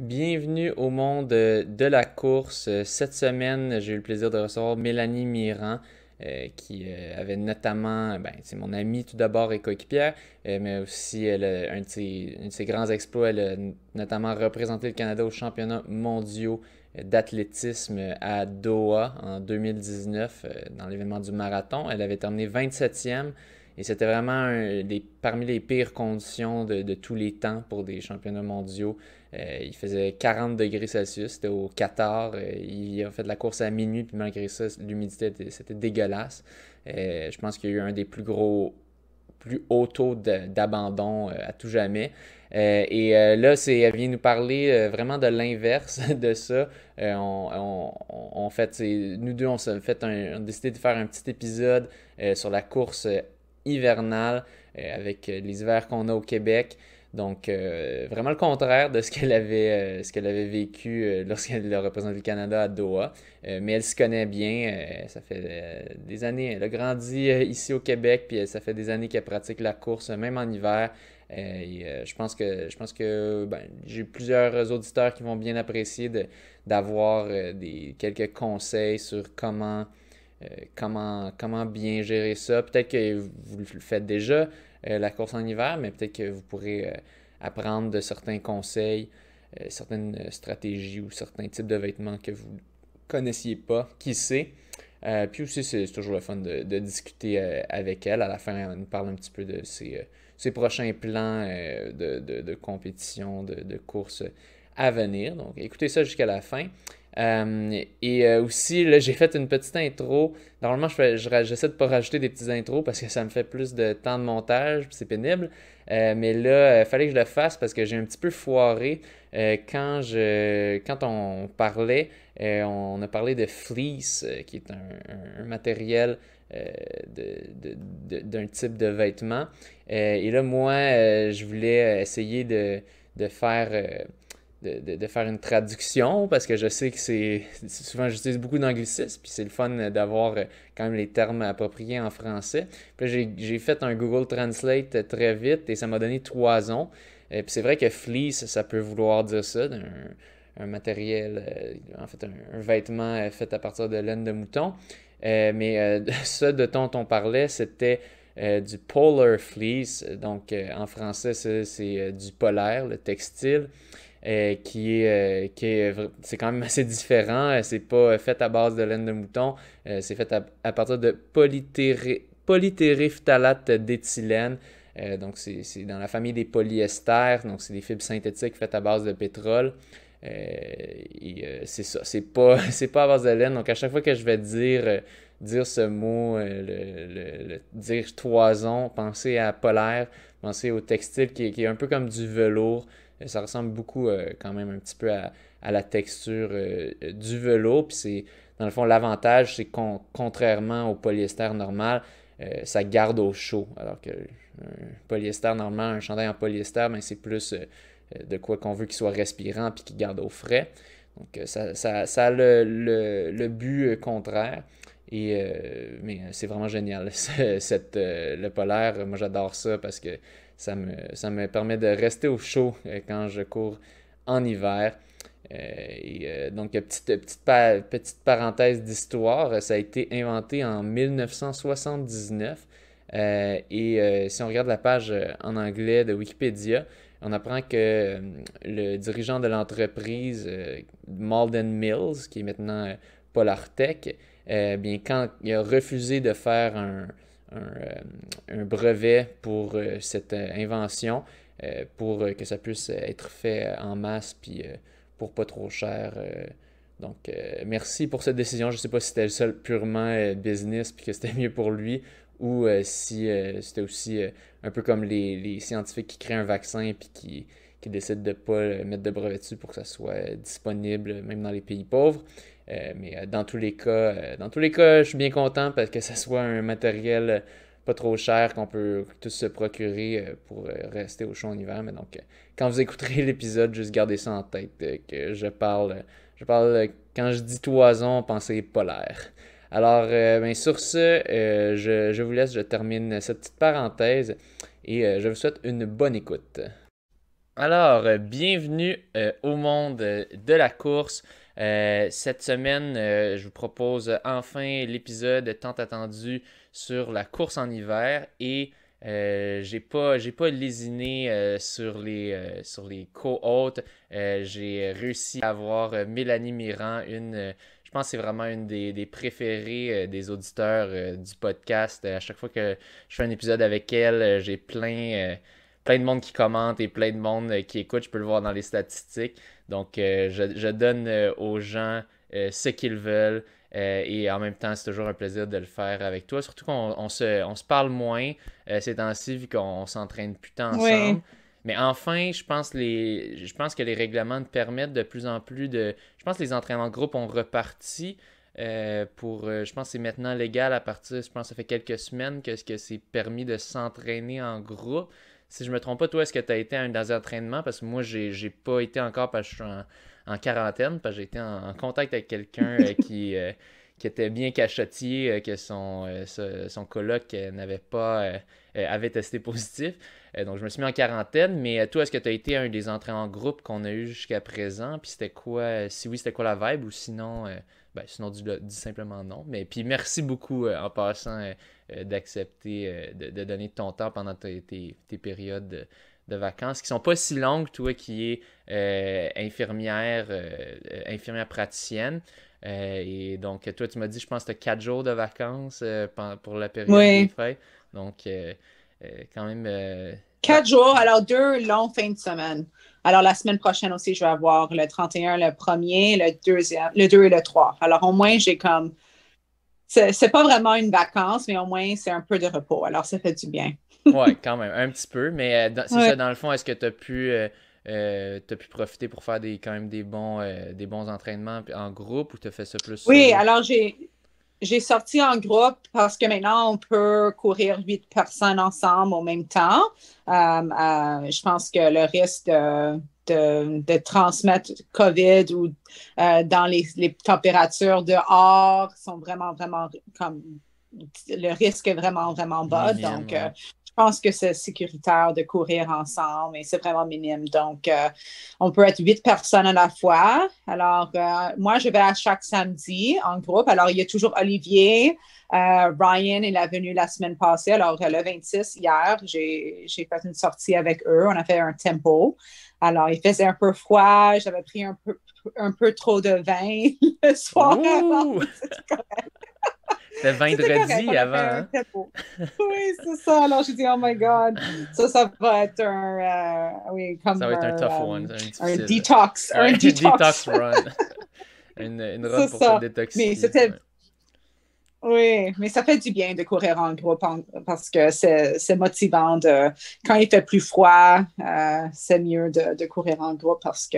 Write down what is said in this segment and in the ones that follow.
Bienvenue au monde de la course. Cette semaine, j'ai eu le plaisir de recevoir Mélanie Mirand. Euh, qui euh, avait notamment, ben, c'est mon amie tout d'abord et coéquipière, euh, mais aussi elle, un, de ses, de ses, grands exploits, elle a notamment représenté le Canada aux championnats mondiaux d'athlétisme à Doha en 2019 dans l'événement du marathon. Elle avait terminé 27e et c'était vraiment parmi les pires conditions de, tous les temps pour des championnats mondiaux. Euh, il faisait 40 degrés Celsius, c'était au 14, euh, il a fait la course à minuit, puis malgré ça, l'humidité, c'était dégueulasse. Euh, je pense qu'il y a eu un des plus gros, plus hauts taux d'abandon à tout jamais. et là, elle vient nous parler vraiment de l'inverse de ça. nous deux, on, fait on a décidé de faire un petit épisode sur la course hivernale avec les hivers qu'on a au Québec. Donc, euh, vraiment le contraire de ce qu'elle avait, euh, ce avait vécu euh, lorsqu'elle a représenté le Canada à Doha. mais elle se connaît bien. ça fait des années. Elle a grandi ici au Québec, puis ça fait des années qu'elle pratique la course, même en hiver. je pense que je pense que ben, j'ai plusieurs auditeurs qui vont bien apprécier d'avoir des quelques conseils sur comment, comment bien gérer ça. Peut-être que vous le faites déjà, euh, la course en hiver, mais peut-être que vous pourrez euh, apprendre de certains conseils, euh, certaines stratégies ou certains types de vêtements que vous connaissiez pas, qui sait. puis aussi, c'est toujours le fun de, discuter avec elle. À la fin, elle nous parle un petit peu de ses, prochains plans de, de, compétition, de, courses à venir. Donc, écoutez ça jusqu'à la fin. Euh, et euh, aussi, j'ai fait une petite intro. Normalement, j'essaie je, ne de pas rajouter des petites intros parce que ça me fait plus de temps de montage, c'est pénible. Euh, mais là, il fallait que je le fasse parce que j'ai un petit peu foiré quand, je, quand on parlait. on a parlé de fleece, qui est un, un matériel d'un type de vêtement. et là, moi, je voulais essayer de, de faire de, de, faire une traduction parce que je sais que c'est. Souvent, j'utilise beaucoup d'anglicisme, puis c'est le fun d'avoir euh, quand même les termes appropriés en français. Puis j'ai fait un Google Translate euh, très vite et ça m'a donné trois ans. Et euh, puis c'est vrai que fleece, ça peut vouloir dire ça, un, matériel, en fait, un, vêtement fait à partir de laine de mouton. mais euh, ce de dont on parlait, c'était. du polar fleece, donc en français c'est du polaire, le textile. Euh, qui est, euh, c'est quand même assez différent. Euh, c'est pas fait à base de laine de mouton, c'est fait à, partir de polytéryphthalate d'éthylène. donc, c'est dans la famille des polyesters, donc c'est des fibres synthétiques faites à base de pétrole. et c'est ça, c'est pas, pas à base de laine. Donc, à chaque fois que je vais dire, dire ce mot, dire toison, pensez à polaire, pensez au textile qui, qui est un peu comme du velours. Euh, ça ressemble beaucoup euh, quand même un petit peu à, la texture euh, du velours. Puis c'est, dans le fond, l'avantage, c'est qu'on, contrairement au polyester normal, ça garde au chaud. Alors que polyester normal, un chandail en polyester, ben, c'est plus de quoi qu'on veut qu'il soit respirant puis qu'il garde au frais. Donc ça, ça, a le, but contraire. Et, mais c'est vraiment génial, cette, le polaire. Moi, j'adore ça parce que ça me, permet de rester au chaud euh, quand je cours en hiver. Euh, et, euh, donc, petite, petite, petite parenthèse d'histoire, ça a été inventé en 1979. et si on regarde la page en anglais de Wikipédia, on apprend que le dirigeant de l'entreprise Malden Mills, qui est maintenant Polartech, bien, quand il a refusé de faire un, euh, un, brevet pour euh, cette euh, invention pour que ça puisse être fait en masse puis pour pas trop cher. Donc, merci pour cette décision. Je sais pas si c'était le seul purement business puis que c'était mieux pour lui ou si c'était aussi un peu comme les, scientifiques qui créent un vaccin puis qui, qui décident de ne pas mettre de brevet dessus pour que ça soit disponible même dans les pays pauvres. Euh, mais euh, dans tous les cas, euh, dans tous les cas, je suis bien content parce que ce soit un matériel pas trop cher qu'on peut tous se procurer pour rester au chaud en hiver. Mais donc, quand vous écouterez l'épisode, juste gardez ça en tête que je parle, je parle quand je dis toison, pensez polaire. Alors, ben, sur ce, je, vous laisse, je termine cette petite parenthèse et je vous souhaite une bonne écoute. Alors, bienvenue au monde de la course. Euh, cette semaine, euh, je vous propose enfin l'épisode tant attendu sur la course en hiver et euh, j'ai pas pas lésiné sur les les co-hôtes. j'ai réussi à avoir Mélanie Mirand, une je pense que c'est vraiment une des, des préférées des auditeurs du podcast. à chaque fois que je fais un épisode avec elle, j'ai plein plein de monde qui commente et plein de monde qui écoute. Je peux le voir dans les statistiques. Donc, euh, je, donne euh, aux gens euh, ce qu'ils veulent. et en même temps, c'est toujours un plaisir de le faire avec toi. Surtout qu'on se, parle moins ces temps-ci, vu qu'on s'entraîne plus tant ensemble. Mais enfin, je pense, les, je pense que les règlements permettent de plus en plus de. Je pense que les entraînements de groupe ont reparti. pour, je pense que c'est maintenant légal à partir, je pense que ça fait quelques semaines que, que c'est permis de s'entraîner en groupe. Si je me trompe pas, toi, est-ce que tu as été à un entraînements Parce que moi, j'ai, n'ai pas été encore parce que je suis en, quarantaine, parce que j'ai été en, contact avec quelqu'un euh, qui, euh, qui était bien cachotier, euh, que son, son coloc n'avait pas avait testé positif. donc je me suis mis en quarantaine. Mais toi, est-ce que tu as été à un des entraînements en groupe qu'on a eu jusqu'à présent? Puis c'était quoi? Si oui, c'était quoi la vibe ou sinon ben, sinon, dis, dis, simplement non. Mais puis merci beaucoup euh, en passant euh, euh, d'accepter de, donner ton temps pendant tes, tes, périodes de, vacances qui sont pas si longues, toi qui es infirmière, infirmière praticienne. et donc, toi, tu m'as dit, je pense, que tu as quatre jours de vacances pour la période des Donc, quand même Quatre jours, alors deux longs fins de semaine. Alors, la semaine prochaine aussi, je vais avoir le 31, le premier, le deuxième, le 2 et le 3. Alors, au moins, j'ai comme. C'est pas vraiment une vacance, mais au moins, c'est un peu de repos. Alors, ça fait du bien. oui, quand même, un petit peu. Mais euh, c'est ça, dans le fond, est-ce que tu as pu. Euh, euh pu profiter pour faire des, quand même des bons, euh, des bons entraînements en groupe ou tu as fait ça plus? Oui, alors j'ai j'ai sorti en groupe parce que maintenant, on peut courir huit personnes ensemble au même temps. Euh, euh, je pense que le risque de, transmettre COVID ou euh, dans les, températures dehors sont vraiment, vraiment comme. Le risque est vraiment, vraiment bas. donc, je pense que c'est sécuritaire de courir ensemble et c'est vraiment minime. Donc, euh, on peut être huit personnes à la fois. Alors, euh, moi, je vais à chaque samedi en groupe. Alors, il y a toujours Olivier, euh, Ryan, il est venu la semaine passée. Alors, le 26, hier, j'ai fait une sortie avec eux. On a fait un tempo. Alors, il faisait un peu froid. J'avais pris un peu, un peu trop de vin le soir. Avant. C'était vendredi correct, avant. Hein? Oui, c'est ça. Alors, j'ai dit, oh my God. Ça, ça va être un. Euh, oui, comme ça va être un, tough one. Un, un, detox. Un, un detox. run. une, une run pour ça. se détoxifier. Mais c'était. Oui, mais ça fait du bien de courir en groupe parce que c'est motivant. De, quand il fait plus froid, euh, c'est mieux de, de, courir en groupe parce que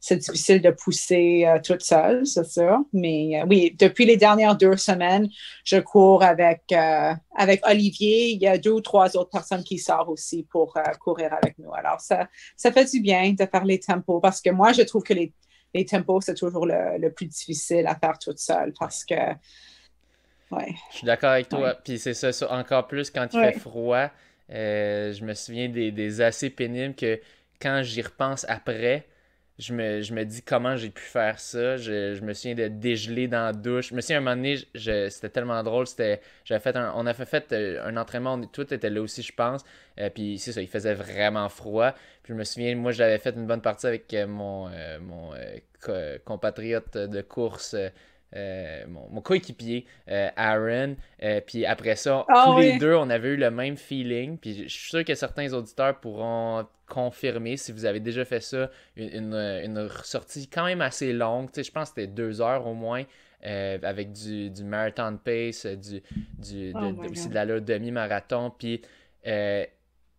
c'est difficile de pousser euh, toute seule, c'est sûr. Mais euh, oui, depuis les dernières deux semaines, je cours avec, avec Olivier. Il y a deux ou trois autres personnes qui sortent aussi pour courir avec nous. Alors, ça, ça fait du bien de faire les tempos parce que moi, je trouve que les, les tempos, c'est toujours le, le, plus difficile à faire toute seule parce que je suis d'accord avec toi. Puis c'est ça, encore plus quand il fait froid. Euh, je me souviens des, assez pénibles que quand j'y repense après, je me, dis comment j'ai pu faire ça. Je, me souviens d'être dégelé dans la douche. Je me souviens un moment donné, c'était tellement drôle. C'était, j'avais fait on avait fait euh, un entraînement, on, tout était là aussi, je pense. Euh, puis c'est ça, il faisait vraiment froid. Puis je me souviens, moi, j'avais fait une bonne partie avec mon, mon compatriote de course. Euh, mon, coéquipier, euh, Aaron. Euh, puis après ça, ah tous les deux, on avait eu le même feeling. Puis je suis sûr que certains auditeurs pourront confirmer si vous avez déjà fait ça, une, une sortie quand même assez longue. Tu sais, je pense que c'était deux heures au moins. avec du, du, marathon pace, du, du oh aussi de la demi-marathon. Puis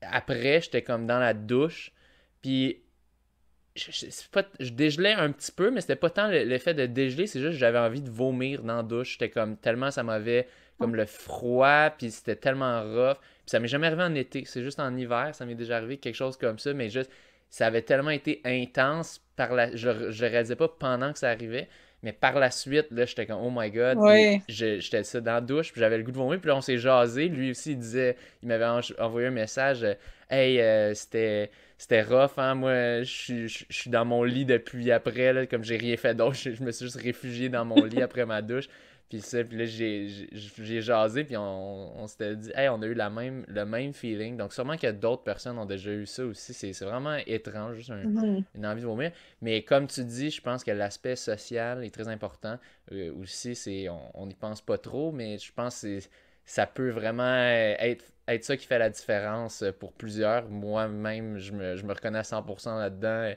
après, j'étais comme dans la douche. Puis je, dégelais un petit peu, mais c'était pas tant l'effet de dégeler, c'est juste que j'avais envie de vomir dans la douche. c'était comme tellement ça m'avait comme le froid, puis c'était tellement rough. Puis ça m'est jamais arrivé en été, c'est juste en hiver, ça m'est déjà arrivé quelque chose comme ça, mais juste ça avait tellement été intense par la je, je réalisais pas pendant que ça arrivait. Mais par la suite, là, j'étais comme, oh my god. J'étais ça dans la douche, puis j'avais le goût de vomir. Puis on s'est jasé. Lui aussi, il disait, il m'avait envoyé un message. Euh, hey, euh, c'était. C'était rough, hein? Moi, je suis dans mon lit depuis après, là, comme j'ai rien fait d'autre, je me suis juste réfugié dans mon lit après ma douche. Puis ça, puis là, j'ai jasé, puis on, s'était dit, hey, on a eu la même, le même feeling. Donc, sûrement que d'autres personnes ont déjà eu ça aussi. C'est vraiment étrange, juste mm-hmm. une envie de vomir. Mais comme tu dis, je pense que l'aspect social est très important. Euh, aussi, c'est on n'y pense pas trop, mais je pense que ça peut vraiment être, être ça qui fait la différence pour plusieurs. Moi-même, je me, je me reconnais à 100% là-dedans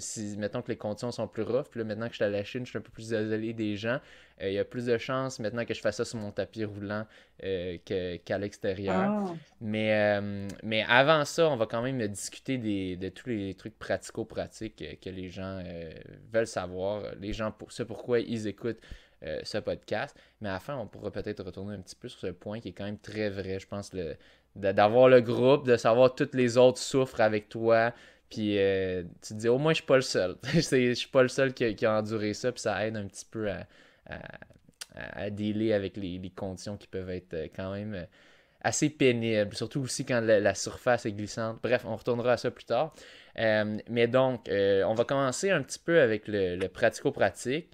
si, mettons que les conditions sont plus rough, puis là, maintenant que je suis à la Chine, je suis un peu plus isolé des gens, euh, il y a plus de chances maintenant que je fasse ça sur mon tapis roulant euh, qu'à l'extérieur. Ah. Mais, euh, mais avant ça, on va quand même discuter de tous les trucs pratico-pratiques que les gens veulent savoir, les gens, pour, ce pourquoi ils écoutent ce podcast. Mais à la fin, on pourra peut-être retourner un petit peu sur ce point qui est quand même très vrai. Je pense d'avoir le groupe, de savoir toutes les autres souffrent avec toi, puis euh, tu te dis, au moins, je suis pas le seul. Je suis pas le seul qui a, enduré ça, puis ça aide un petit peu à, à, avec les, conditions qui peuvent être euh, quand même euh, assez pénibles, surtout aussi quand la, surface est glissante. Bref, on retournera à ça plus tard. mais donc, on va commencer un petit peu avec le, pratico-pratique.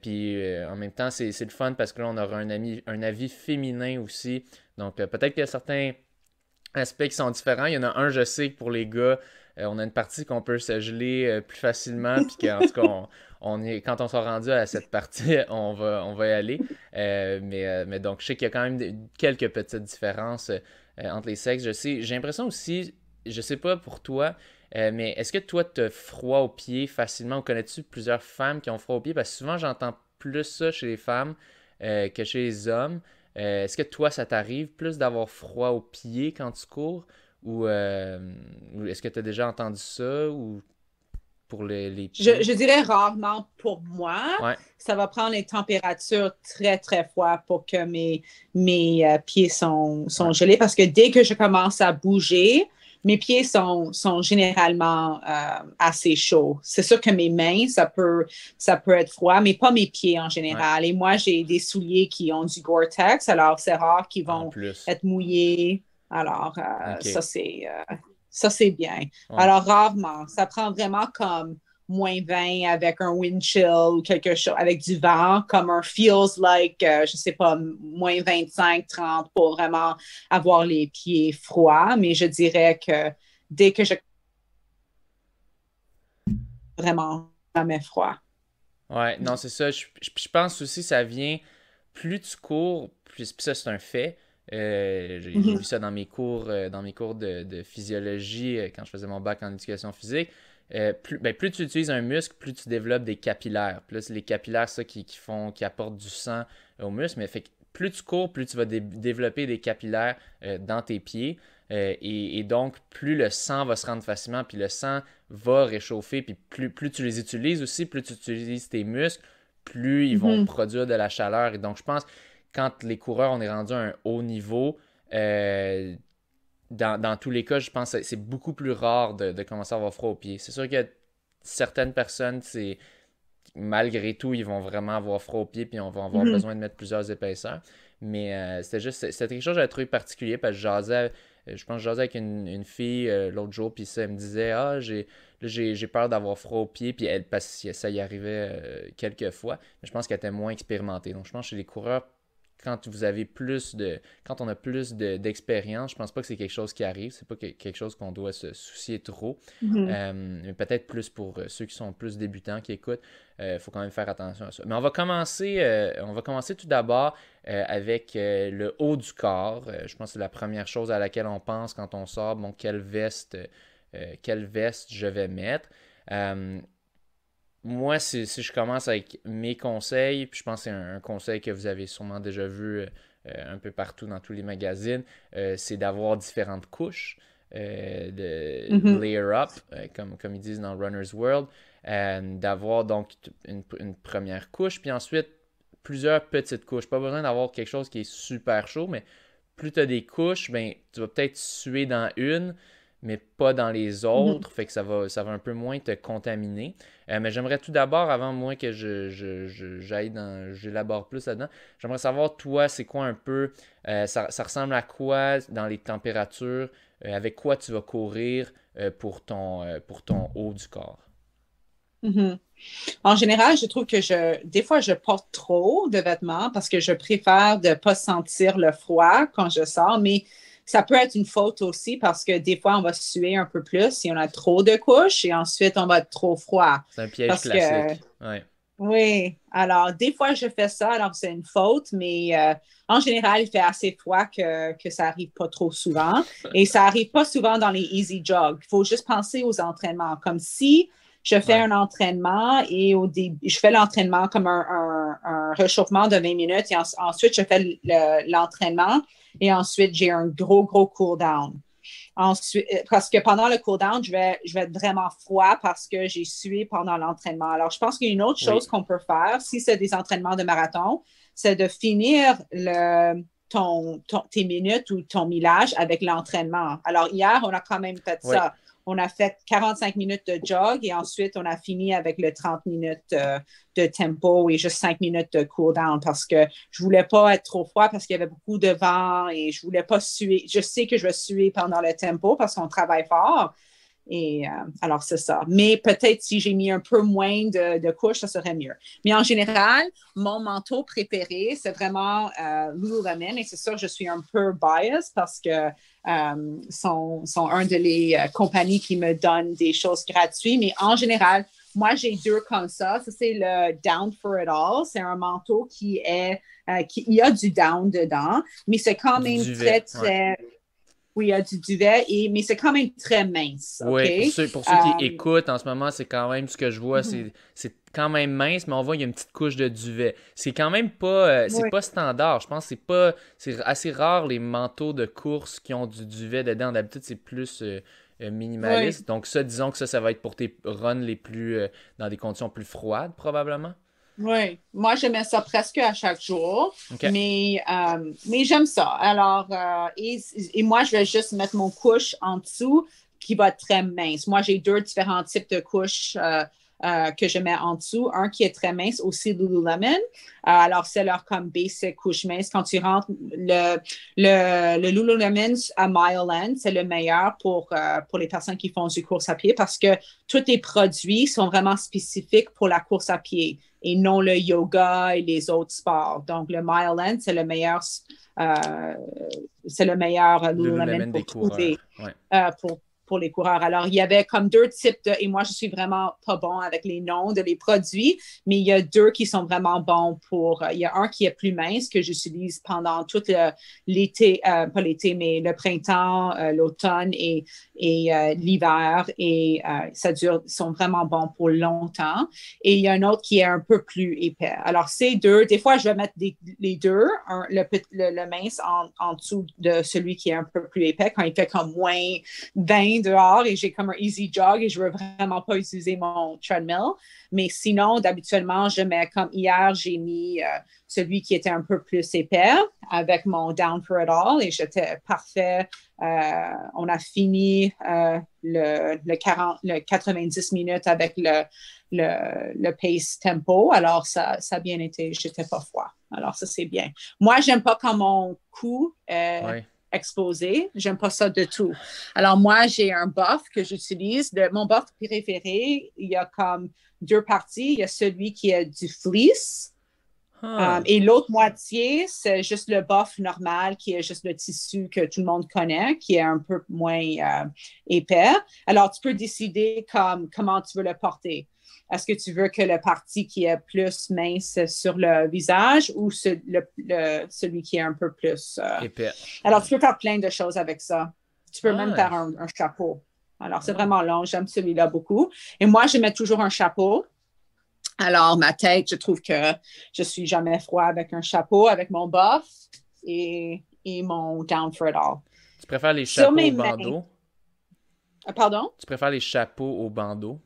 puis en même temps, c'est le fun parce que là, on aura un, ami, un avis féminin aussi. Donc peut-être qu'il y a certains aspects qui sont différents. Il y en a un, je sais, que pour les gars, euh, on a une partie qu'on peut se geler euh, plus facilement, puis qu'en tout cas, on, est, quand on sera rendu à cette partie, on va, on va y aller. Euh, mais, donc, je sais qu'il y a quand même quelques petites différences entre les sexes. Je sais, j'ai l'impression aussi, je sais pas pour toi, mais est-ce que toi, tu as froid aux pieds facilement ou connais-tu plusieurs femmes qui ont froid aux pieds? Parce que souvent, j'entends plus ça chez les femmes que chez les hommes. est-ce que toi, ça t'arrive plus d'avoir froid aux pieds quand tu cours? Euh, ou est-ce que tu as déjà entendu ça? Ou pour les, les... Je, dirais rarement pour moi. Ça va prendre les températures très, très froides pour que mes, mes euh, pieds sont, gelés parce que dès que je commence à bouger, mes pieds sont, sont généralement euh, assez chauds. C'est sûr que mes mains, ça peut, ça peut être froid, mais pas mes pieds en général. Et moi, j'ai des souliers qui ont du Gore-Tex, alors c'est rare qu'ils vont être mouillés. Alors, euh, ça, c'est, euh, ça, c'est bien. Alors, rarement, ça prend vraiment comme moins 20 avec un wind chill ou quelque chose, avec du vent, comme un feels like, je euh, je sais pas, moins 25, 30 pour vraiment avoir les pieds froids. Mais je dirais que dès que je. Vraiment, jamais froid. Ouais, non, c'est ça. Je, pense aussi que ça vient. Plus du cours, plus ça, c'est un fait euh, j'ai mhm. vu ça dans mes cours, euh, dans mes cours de, physiologie euh, quand je faisais mon bac en éducation physique. Ben, plus, tu utilises un muscle, plus tu développes des capillaires. Plus les capillaires, ça qui, qui font, qui apportent du sang au muscle. Mais fait plus tu cours, plus tu vas développer des capillaires dans tes pieds. et, donc, plus le sang va se rendre facilement, puis le sang va réchauffer, puis plus, plus tu les utilises aussi, plus tu utilises tes muscles, plus ils vont mhm. produire de la chaleur. Et donc, je pense, quand les coureurs, on est rendu à un haut niveau, euh, dans, tous les cas, je pense que c'est beaucoup plus rare de, commencer à avoir froid aux pieds. C'est sûr que certaines personnes, c'est malgré tout, ils vont vraiment avoir froid aux pieds, puis on va avoir mhm. besoin de mettre plusieurs épaisseurs. Mais euh, c'était juste, Cette quelque chose que j'avais trouvé particulier, parce que je euh, pense que avec une, fille l'autre jour, puis ça, elle me disait Ah, j'ai, j'ai, peur d'avoir froid aux pieds, puis elle, parce que ça y arrivait quelques fois, mais je pense qu'elle était moins expérimentée. Donc, je pense que chez les coureurs, quand vous avez plus de. Quand on a plus d'expérience, je je pense pas que c'est quelque chose qui arrive. C'est pas quelque chose qu'on doit se soucier trop. Mhm. Euh, peut-être plus pour euh, ceux qui sont plus débutants qui écoutent. Il euh, faut quand même faire attention à ça. Mais on va commencer, on va commencer tout d'abord avec le haut du corps. je pense que c'est la première chose à laquelle on pense quand on sort. Bon, quelle veste, quelle veste je vais mettre moi, si, je commence avec mes conseils, puis je pense que c'est un, conseil que vous avez sûrement déjà vu euh, euh, un peu partout dans tous les magazines, euh, c'est d'avoir différentes couches, de mm-hmm. layer up, comme, comme ils disent dans Runner's World, d'avoir donc une, première couche, puis ensuite plusieurs petites couches. Pas besoin d'avoir quelque chose qui est super chaud, mais plus tu as des couches, ben, tu vas peut-être suer dans une, mais pas dans les autres, fait que ça va, ça va un peu moins te contaminer. Euh, mais j'aimerais tout d'abord, avant moi que je, je, j'aille dans, j'élabore plus là-dedans, j'aimerais savoir, toi, c'est quoi un peu, euh, ça, ressemble à quoi dans les températures, euh, avec quoi tu vas courir pour, ton, pour ton haut du corps? Mm-hmm. En général, je trouve que je, des fois, je porte trop de vêtements parce que je préfère de ne pas sentir le froid quand je sors, mais ça peut être une faute aussi parce que des fois, on va suer un peu plus si on a trop de couches et ensuite, on va être trop froid. C'est un piège classique. Oui, alors des fois je fais ça, alors c'est une faute, mais euh, en général, il fait assez froid que, que ça n'arrive pas trop souvent. Et ça n'arrive pas souvent dans les easy jogs. Il faut juste penser aux entraînements, comme si je fais un entraînement et au début, je fais l'entraînement comme un, un, un, réchauffement de 20 minutes et ensuite, je fais l'entraînement et ensuite, j'ai un gros, gros cool down. Ensuite, euh, parce que pendant le cool down, je vais, je vais être vraiment froid parce que j'ai sué pendant l'entraînement. Alors, je pense qu'il y a une autre chose qu'on peut faire, si c'est des entraînements de marathon, c'est de finir le, ton, tes minutes ou ton millage avec l'entraînement. Alors, hier, on a quand même fait ça. On a fait 45 minutes de jog et ensuite on a fini avec le 30 minutes euh, de tempo et juste 5 minutes de cool down parce que je voulais pas être trop froid parce qu'il y avait beaucoup de vent et je voulais pas suer. Je sais que je vais suer pendant le tempo parce qu'on travaille fort, et euh, alors, c'est ça. Mais peut-être si j'ai mis un peu moins de, couches, ça serait mieux. Mais en général, mon manteau préféré, c'est vraiment euh, Lululemon. Et c'est sûr, je suis un peu biased parce que euh, sont, sont un de les euh, compagnies qui me donnent des choses gratuites. Mais en général, moi, j'ai deux comme ça. Ça, c'est le Down for It All. C'est un manteau qui est, euh, qui, il y a du down dedans, mais c'est quand même très, très. Oui, il y a du duvet, et... mais c'est quand même très mince. Oui, pour ceux, qui euh, écoutent en ce moment, c'est quand même ce que je vois, c'est quand même mince, mais on voit qu'il y a une petite couche de duvet. C'est quand même pas, euh, c'est pas standard. Je pense c'est pas, c'est assez rare les manteaux de course qui ont du duvet dedans. D'habitude, c'est plus euh, minimaliste. Donc ça, disons que ça, ça va être pour tes runs les plus, dans des conditions plus froides probablement. Oui, moi mets ça presque à chaque jour, euh, mais, j'aime ça. Alors, euh, et, moi je vais juste mettre mon couche en dessous qui va être très mince. Moi j'ai deux différents types de couches euh, que je mets en dessous. Un qui est très mince, aussi Lululemon. alors, c'est leur comme basic couche mince. Quand tu rentres le, le, le Lululemon à Mile End, c'est le meilleur pour, pour les personnes qui font du course à pied parce que tous les produits sont vraiment spécifiques pour la course à pied et non le yoga et les autres sports. Donc, le Mile End, c'est le meilleur, euh, c'est le meilleur Lululemon pour, des, ouais. euh, pour pour les coureurs. Alors, il y avait comme deux types de, et moi, je suis vraiment pas bon avec les noms de les produits, mais il y a deux qui sont vraiment bons pour, euh, il y a un qui est plus mince que j'utilise pendant tout l'été, euh, pas l'été, mais le printemps, euh, l'automne et, l'hiver, et ça dure, sont vraiment bons pour longtemps. Et il y a un autre qui est un peu plus épais. Alors, ces deux, des fois, je vais mettre les deux, le, le, mince en, en dessous de celui qui est un peu plus épais quand il fait comme moins 20 dehors et j'ai comme un easy jog et je veux vraiment pas utiliser mon treadmill. Mais sinon, d'habituellement, je mets comme hier, j'ai mis euh, celui qui était un peu plus épais avec mon Down for It All et j'étais parfait. Euh, on a fini euh, le, 90 minutes avec le, le, pace tempo. Alors, ça, ça a bien été. J'étais pas froid. Alors, ça, c'est bien. Moi, j'aime pas quand mon cou exposé. J'aime pas ça de tout. Alors moi, j'ai un buff que j'utilise. Mon buff préféré, il y a comme deux parties. Il y a celui qui est du fleece. Ah. Euh, et l'autre moitié, c'est juste le buff normal, qui est juste le tissu que tout le monde connaît, qui est un peu moins euh, épais. Alors, tu peux décider comme, comment tu veux le porter. Est-ce que tu veux que la partie qui est plus mince sur le visage ou celui qui est un peu plus euh, épais? Alors, tu peux faire plein de choses avec ça. Tu peux même faire un, chapeau. Alors, c'est vraiment long. J'aime celui-là beaucoup. Et moi, je mets toujours un chapeau. Alors, ma tête, je trouve que je suis jamais froid avec un chapeau, avec mon buff et, mon down for it all. Tu préfères les chapeaux au bandeau? Euh, pardon? Tu préfères les chapeaux au bandeau?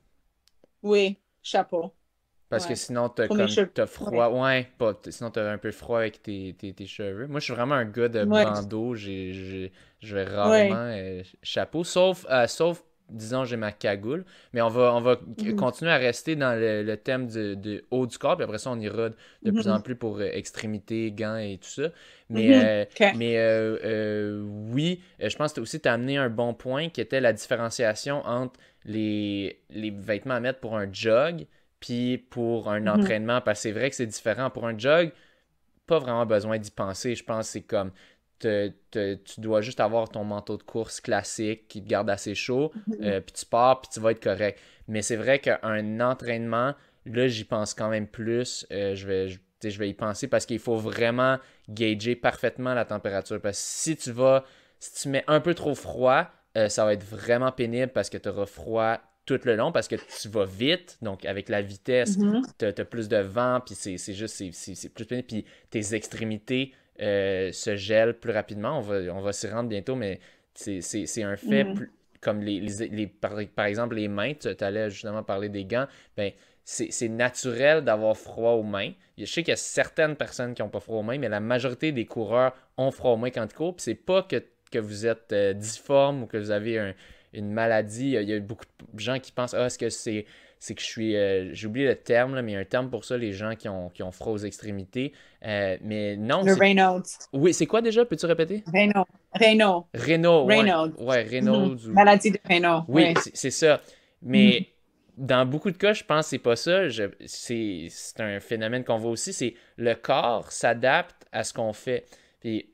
Oui. Chapeau. Parce que sinon, t'as froid. Ouais, pas. Sinon, t'as un peu froid avec tes, tes, cheveux. Moi, je suis vraiment un gars de bandeau. Je vais rarement euh, chapeau. Sauf, euh, sauf disons, j'ai ma cagoule. Mais on va, on va mhm. continuer à rester dans le, thème de haut du corps. Puis après ça, on ira de, mhm. plus en plus pour euh, extrémité, gants et tout ça. Mais, mhm. mais oui, je pense que aussi, t'as amené un bon point qui était la différenciation entre les, les vêtements à mettre pour un jog, puis pour un mhm. entraînement, parce que c'est vrai que c'est différent. Pour un jog, pas vraiment besoin d'y penser. Je pense que c'est comme tu dois juste avoir ton manteau de course classique qui te garde assez chaud, mhm. euh, puis tu pars, puis tu vas être correct. Mais c'est vrai qu'un entraînement, là, j'y pense quand même plus. Euh, je, vais, je, vais y penser parce qu'il faut vraiment gauger parfaitement la température. Parce que si tu vas, si tu mets un peu trop froid, euh, ça va être vraiment pénible parce que tu auras froid tout le long parce que tu vas vite. Donc, avec la vitesse, mhm. tu as, plus de vent, puis c'est juste, c'est plus pénible. Puis tes extrémités euh, se gèlent plus rapidement. On va, on va s'y rendre bientôt, mais c'est un fait. Mhm. comme les, les, par, exemple, les mains, tu allais justement parler des gants. Ben, c'est naturel d'avoir froid aux mains. Je sais qu'il y a certaines personnes qui n'ont pas froid aux mains, mais la majorité des coureurs ont froid aux mains quand ils courent. C'est pas que que vous êtes euh, difforme ou que vous avez une maladie. Il y a beaucoup de gens qui pensent Ah, est-ce que c'est c'est que je suis. Euh, j'ai oublié le terme, mais il y a un terme pour ça, les gens qui ont, qui ont froid aux extrémités. Euh, mais non. Le Reynolds. Oui, c'est quoi déjà? Peux-tu répéter? Reynolds. Reynolds. Reynolds. Reynolds. Ouais, mhm. Maladie de Reynolds. Oui, c'est ça. Mais mhm. dans beaucoup de cas, je pense que c'est pas ça. C'est un phénomène qu'on voit aussi. C'est le corps s'adapte à ce qu'on fait. Puis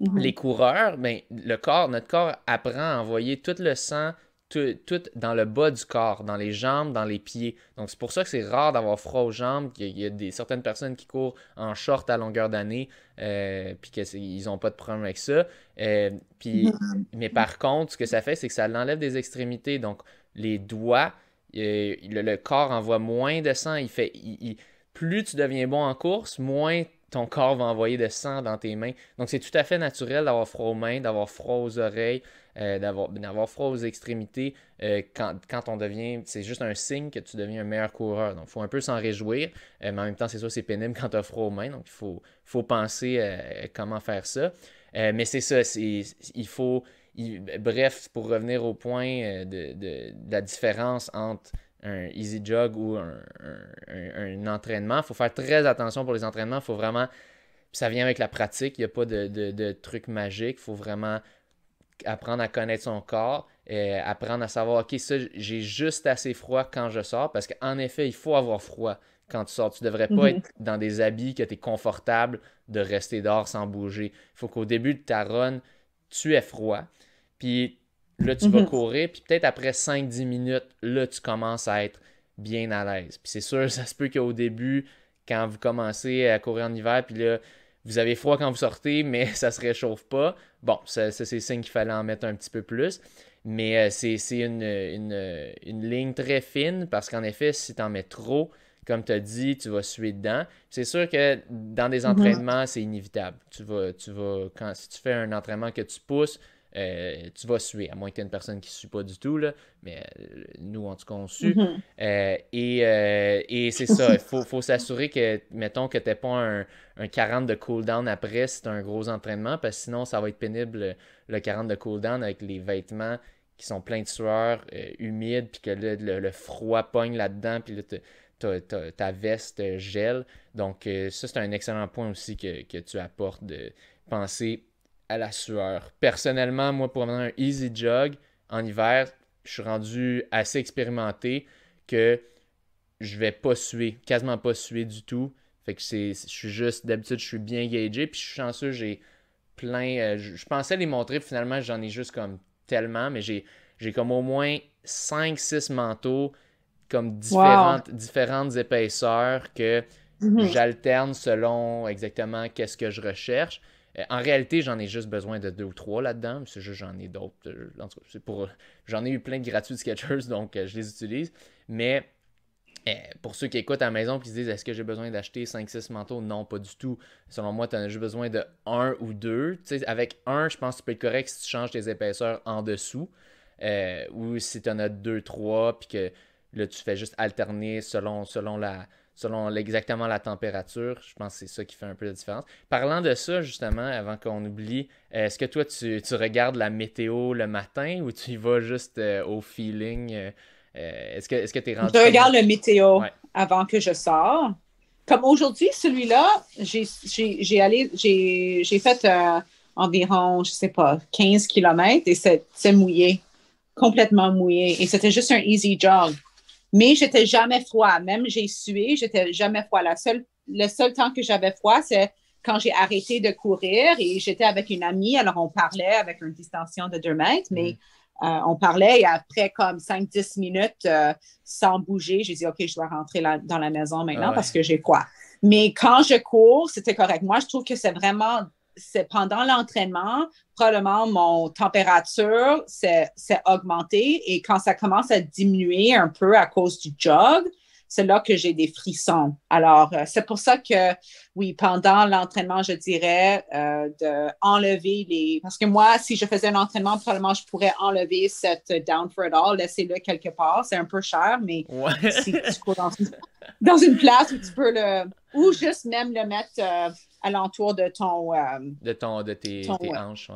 Mhm. Les coureurs, ben, le corps, notre corps apprend à envoyer tout le sang, tout, dans le bas du corps, dans les jambes, dans les pieds. Donc c'est pour ça que c'est rare d'avoir froid aux jambes, qu'il y a des, certaines personnes qui courent en short à longueur d'année, euh, puis qu'ils n'ont pas de problème avec ça. Euh, puis, mhm. mais par contre, ce que ça fait, c'est que ça l'enlève des extrémités. Donc les doigts, euh, le, corps envoie moins de sang, il fait... plus tu deviens bon en course, moins ton corps va envoyer de sang dans tes mains. Donc, c'est tout à fait naturel d'avoir froid aux mains, d'avoir froid aux oreilles, euh, d'avoir froid aux extrémités euh, quand, on devient. C'est juste un signe que tu deviens un meilleur coureur. Donc, il faut un peu s'en réjouir, euh, mais en même temps, c'est ça c'est pénible quand tu as froid aux mains. Donc, il faut, faut penser comment faire ça. mais c'est ça, il faut. bref, pour revenir au point de la différence entre un easy jog ou un, entraînement. Il faut faire très attention pour les entraînements. Il faut vraiment. Ça vient avec la pratique. Il n'y a pas de, truc magique. Il faut vraiment apprendre à connaître son corps, et apprendre à savoir, OK, ça, j'ai juste assez froid quand je sors, parce qu'en effet, il faut avoir froid quand tu sors. Tu devrais pas mhm. être dans des habits que tu es confortable de rester dehors sans bouger. Il faut qu'au début de ta run, tu aies froid. Puis Là, tu vas mhm. courir, puis peut-être après 5-10 minutes, là, tu commences à être bien à l'aise. Puis c'est sûr, ça se peut qu'au début, quand vous commencez à courir en hiver, puis là, vous avez froid quand vous sortez, mais ça se réchauffe pas. Bon, c'est ça signe qu'il fallait en mettre un petit peu plus. Mais euh, c'est une, une, ligne très fine parce qu'en effet, si tu en mets trop, comme tu as dit, tu vas suer dedans. C'est sûr que dans des mhm. entraînements, c'est inévitable. Tu vas, tu vas, quand, si tu fais un entraînement que tu pousses, euh, tu vas suer, à moins que tu aies une personne qui ne suit pas du tout, là, mais euh, nous, en tout cas, on suit mm-hmm. euh, et, c'est ça, il faut, s'assurer que, mettons, que tu n'aies pas un, 40 de cooldown après c'est un gros entraînement, parce que sinon, ça va être pénible le 40 de cooldown avec les vêtements qui sont pleins de sueur, humides, puis que le, froid pogne là-dedans, puis là, ta, veste gèle. Donc, ça, c'est un excellent point aussi que, que tu apportes de penser à la sueur. Personnellement, moi, pour un easy jog en hiver, je suis rendu assez expérimenté que je vais pas suer, quasiment pas suer du tout. Fait que c'est, je suis juste, d'habitude, je suis bien gagé, puis je suis chanceux, j'ai plein. Euh, je, pensais les montrer, finalement, j'en ai juste comme tellement, mais j'ai, comme au moins 5-6 manteaux, comme différentes, différentes épaisseurs que mhm. j'alterne selon exactement qu'est-ce que je recherche. Euh, en réalité, j'en ai juste besoin de deux ou trois là-dedans. C'est juste j'en ai d'autres. Euh, pour euh, j'en ai eu plein de gratuits de Sketchers, donc je les utilise. Mais pour ceux qui écoutent à la maison et qui se disent est-ce que j'ai besoin d'acheter 5-6 manteaux Non, pas du tout. Selon moi, tu en as juste besoin de un ou deux. avec un, je pense que tu peux être correct si tu changes tes épaisseurs en dessous. ou si tu en as deux, trois, puis que là, tu fais juste alterner selon, selon la, selon exactement la température. Je pense que c'est ça qui fait un peu la différence. Parlant de ça, justement, avant qu'on oublie, est-ce que toi, tu, regardes la météo le matin ou tu vas juste euh, au feeling? Euh, euh, est-ce que tu es rendu... Je regarde le météo avant que je sors. Comme aujourd'hui, celui-là, j'ai allé, j'ai fait environ, je sais pas, 15 km et c'est mouillé, complètement mouillé. Et c'était juste un easy jog. Mais j'étais jamais froid. Même j'ai sué, j'étais jamais froid. La seule, le seul temps que j'avais froid, c'est quand j'ai arrêté de courir et j'étais avec une amie. Alors, on parlait avec une distension de deux mètres, mais mm. euh, on parlait et après comme 5-10 minutes euh, sans bouger, j'ai dit, OK, je dois rentrer dans la maison maintenant ah parce que j'ai quoi. Mais quand je cours, c'était correct. Moi, je trouve que c'est vraiment c'est pendant l'entraînement, probablement mon température s'est augmentée et quand ça commence à diminuer un peu à cause du jog, c'est là que j'ai des frissons. Alors, euh, c'est pour ça que, oui, pendant l'entraînement, je dirais euh, d'enlever les... Parce que moi, si je faisais un entraînement, probablement, je pourrais enlever cette down for it all, laisser-le quelque part. C'est un peu cher, mais si tu cours dans une, place où tu peux le... Ou juste même le mettre... Euh, alentour de ton. Euh, de ton, de tes, hanches,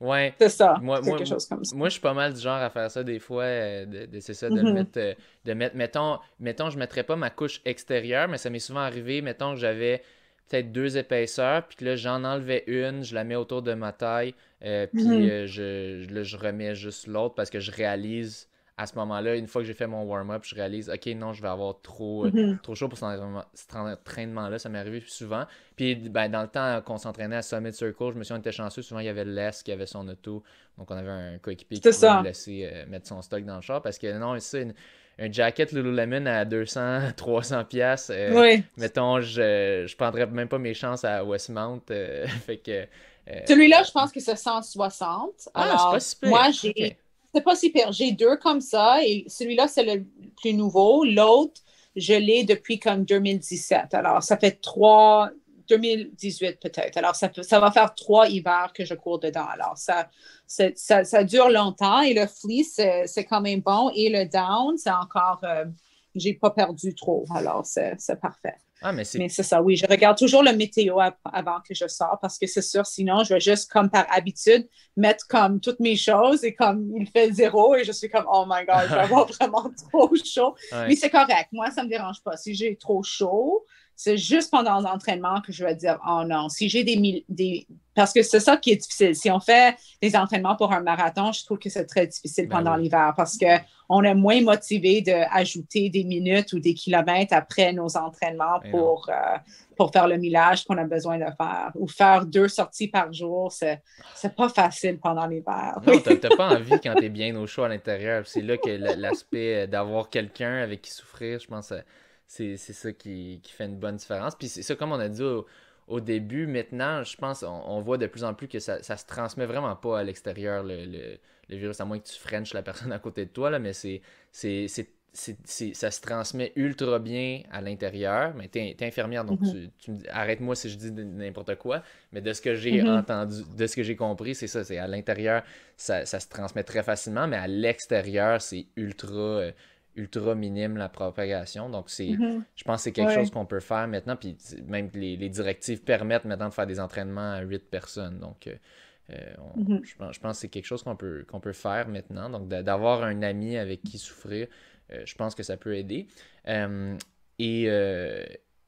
oui. C'est ça. Moi, quelque chose comme ça. Moi, je suis pas mal du genre à faire ça des fois. Euh, de, de c'est ça, de mm-hmm. mettre. Euh, de mettre mettons, mettons, je mettrais pas ma couche extérieure, mais ça m'est souvent arrivé. Mettons que j'avais peut-être deux épaisseurs, puis que là, j'en enlevais une, je la mets autour de ma taille, puis mm-hmm. je, je remets juste l'autre parce que je réalise à ce moment-là, une fois que j'ai fait mon warm-up, je réalise, OK, non, je vais avoir trop, euh, mhm. trop chaud pour cet entraînement-là. Ça m'est arrivé souvent. Puis, ben, dans le temps qu'on s'entraînait à Summit Circle, je me suis dit, on était chanceux. Souvent, il y avait Les qui avait son auto. Donc, on avait un coéquipier qui pouvait laisser euh, mettre son stock dans le char. Parce que, non, c'est une un jacket Lululemon à 200, 300 euh, oui. Mettons, je, ne prendrais même pas mes chances à Westmount. fait que. Celui-là, je pense que c'est 160. Ah, alors, Moi, j'ai. C'est pas super. J'ai deux comme ça et celui-là, c'est le plus nouveau. L'autre, je l'ai depuis comme 2017. Alors, ça fait trois, 2018 peut-être. Alors, ça, ça va faire trois hivers que je cours dedans. Alors, ça, ça, dure longtemps et le fleece, c'est quand même bon. Et le down, c'est encore, euh, j'ai pas perdu trop. Alors, c'est parfait. Ah, mais c'est ça, oui. Je regarde toujours le météo avant que je sors parce que c'est sûr, sinon, je vais juste, comme par habitude, mettre comme toutes mes choses et comme il fait zéro et je suis comme, oh my God, je vais avoir vraiment trop chaud. Mais c'est correct. Moi, ça ne me dérange pas. Si j'ai trop chaud, c'est juste pendant l'entraînement que je vais dire, oh non, si j'ai des, Parce que c'est ça qui est difficile. Si on fait des entraînements pour un marathon, je trouve que c'est très difficile ben pendant l'hiver parce qu'on est moins motivé d'ajouter des minutes ou des kilomètres après nos entraînements ben pour, euh, pour faire le millage qu'on a besoin de faire. Ou faire deux sorties par jour, c'est pas facile pendant l'hiver. Non, t'as pas envie quand t'es bien au chaud à l'intérieur. C'est là que l'aspect d'avoir quelqu'un avec qui souffrir, je pense... Que c'est ça qui, fait une bonne différence. Puis c'est ça, comme on a dit au, début, maintenant, je pense, on, voit de plus en plus que ça, ça se transmet vraiment pas à l'extérieur, le, virus, à moins que tu frenches la personne à côté de toi, là, mais c'est ça se transmet ultra bien à l'intérieur, mais tu es, infirmière, donc mm-hmm. tu, arrête-moi si je dis n'importe quoi, mais de ce que j'ai mm-hmm. entendu, de ce que j'ai compris, c'est ça, c'est à l'intérieur, ça, ça, se transmet très facilement, mais à l'extérieur, c'est ultra, euh, ultra minime la propagation. Donc, c'est, mhm. je pense que c'est quelque chose qu'on peut faire maintenant. Puis même les, directives permettent maintenant de faire des entraînements à 8 personnes. Donc, euh, euh, mhm. je, pense, que c'est quelque chose qu'on peut, qu'on peut faire maintenant. Donc, d'avoir un ami avec qui souffrir, euh, je pense que ça peut aider. et,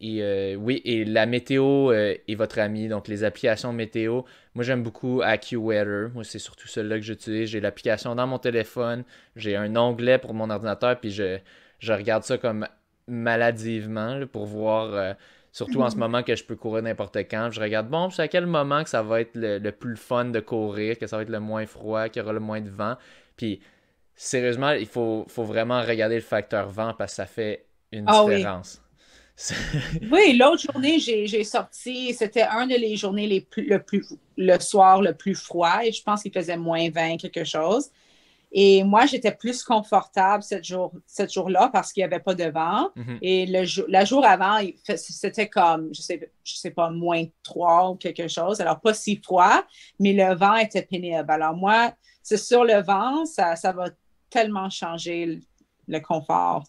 et euh, oui, et la météo euh, est votre ami, donc les applications météo. Moi, j'aime beaucoup AccuWeather. Moi, c'est surtout celle-là que j'utilise. J'ai l'application dans mon téléphone, j'ai un onglet pour mon ordinateur, puis je, regarde ça comme maladivement pour voir, euh, surtout en ce mhm. moment que je peux courir n'importe quand. Je regarde, bon, c'est à quel moment que ça va être le, plus fun de courir, que ça va être le moins froid, qu'il y aura le moins de vent. Puis, sérieusement, il faut, vraiment regarder le facteur vent parce que ça fait une ah différence oui, l'autre journée, j'ai sorti, c'était un de les journées les le, soir le plus froid et je pense qu'il faisait moins 20, quelque chose. Et moi, j'étais plus confortable cette jour, cette jour-là parce qu'il n'y avait pas de vent. Mm-hmm. Et le, la jour avant, c'était comme, je sais, je sais pas, moins 3 ou quelque chose. Alors, pas si froid, mais le vent était pénible. Alors, moi, c'est sur le vent, ça, ça va tellement changer le confort.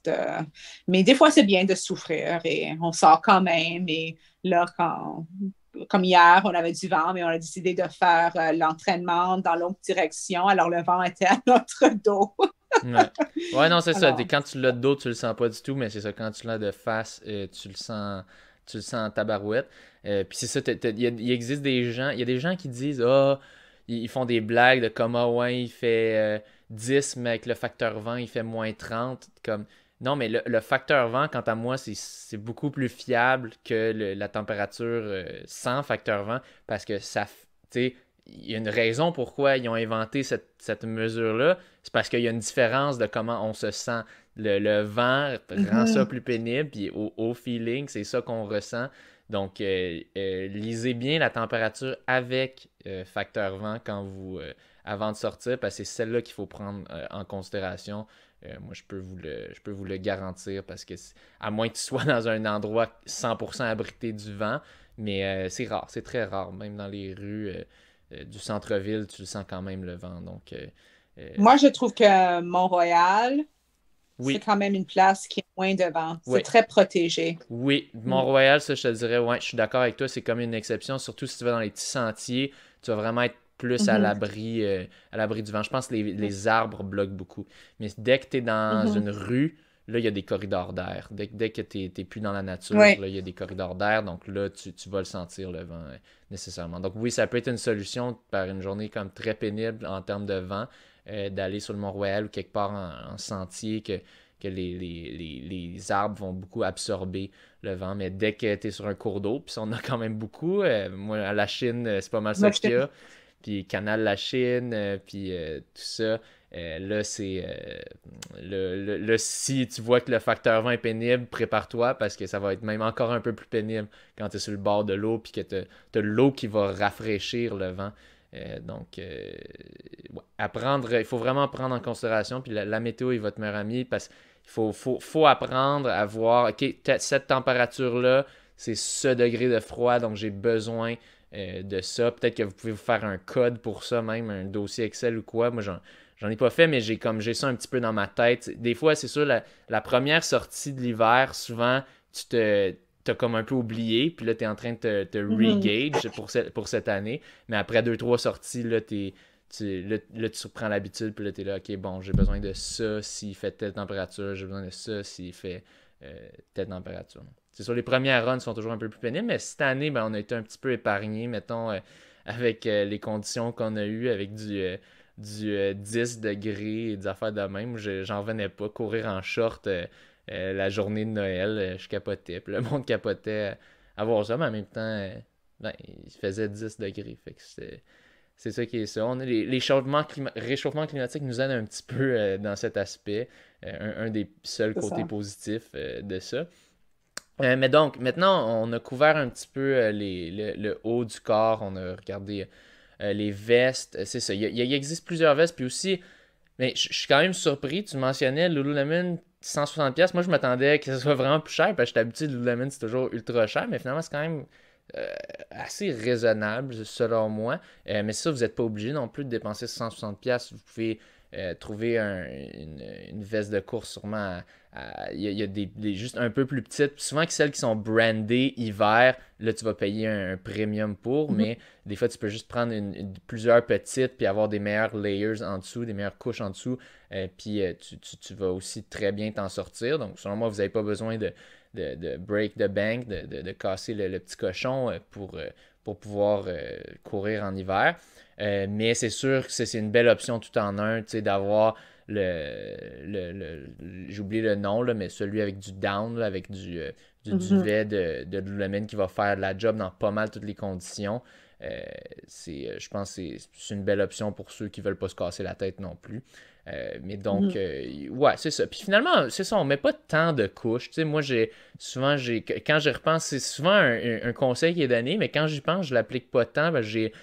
Mais des fois, c'est bien de souffrir et on sort quand même. Et là, quand, comme hier, on avait du vent, mais on a décidé de faire euh, l'entraînement dans l'autre direction. Alors, le vent était à notre dos. ouais. non, c'est ça. Quand tu l'as de dos, tu le sens pas du tout, mais c'est ça. Quand tu l'as de face, euh, tu le sens tu sens en tabarouette. Euh, puis c'est ça, il existe des gens, il y a des gens qui disent, ah, ils font des blagues de comment, ouais, il fait... 10, mais avec le facteur vent, il fait moins 30. Comme... Non, mais le, facteur vent, quant à moi, c'est beaucoup plus fiable que la température euh, sans facteur vent parce que ça. il y a une raison pourquoi ils ont inventé cette, mesure-là. C'est parce qu'il y a une différence de comment on se sent. Le, vent rend mhm. ça plus pénible, puis au, feeling, c'est ça qu'on ressent. Donc, euh, euh, lisez bien la température avec facteur vent quand vous avant de sortir, parce que c'est celle-là qu'il faut prendre euh, en considération. Euh, moi, je peux, vous le, je peux vous le garantir, parce que à moins que tu sois dans un endroit 100% abrité du vent, mais euh, c'est rare, c'est très rare. Même dans les rues du centre-ville, tu sens quand même le vent. Donc, Moi, je trouve que Mont-Royal, C'est quand même une place qui est moins de vent. C'est très protégé. Oui, Mont-Royal, ça, je te dirais, ouais, je suis d'accord avec toi, c'est comme une exception, surtout si tu vas dans les petits sentiers. Tu vas vraiment être plus mhm. euh, à l'abri du vent. Je pense que les, arbres bloquent beaucoup. Mais dès que tu es dans mhm. une rue, là, il y a des corridors d'air. Dès, dès, que tu n'es plus dans la nature, il y a des corridors d'air. Donc là, tu, vas le sentir, le vent, euh, nécessairement. Donc oui, ça peut être une solution par une journée comme très pénible en termes de vent, euh, d'aller sur le Mont-Royal ou quelque part en, sentier que, que les, arbres vont beaucoup absorber le vent. Mais dès que tu es sur un cours d'eau, puis on a quand même beaucoup, moi, à la Chine, c'est pas mal ça qu'il y a puis Canal La Chine, euh, puis euh, tout ça. Euh, là, c'est le, si tu vois que le facteur 20 est pénible, prépare-toi parce que ça va être même encore un peu plus pénible quand tu es sur le bord de l'eau puis que tu as, l'eau qui va rafraîchir le vent. donc, apprendre, il faut vraiment prendre en considération. Puis la, météo est votre meilleur ami parce qu'il faut, faut, faut, apprendre à voir, OK, cette température-là, c'est ce degré de froid, donc j'ai besoin euh, de ça. Peut-être que vous pouvez vous faire un code pour ça, même un dossier Excel ou quoi. Moi, j'en ai pas fait, mais j'ai comme j'ai ça un petit peu dans ma tête. Des fois, c'est sûr, la, première sortie de l'hiver, souvent, tu te comme un peu oublié, puis là, tu es en train de te, mhm. regage pour, pour cette année. Mais après deux, trois sorties, là, tu tu, tu reprends l'habitude, puis là, tu es là, OK, bon, j'ai besoin de ça s'il fait telle température, j'ai besoin de ça s'il fait euh, telle température. C'est sûr, les premières runs sont toujours un peu plus pénibles, mais cette année, ben, on a été un petit peu épargné, mettons, euh, avec euh, les conditions qu'on a eues, avec du, 10 euh, degrés et des affaires de même. J'en venais pas courir en short la journée de Noël. je capotais. le monde capotait à voir ça, mais en même temps, ben, il faisait 10 degrés. Fait que C'est ça qui est ça. les, réchauffements climatiques nous aident un petit peu dans cet aspect. un, des seuls côtés positifs de ça. Euh, mais donc, maintenant, on a couvert un petit peu euh, les, le, haut du corps, on a regardé euh, les vestes, c'est ça. Il, existe plusieurs vestes, puis aussi, mais je, suis quand même surpris, tu mentionnais Lululemon 160$, moi je m'attendais que ce soit vraiment plus cher, parce que je suis habitué, Lululemon c'est toujours ultra cher, mais finalement c'est quand même assez raisonnable selon moi. mais ça, vous n'êtes pas obligé non plus de dépenser 160$, vous pouvez euh, trouver une, veste de course sûrement. Il y a, des, juste un peu plus petites. Souvent que celles qui sont brandées hiver, là tu vas payer un, premium pour, mhm. mais des fois tu peux juste prendre plusieurs petites puis avoir des meilleurs layers en dessous, des meilleures couches en dessous, euh, puis euh, tu, vas aussi très bien t'en sortir. Donc selon moi, vous n'avez pas besoin de, de, break the bank, de, casser le, petit cochon pour pour pouvoir euh, courir en hiver. Euh, mais c'est sûr que c'est une belle option tout en un, tu sais, d'avoir le, le, le j'oublie le nom, là, mais celui avec du down, avec du, euh, mhm. duvet de, de qui va faire la job dans pas mal toutes les conditions. C'est je pense que c'est une belle option pour ceux qui veulent pas se casser la tête non plus. Euh, mais mm-hmm. donc, euh, ouais, c'est ça. Puis finalement, c'est ça, on met pas tant de couches. Tu sais, moi, j'ai souvent, quand je repense, c'est souvent un, conseil qui est donné, mais quand j'y pense, je l'applique pas tant. j'ai,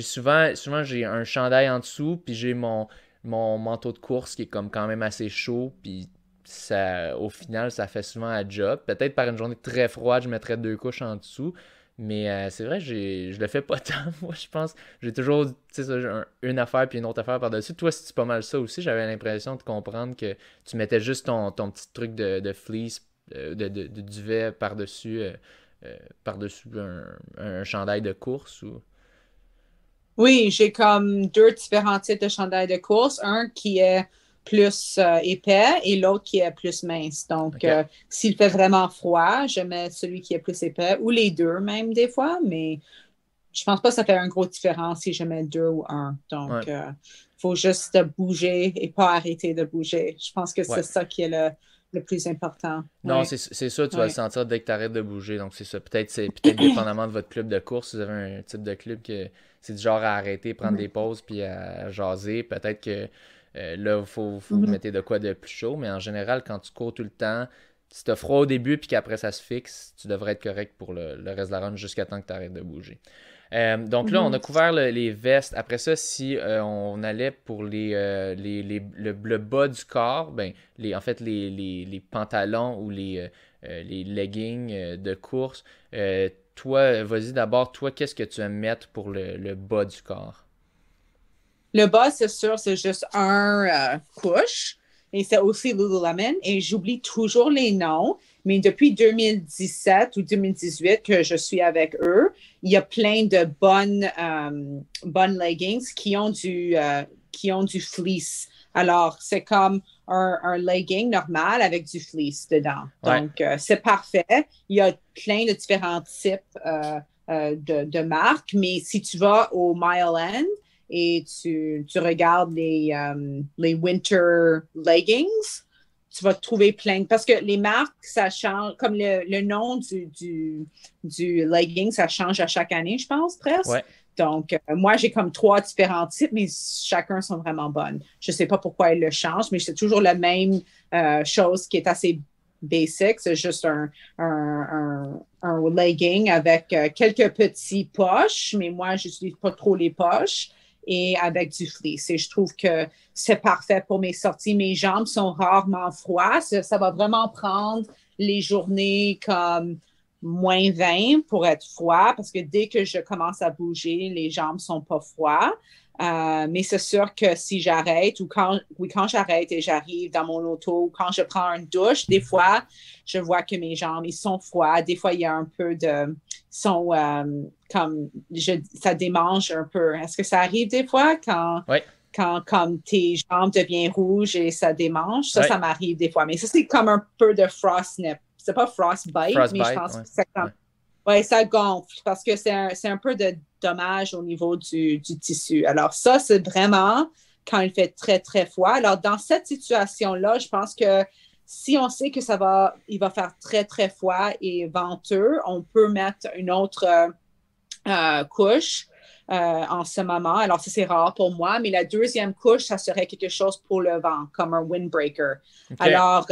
souvent, souvent j'ai un chandail en dessous, puis j'ai mon, manteau de course qui est comme quand même assez chaud, puis ça, au final, ça fait souvent un job. Peut-être par une journée très froide, je mettrais deux couches en dessous. Mais euh, c'est vrai, je le fais pas tant, moi, je pense. J'ai toujours, une affaire puis une autre affaire par-dessus. Toi, c'est pas mal ça aussi. J'avais l'impression de comprendre que tu mettais juste ton, petit truc de, fleece, euh, de, de, duvet par-dessus euh, par-dessus un, un, chandail de course Oui, j'ai comme deux différents types de chandail de course. Un qui est plus euh, épais et l'autre qui est plus mince. Donc, euh, s'il fait vraiment froid, je mets celui qui est plus épais ou les deux même des fois, mais je pense pas que ça fait une grosse différence si je mets deux ou un. Donc, il euh, faut juste bouger et pas arrêter de bouger. Je pense que c'est ça qui est le, plus important. Non, c'est ça. tu vas le sentir dès que tu arrêtes de bouger. Donc, c'est ça. Peut-être, c'est peut-être dépendamment de votre club de course. Vous avez un type de club que c'est du genre à arrêter, prendre mm-hmm. des pauses, puis à jaser. Peut-être que euh, là, il faut, faut mhm. mettre de quoi de plus chaud, mais en général, quand tu cours tout le temps, si te froid au début puis qu'après ça se fixe, tu devrais être correct pour le, reste de la run jusqu'à temps que tu arrêtes de bouger. Euh, donc là, on a mhm. couvert les vestes. Après ça, si euh, on allait pour les, le, bas du corps, ben, les, en fait, les, pantalons ou les, leggings de course, toi, vas-y d'abord, toi, qu'est-ce que tu aimes mettre pour le bas du corps? Le bas, c'est sûr, c'est juste un euh, couche. Et c'est aussi Lululemon. Et j'oublie toujours les noms. Mais depuis 2017 ou 2018 que je suis avec eux, il y a plein de bonnes, euh, leggings qui ont du, euh, qui ont du fleece. Alors, c'est comme un, un, legging normal avec du fleece dedans. Donc, c'est parfait. Il y a plein de différents types de, de, marques, mais si tu vas au Mile End, et tu, regardes euh, les, winter leggings, tu vas trouver plein. parce que les marques, ça change, comme le, nom du, legging, ça change à chaque année, je pense, presque. Donc, euh, moi, j'ai comme trois différents types, mais chacun sont vraiment bonnes. Je ne sais pas pourquoi ils le changent, mais c'est toujours la même euh, chose qui est assez basic. C'est juste un, legging avec quelques petits poches, mais moi, je n'utilise pas trop les poches et avec du fleece. Et je trouve que c'est parfait pour mes sorties. Mes jambes sont rarement froides. Ça, va vraiment prendre les journées comme moins 20 pour être froid parce que dès que je commence à bouger, les jambes sont pas froides. Euh, mais c'est sûr que si j'arrête ou quand, oui, quand j'arrête et j'arrive dans mon auto ou quand je prends une douche, des fois, je vois que mes jambes, ils sont froides. Des fois, il y a un peu de, sont euh, comme, ça démange un peu. Est-ce que ça arrive des fois quand, quand comme tes jambes deviennent rouges et ça démange? Ça, ça m'arrive des fois. Mais ça, c'est comme un peu de frost C'est pas frostbite, mais je pense que ça, ça gonfle parce que c'est un peu de dommage au niveau du, tissu. Alors ça, c'est vraiment quand il fait très, très froid. Alors dans cette situation-là, je pense que si on sait que ça va, il va faire très, très froid et venteux, on peut mettre une autre euh, euh, couche euh, en ce moment. Alors, ça, c'est rare pour moi, mais la deuxième couche, ça serait quelque chose pour le vent, comme un windbreaker. Alors,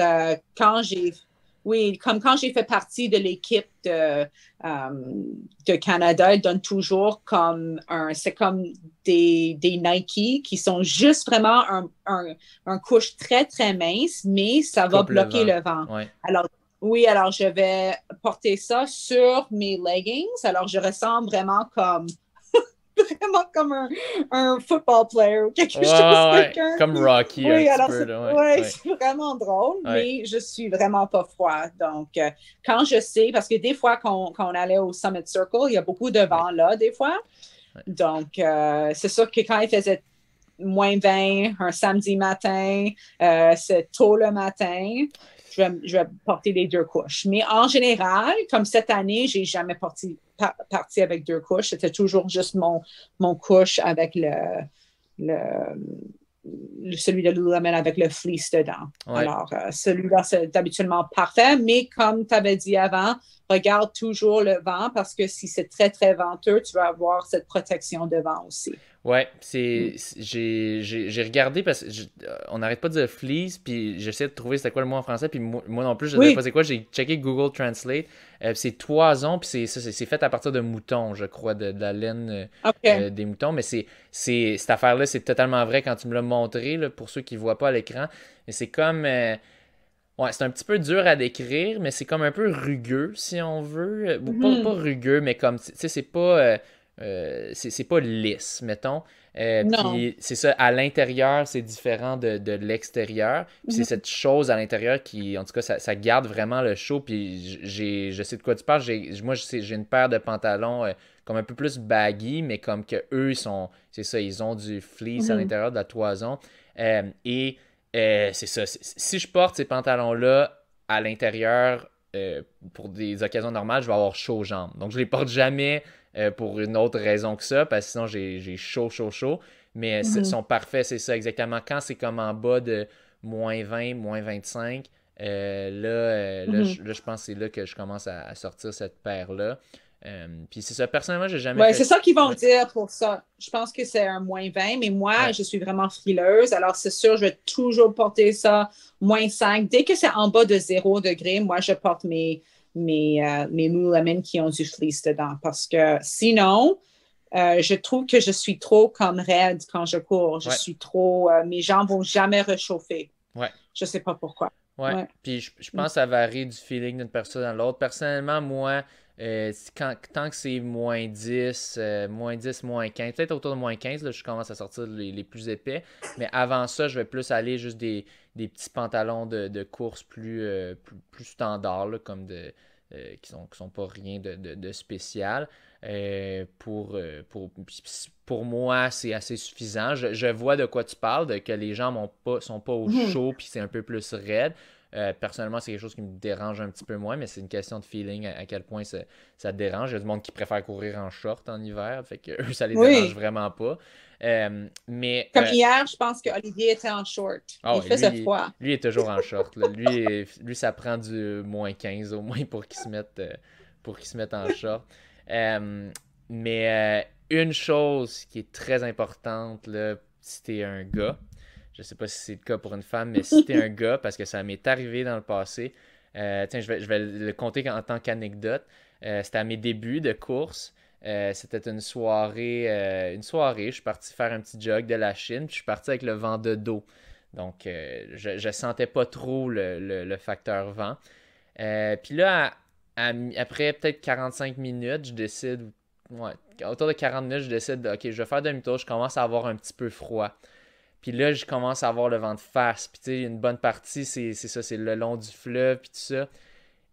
quand j'ai oui, comme quand j'ai fait partie de l'équipe de, euh, de Canada, elle donnent toujours comme un, c'est comme des, Nike qui sont juste vraiment un, couche très, très mince, mais ça va bloquer le vent. Alors, oui, alors je vais porter ça sur mes leggings. Alors, je ressemble vraiment comme vraiment comme un, football player ou quelque chose ouais, comme Rocky oui, alors c'est vraiment drôle mais je suis vraiment pas froid. donc euh, quand je sais parce que des fois qu'on allait au Summit Circle il y a beaucoup de vent là des fois donc euh, c'est sûr que quand il faisait moins 20 un samedi matin euh, c'est tôt le matin je vais, porter les deux couches. Mais en général, comme cette année, j'ai jamais parti, avec deux couches. C'était toujours juste mon, mon couche avec le, celui de Lululemon avec le fleece dedans. Alors, euh, celui-là, c'est habituellement parfait, mais comme tu avais dit avant, regarde toujours le vent parce que si c'est très, très venteux, tu vas avoir cette protection de vent aussi. Ouais, c'est mm. j'ai regardé parce qu'on euh, n'arrête pas de dire fleece, puis j'essaie de trouver c'était quoi le mot en français, puis moi, non plus je ne pas c'est quoi. J'ai checké Google Translate, euh, c'est toison, puis c'est fait à partir de moutons, je crois, de, la laine euh, des moutons. Mais c'est cette affaire-là, c'est totalement vrai quand tu me l'as montré, là, pour ceux qui ne voient pas à l'écran. Mais c'est comme. Ouais, c'est un petit peu dur à décrire, mais c'est comme un peu rugueux, si on veut. Ou mm-hmm. pas, rugueux, mais comme, tu sais, c'est pas. Euh, c'est pas lisse, mettons. Euh, puis c'est ça, à l'intérieur, c'est différent de, l'extérieur. c'est mhm. cette chose à l'intérieur qui, en tout cas, ça, ça garde vraiment le show. Puis je sais de quoi tu parles. Moi, j'ai une paire de pantalons euh, comme un peu plus baggy, mais comme que eux sont, c'est ça, ils ont du fleece à mhm. l'intérieur de la toison. et c'est ça, si je porte ces pantalons-là à l'intérieur pour des occasions normales, je vais avoir chaud aux jambes. Donc je les porte jamais euh, pour une autre raison que ça, parce que sinon j'ai chaud, chaud, chaud. Mais ils euh, mhm. sont parfaits, c'est ça exactement. Quand c'est comme en bas de moins 20, moins 25, euh, mhm. là, je pense que c'est là que je commence à, sortir cette paire-là. puis c'est ça, personnellement, j'ai jamais. Oui, c'est ça qu'ils vont dire pour ça. Je pense que c'est un moins 20, mais moi, je suis vraiment frileuse. Alors, c'est sûr, je vais toujours porter ça, moins 5. Dès que c'est en bas de 0 degré, moi, je porte mes, mes euh, mais nous qui ont du fleece dedans. Parce que sinon, euh, je trouve que je suis trop comme raide quand je cours. Je suis trop. Euh, mes jambes vont jamais réchauffer. Ouais. Je sais pas pourquoi. Ouais. Puis je, mm. pense que ça varie du feeling d'une personne à l'autre. Personnellement, moi, euh, quand, tant que c'est moins 10, moins 10, moins 15, peut-être autour de moins 15, je commence à sortir les, plus épais. Mais avant ça, je vais plus aller juste des, des petits pantalons de, course plus, euh, plus, comme de, euh, qui sont, qui sont pas rien de, spécial. Euh, pour, pour, moi, c'est assez suffisant. Je, vois de quoi tu parles, que les gens ne sont pas au mhm. chaud, puis c'est un peu plus raide. personnellement, c'est quelque chose qui me dérange un petit peu moins, mais c'est une question de feeling à, quel point ça, te dérange. Il y a du monde qui préfère courir en short en hiver, fait que eux, ça les dérange vraiment pas. Euh, mais, Comme euh, hier, je pense que Olivier était en short. Ah il faisait lui, froid. Lui est toujours en short. Lui, lui, ça prend du moins 15 au moins pour qu'il se mette, euh, pour qu'il se mette en short. mais une chose qui est très importante le si t'es un gars, je sais pas si c'est le cas pour une femme, mais si t'es un gars, parce que ça m'est arrivé dans le passé, tiens, je vais, le compter en tant qu'anecdote. c'était à mes débuts de course. Euh, c'était une soirée, euh, une soirée. Je suis parti faire un petit jog de la Chine, puis je suis parti avec le vent de dos. Donc, euh, je, sentais pas trop le, facteur vent. puis là, après peut-être 45 minutes, je décide, ouais, autour de 40 minutes, je décide, ok, je vais faire demi-tour, je commence à avoir un petit peu froid. Puis là, je commence à avoir le vent de face. Puis tu sais, une bonne partie, c'est ça, c'est le long du fleuve, puis tout ça.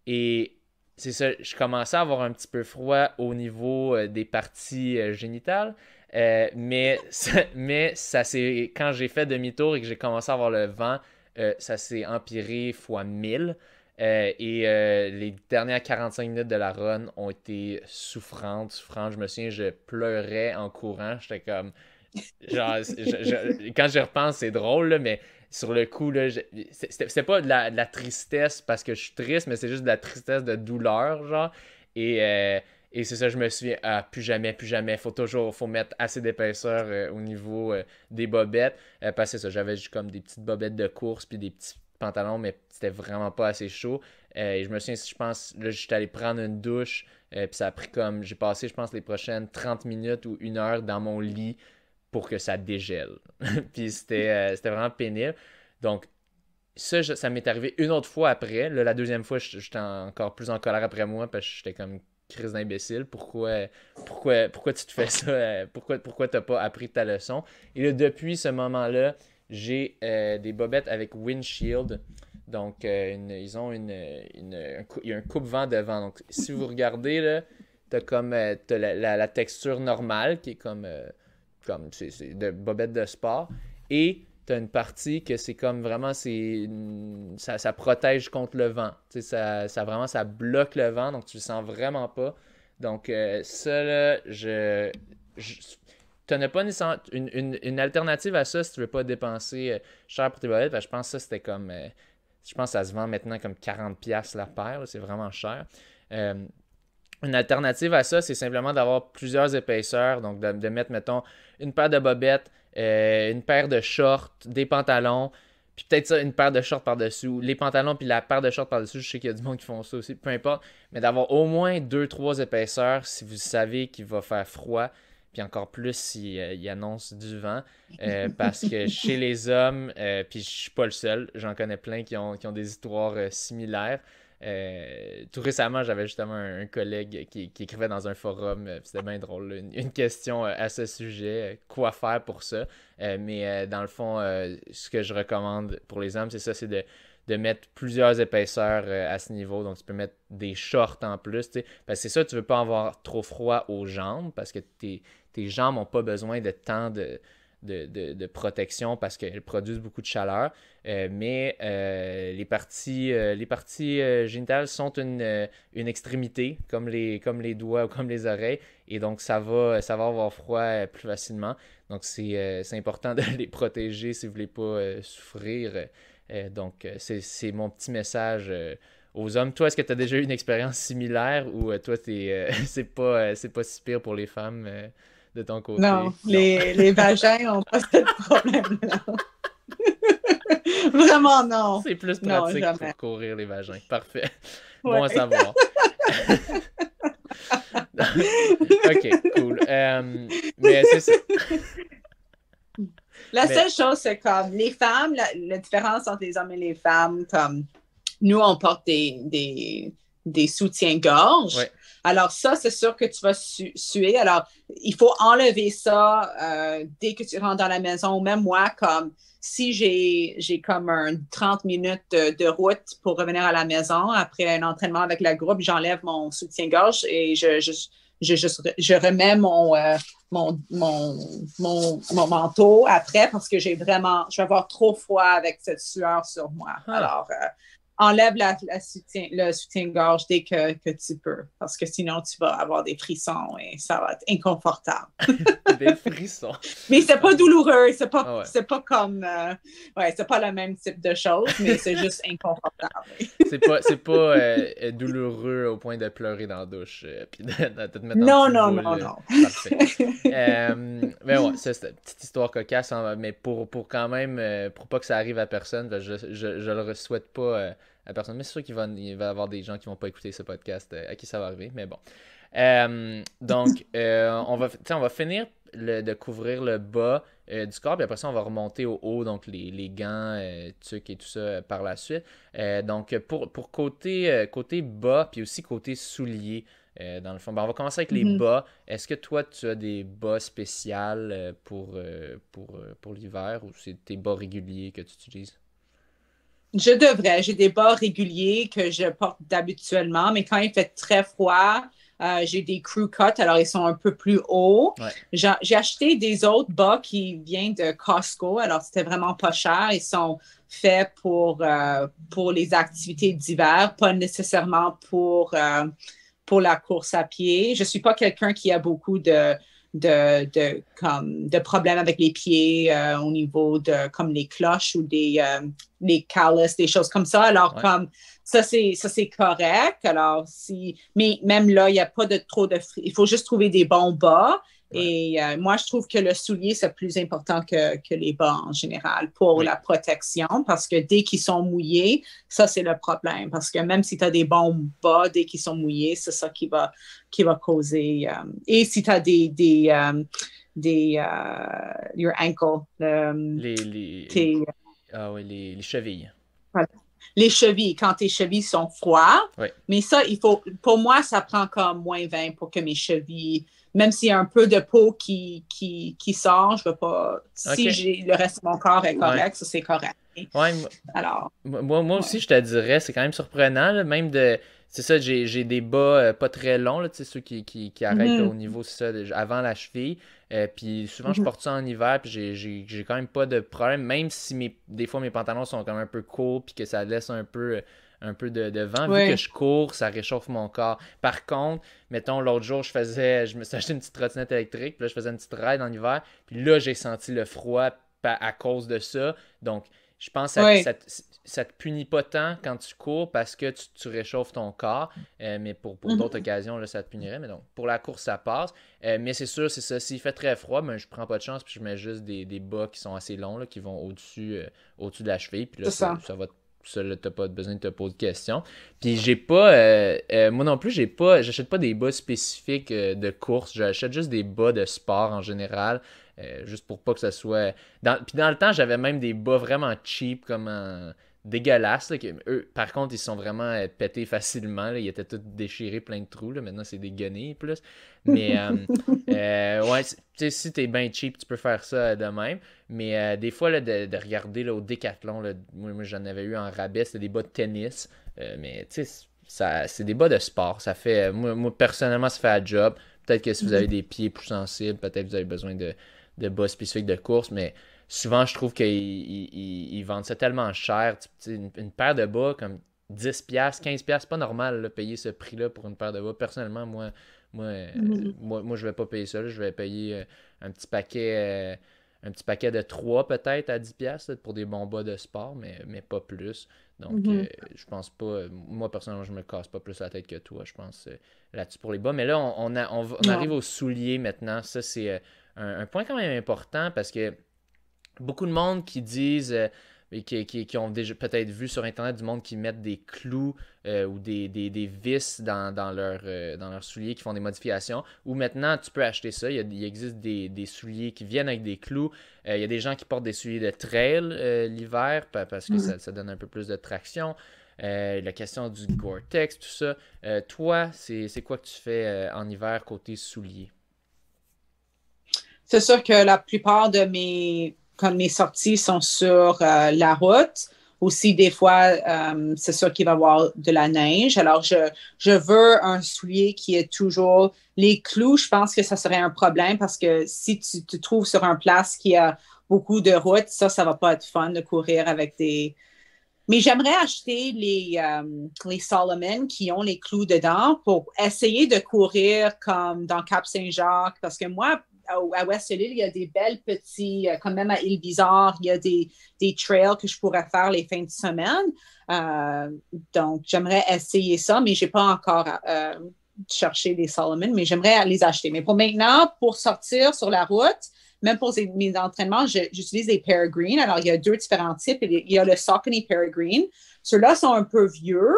Et c'est ça, je commençais à avoir un petit peu froid au niveau euh, des parties euh, génitales. Euh, mais, mais ça c'est quand j'ai fait demi-tour et que j'ai commencé à avoir le vent, ça s'est empiré fois 1000. et les dernières 45 minutes de la run ont été souffrantes, souffrantes. Je me souviens, je pleurais en courant. J'étais comme. quand je repense, c'est drôle, mais sur le coup, là, c'était pas de la, tristesse parce que je suis triste, mais c'est juste de la tristesse de douleur, genre. Et, euh, c'est ça, je me suis ah, plus jamais, plus jamais, faut toujours, faut mettre assez d'épaisseur euh, au niveau euh, des bobettes. parce que ça, j'avais juste comme des petites bobettes de course, puis des petits pantalons, mais c'était vraiment pas assez chaud. et je me souviens, je pense, là, j'étais allé prendre une douche, puis ça a pris comme, j'ai passé, je pense, les prochaines 30 minutes ou une heure dans mon lit pour que ça dégèle. puis euh, c'était, vraiment pénible. Donc, ça, ça m'est arrivé une autre fois après. la deuxième fois, j'étais encore plus en colère après moi parce que j'étais comme crise d'imbécile. Pourquoi, pourquoi, pourquoi tu te fais ça? Euh, pourquoi, pourquoi t'as pas appris ta leçon? Et depuis ce moment-là, j'ai euh, des bobettes avec windshield. Donc, ils ont une, il y a un coupe-vent devant. Donc, si vous regardez, là, as comme la, texture normale qui est comme comme c'est de bobettes de sport. Et tu as une partie que c'est comme vraiment, c'est ça, protège contre le vent. ça, vraiment, ça bloque le vent, donc tu le sens vraiment pas. Donc, euh, ça, là, je. t'en tu n'as pas une, une, alternative à ça si tu veux pas dépenser euh, cher pour tes bobettes. Ben, je pense ça, c'était comme. Euh, je pense que ça se vend maintenant comme 40$ la paire. C'est vraiment cher. Une alternative à ça, c'est simplement d'avoir plusieurs épaisseurs, donc de, mettre, mettons, une paire de bobettes, euh, une paire de shorts, des pantalons, puis peut-être ça, une paire de shorts par-dessus, les pantalons, puis la paire de shorts par-dessus. Je sais qu'il y a du monde qui font ça aussi, peu importe, mais d'avoir au moins deux, trois épaisseurs si vous savez qu'il va faire froid, puis encore plus s'il si, euh, annonce du vent, euh, parce que chez les hommes, puis je suis pas le seul, j'en connais plein qui ont, qui ont des histoires similaires. Euh, tout récemment, j'avais justement un, collègue qui, écrivait dans un forum, euh, c'était bien drôle, une, question euh, à ce sujet, quoi faire pour ça. mais dans le fond, ce que je recommande pour les hommes, c'est ça, c'est de, mettre plusieurs épaisseurs à ce niveau. Donc, tu peux mettre des shorts en plus, parce que c'est ça, tu veux pas avoir trop froid aux jambes, parce que tes, tes jambes n'ont pas besoin de tant de de, protection parce qu'elles produisent beaucoup de chaleur. Euh, mais euh, les parties, euh, les parties génitales sont une, extrémité, comme les, comme les doigts ou comme les oreilles. Et donc, ça va, ça avoir froid plus facilement. Donc, c'est important de les protéger si vous ne voulez pas souffrir. donc, c'est mon petit message aux hommes. Toi, est-ce que tu as déjà eu une expérience similaire ou toi, es, c'est pas, pas si pire pour les femmes? de Non, Les, les, vagins n'ont pas ce problème-là. Vraiment, non. C'est plus pratique pour courir les vagins. Parfait. Bon à savoir. ok, cool. Euh, mais c'est La seule chose, c'est comme les femmes, la, différence entre les hommes et les femmes, comme nous, on porte des, des, soutiens-gorge. Ouais. Alors ça, c'est sûr que tu vas suer. Alors, il faut enlever ça euh, dès que tu rentres dans la maison. même moi, comme si j'ai comme un 30 minutes de, route pour revenir à la maison après un entraînement avec la groupe, j'enlève mon soutien-gorge et je, remets mon, manteau après parce que j'ai vraiment, je vais avoir trop froid avec cette sueur sur moi. Ah. Alors, euh, enlève la, soutien, le soutien-gorge dès que, tu peux, parce que sinon tu vas avoir des frissons et ça va être inconfortable. des frissons. Mais c'est pas douloureux, c'est pas, ah c'est pas comme, euh, ouais, c'est pas le même type de chose, mais c'est juste inconfortable. c'est pas, pas euh, euh, douloureux au point de pleurer dans la douche, de, te mettre non, non, non, non, non, mais ouais, c'est une petite histoire cocasse, hein, mais pour, pour quand même, pour pas que ça arrive à personne, ben, je, je, je le souhaite pas personne. Mais c'est sûr qu'il va, y avoir des gens qui vont pas écouter ce podcast euh, à qui ça va arriver, mais bon. Euh, donc, euh, on, va, on va finir de couvrir le bas du corps, puis après ça, on va remonter au haut, donc les, gants, tucs et tout ça par la suite. donc, pour, pour côté, côté bas, puis aussi côté souliers dans le fond, ben, on va commencer avec les mhm. bas. Est-ce que toi, tu as des bas spéciaux pour, pour, pour l'hiver ou c'est tes bas réguliers que tu utilises? Je devrais. J'ai des bas réguliers que je porte d'habituellement, mais quand il fait très froid, euh, j'ai des crew cuts, alors ils sont un peu plus hauts. J'ai acheté des autres bas qui viennent de Costco, alors c'était vraiment pas cher. Ils sont faits pour, euh, pour les activités d'hiver, pas nécessairement pour, euh, pour la course à pied. Je suis pas quelqu'un qui a beaucoup de, de, de, comme, de problèmes avec les pieds euh, au niveau de comme les cloches ou des euh, les calluses, des choses comme ça. Alors, comme ça, c'est ça, c'est correct. Alors, si mais même là, il n'y a pas de trop de il faut juste trouver des bons bas et euh, moi, je trouve que le soulier, c'est plus important que, les bas en général pour la protection parce que dès qu'ils sont mouillés, ça, c'est le problème. Parce que même si tu as des bons bas, dès qu'ils sont mouillés, c'est ça qui va, qui va causer. Euh, et si tu as des. des, euh, des your ankle. les, chevilles. les chevilles, quand tes chevilles sont froides. Mais ça, il faut, pour moi, ça prend comme moins 20 pour que mes chevilles même s'il y a un peu de peau qui, qui, sort, je ne veux pas. Si le reste de mon corps est correct, ça c'est correct. Alors. Moi, moi aussi, je te dirais, c'est quand même surprenant, même de. C'est ça, j'ai des bas euh, pas très longs, là, ceux qui, qui, qui arrêtent mhm. au niveau, ça, avant la cheville. Euh, puis souvent, je mhm. porte ça en hiver, puis j'ai quand même pas de problème, même si mes, des fois mes pantalons sont quand même un peu courts, puis que ça laisse un peu euh, un peu de, vent. Vu que je cours, ça réchauffe mon corps. Par contre, mettons, l'autre jour, je faisais, je me suis acheté une petite trottinette électrique, puis là, je faisais une petite ride en hiver, puis là, j'ai senti le froid à cause de ça. Donc, je pense que ça, ne te punit pas tant quand tu cours parce que tu, réchauffes ton corps, euh, mais pour, pour mhm. d'autres occasions, là, ça te punirait. Mais donc, pour la course, ça passe. Euh, mais c'est sûr, c'est ça. S'il fait très froid, ben, je prends pas de chance puis je mets juste des, des bas qui sont assez longs, là, qui vont au-dessus euh, au-dessus de la cheville. Puis là, ça, ça. va te ça là t'as pas besoin de te poser de questions puis j'ai pas euh, euh, moi non plus j'ai pas j'achète pas des bas spécifiques euh, de course j'achète juste des bas de sport en général juste pour pas que ça soit dans, puis dans le temps j'avais même des bas vraiment cheap comme un dégueulasse, que, eux, par contre, ils sont vraiment euh, pétés facilement. Là, ils étaient tous déchirés, plein de trous. maintenant, c'est des guenilles plus. Mais euh, euh ouais, si t'es bien cheap, tu peux faire ça de même. Mais euh, des fois, de, regarder là, au décathlon, moi, j'en avais eu en rabais, c'était des bas de tennis. mais tu sais, c'est des bas de sport. Ça fait, moi, personnellement, ça fait un job. Peut-être que si vous avez mhm. des pieds plus sensibles, peut-être que vous avez besoin de, de bas spécifiques de course, mais souvent, je trouve qu'ils vendent ça tellement cher. Une, paire de bas, comme 10$, 15$, pas normal de payer ce prix-là pour une paire de bas. Personnellement, moi, moi, ne euh, mhm. moi, je vais pas payer ça. Je vais payer euh, un petit paquet. Euh, un petit paquet de 3 peut-être à 10$ pièces pour des bons bas de sport, mais, mais pas plus. Donc, mhm. je pense pas. Moi, personnellement, je me casse pas plus la tête que toi, je pense, là-dessus pour les bas. Mais là, on, arrive aux souliers maintenant. Ça, c'est un, point quand même important parce que beaucoup de monde qui disent. Euh, qui, ont déjà peut-être vu sur Internet du monde qui mettent des clous euh, ou des, des, vis euh, dans, leurs souliers, qui font des modifications. Ou maintenant, tu peux acheter ça. Il, existe des, souliers qui viennent avec des clous. il y a des gens qui portent des souliers de trail l'hiver parce que mm-hmm. ça, donne un peu plus de traction. la question du Gore-Tex, tout ça. toi, c'est quoi que tu fais en hiver côté souliers? C'est sûr que la plupart de mes comme mes sorties sont sur euh, la route, aussi des fois, euh, c'est sûr qu'il va y avoir de la neige. Alors, je, veux un soulier qui est toujours les clous. Je pense que ça serait un problème parce que si tu te trouves sur un place qui a beaucoup de routes, ça, ça va pas être fun de courir avec des. Mais j'aimerais acheter les, euh, les Solomon qui ont les clous dedans pour essayer de courir comme dans Cap-Saint-Jacques parce que moi, à West il y a des belles petits, euh, comme même à Île Bizarre, il y a des, trails que je pourrais faire les fins de semaine. Euh, donc, j'aimerais essayer ça, mais je n'ai pas encore euh, cherché des Solomon, mais j'aimerais les acheter. Mais pour maintenant, pour sortir sur la route, même pour mes entraînements, j'utilise des Peregrine. Alors, il y a deux différents types. Il y a le Saucony Peregrine. Ceux-là sont un peu vieux.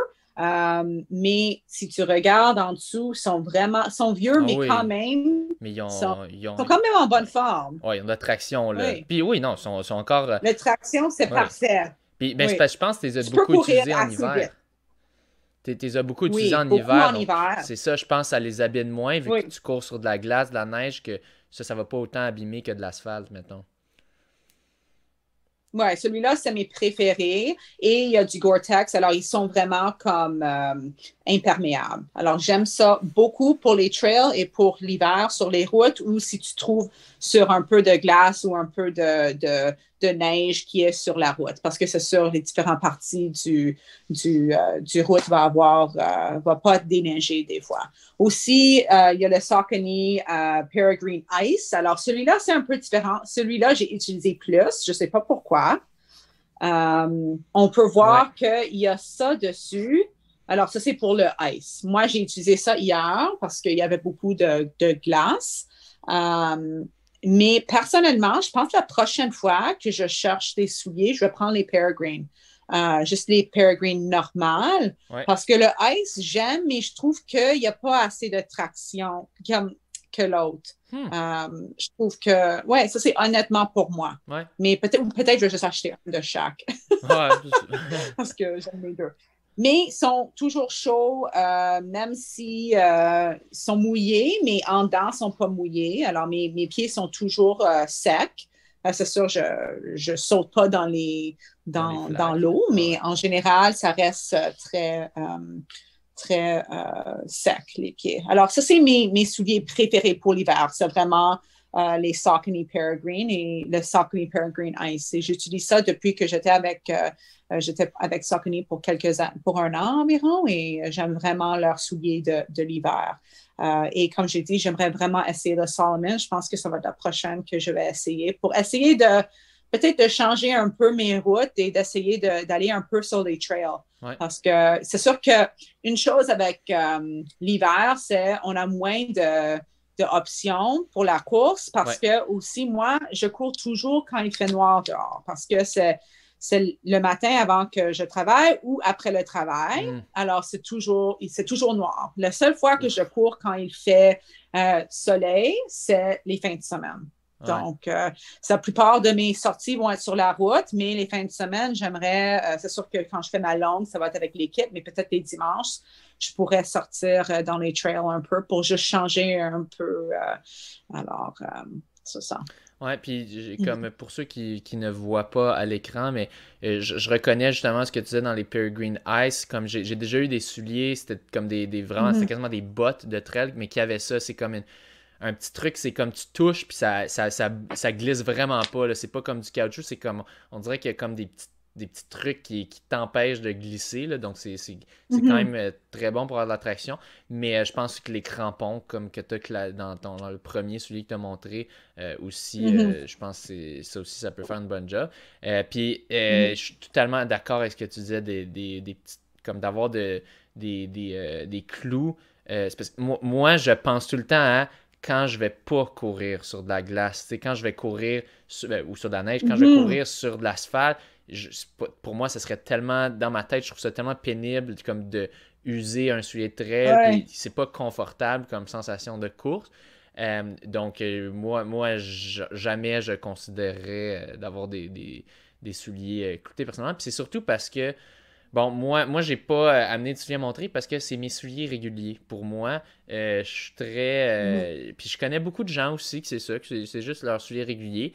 Euh, mais si tu regardes en dessous, sont vraiment sont vieux, ah mais quand même. Mais ils, ont, sont, ils ont... quand même en bonne forme. Oui, ils ont de la traction. Là. Puis oui, non, ils sont, sont encore. Euh, la traction, c'est parfait. Puis ben, je pense que tu les as beaucoup utilisés en hiver. Tu les as beaucoup utilisés en, hiver, C'est ça, je pense, ça les abîme moins vu que tu cours sur de la glace, de la neige, que ça, ça va pas autant abîmer que de l'asphalte, mettons. Ouais, celui-là, c'est mes préférés. Et il y a du Gore-Tex. Alors, ils sont vraiment comme. Euh, imperméable. Alors, j'aime ça beaucoup pour les trails et pour l'hiver sur les routes ou si tu trouves sur un peu de glace ou un peu de, neige qui est sur la route parce que c'est sûr, les différentes parties du, du, euh, route va avoir, euh, va pas déneigé des fois. Aussi, euh, il y a le Saucony Peregrine Ice. Alors, celui-là, c'est un peu différent. Celui-là, j'ai utilisé plus. Je sais pas pourquoi. on peut voir qu'il y a ça dessus alors, ça, c'est pour le ice. Moi, j'ai utilisé ça hier parce qu'il y avait beaucoup de, glace. Euh, mais personnellement, je pense que la prochaine fois que je cherche des souliers, je vais prendre les Peregrine. Euh, juste les Peregrine normales. Parce que le ice, j'aime, mais je trouve qu'il n'y a pas assez de traction que l'autre. Hmm. Euh, je trouve que, ouais, ça c'est honnêtement pour moi. Mais peut-être peut je vais juste acheter un de chaque. Ouais, parce que j'aime les deux mais sont toujours chauds, euh, même si euh, sont mouillés, mais en ne sont pas mouillés. Alors mes, pieds sont toujours euh, secs. c'est sûr, je ne saute pas dans les dans, l'eau, mais en général, ça reste très très sec les pieds. Alors ça c'est mes, mes souliers préférés pour l'hiver. C'est vraiment euh, les Saucony Peregrine et le Saucony Peregrine Ice. j'utilise ça depuis que j'étais avec, euh, euh, avec Saucony pour quelques pour un an environ et j'aime vraiment leurs souliers de, l'hiver. et comme j'ai dit, j'aimerais vraiment essayer le Solomon. Je pense que ça va être la prochaine que je vais essayer pour essayer de peut-être de changer un peu mes routes et d'essayer d'aller un peu sur les trails. Parce que c'est sûr qu'une chose avec l'hiver, c'est on a moins de d'options pour la course parce que aussi, moi, je cours toujours quand il fait noir dehors parce que c'est le matin avant que je travaille ou après le travail. Mm. Alors, c'est toujours, toujours noir. La seule fois que je cours quand il fait euh, soleil, c'est les fins de semaine. Donc, euh, la plupart de mes sorties vont être sur la route, mais les fins de semaine, j'aimerais, euh, c'est sûr que quand je fais ma longue, ça va être avec l'équipe, mais peut-être les dimanches, je pourrais sortir euh, dans les trails un peu pour juste changer un peu. Euh, alors, euh, c'est ça. Ouais, puis mm. comme pour ceux qui, ne voient pas à l'écran, mais je, reconnais justement ce que tu disais dans les Peregrine Ice, comme j'ai déjà eu des souliers, c'était comme des, vraiment, mm-hmm. quasiment des bottes de trail, mais qui avaient ça, c'est comme un petit truc, c'est comme tu touches, puis ça, ça, ça, ça glisse vraiment pas, c'est pas comme du caoutchouc, c'est comme, on dirait qu'il y a comme des petites des petits trucs qui, qui t'empêchent de glisser. Là, donc, c'est, mhm. quand même euh, très bon pour avoir de l'attraction. Mais euh, je pense que les crampons, comme que tu as dans, le premier, celui que tu as montré, euh, aussi, mhm. je pense que ça aussi, ça peut faire une bonne job. puis, mhm. je suis totalement d'accord avec ce que tu disais, des, des, comme d'avoir de, des, clous. moi, je pense tout le temps à quand je vais pas courir sur de la glace, quand je vais courir ben, ou sur de la neige, quand je vais courir sur de l'asphalte, pour moi, ça serait tellement, dans ma tête, je trouve ça tellement pénible comme de user un soulier très C'est pas confortable comme sensation de course. Euh, donc, euh, moi, moi jamais je considérerais euh, d'avoir des, souliers cloutés personnellement. Puis c'est surtout parce que, bon, moi, moi j'ai pas amené de souliers à montrer parce que c'est mes souliers réguliers pour moi. je suis très. Mm. Puis je connais beaucoup de gens aussi que c'est ça, que c'est juste leurs souliers réguliers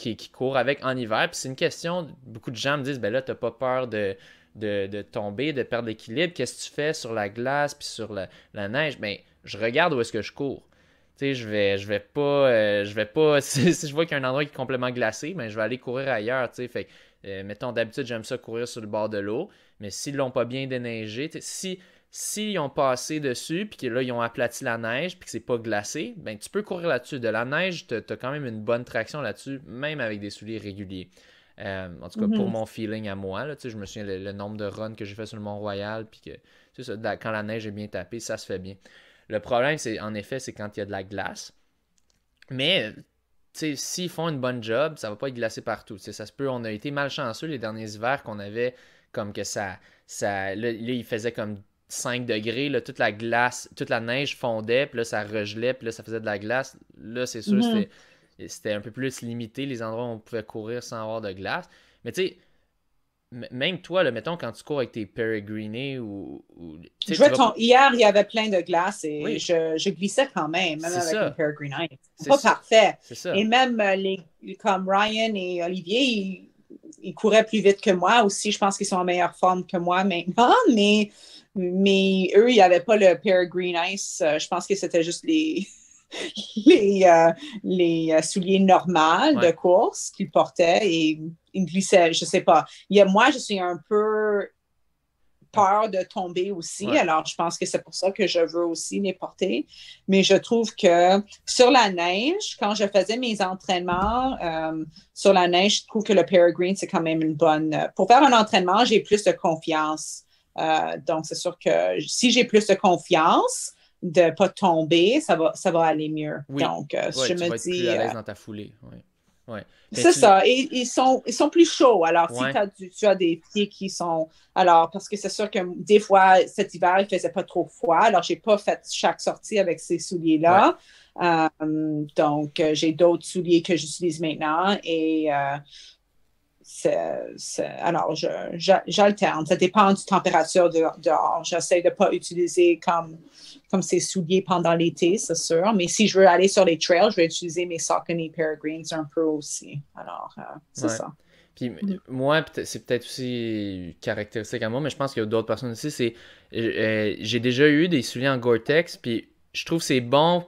qui, court courent avec en hiver. Puis c'est une question, beaucoup de gens me disent, ben là, t'as pas peur de, de, tomber, de perdre l'équilibre, qu'est-ce que tu fais sur la glace, puis sur la, neige? Ben, je regarde où est-ce que je cours. Tu sais, je vais, je vais pas, euh, je vais pas, si, je vois qu'il y a un endroit qui est complètement glacé, ben, je vais aller courir ailleurs, tu sais, fait euh, mettons, d'habitude, j'aime ça courir sur le bord de l'eau, mais s'ils l'ont pas bien déneigé, si s'ils ont passé dessus, puis que là, ils ont aplati la neige, puis que c'est pas glacé, ben tu peux courir là-dessus. De la neige, tu as quand même une bonne traction là-dessus, même avec des souliers réguliers. Euh, en tout cas, pour mhm. mon feeling à moi, là, je me souviens le, nombre de runs que j'ai fait sur le Mont-Royal, puis que ça, quand la neige est bien tapée, ça se fait bien. Le problème, c'est en effet, c'est quand il y a de la glace. Mais s'ils font une bonne job, ça va pas être glacé partout. ça se peut, on a été malchanceux les derniers hivers qu'on avait comme que ça. ça là, il faisait comme 5 degrés, là, toute la glace, toute la neige fondait, puis là, ça regelait, puis là, ça faisait de la glace. Là, c'est sûr, mhm. c'était un peu plus limité, les endroits où on pouvait courir sans avoir de glace. Mais tu sais, même toi, là, mettons, quand tu cours avec tes peregrinés ou. Hier, il y avait plein de glace et je, glissais quand même, même avec un peregrinés. C'est pas parfait. Et même euh, les, comme Ryan et Olivier, ils, ils couraient plus vite que moi aussi. Je pense qu'ils sont en meilleure forme que moi maintenant, mais mais eux, ils n'avaient pas le green Ice. Euh, je pense que c'était juste les, euh, euh, souliers normaux de course qu'ils portaient et ils glissaient, je ne sais pas. moi, je suis un peu peur de tomber aussi. Alors, je pense que c'est pour ça que je veux aussi les porter. Mais je trouve que sur la neige, quand je faisais mes entraînements sur la neige, je trouve que le green» c'est quand même une bonne. Pour faire un entraînement, j'ai plus de confiance euh, donc, c'est sûr que si j'ai plus de confiance, de ne pas tomber, ça va, ça va aller mieux. Donc, euh, je me dis. Être à euh, l'aise dans ta foulée. C'est ça. ils, sont, ils sont plus chauds. Alors, si tu as des pieds qui sont. Alors, parce que c'est sûr que des fois, cet hiver, il ne faisait pas trop froid. Alors, je n'ai pas fait chaque sortie avec ces souliers-là. donc, j'ai d'autres souliers que j'utilise maintenant. Et alors, j'alterne. Ça dépend du température dehors. J'essaie de ne pas utiliser comme, comme ces souliers pendant l'été, c'est sûr. Mais si je veux aller sur les trails, je vais utiliser mes Saucony Peregrines un peu aussi. Alors, euh, c'est ça. Puis mm-hmm. moi, c'est peut-être aussi caractéristique à moi, mais je pense qu'il y a d'autres personnes aussi. C'est, euh, j'ai déjà eu des souliers en Gore-Tex, puis je trouve que c'est bon.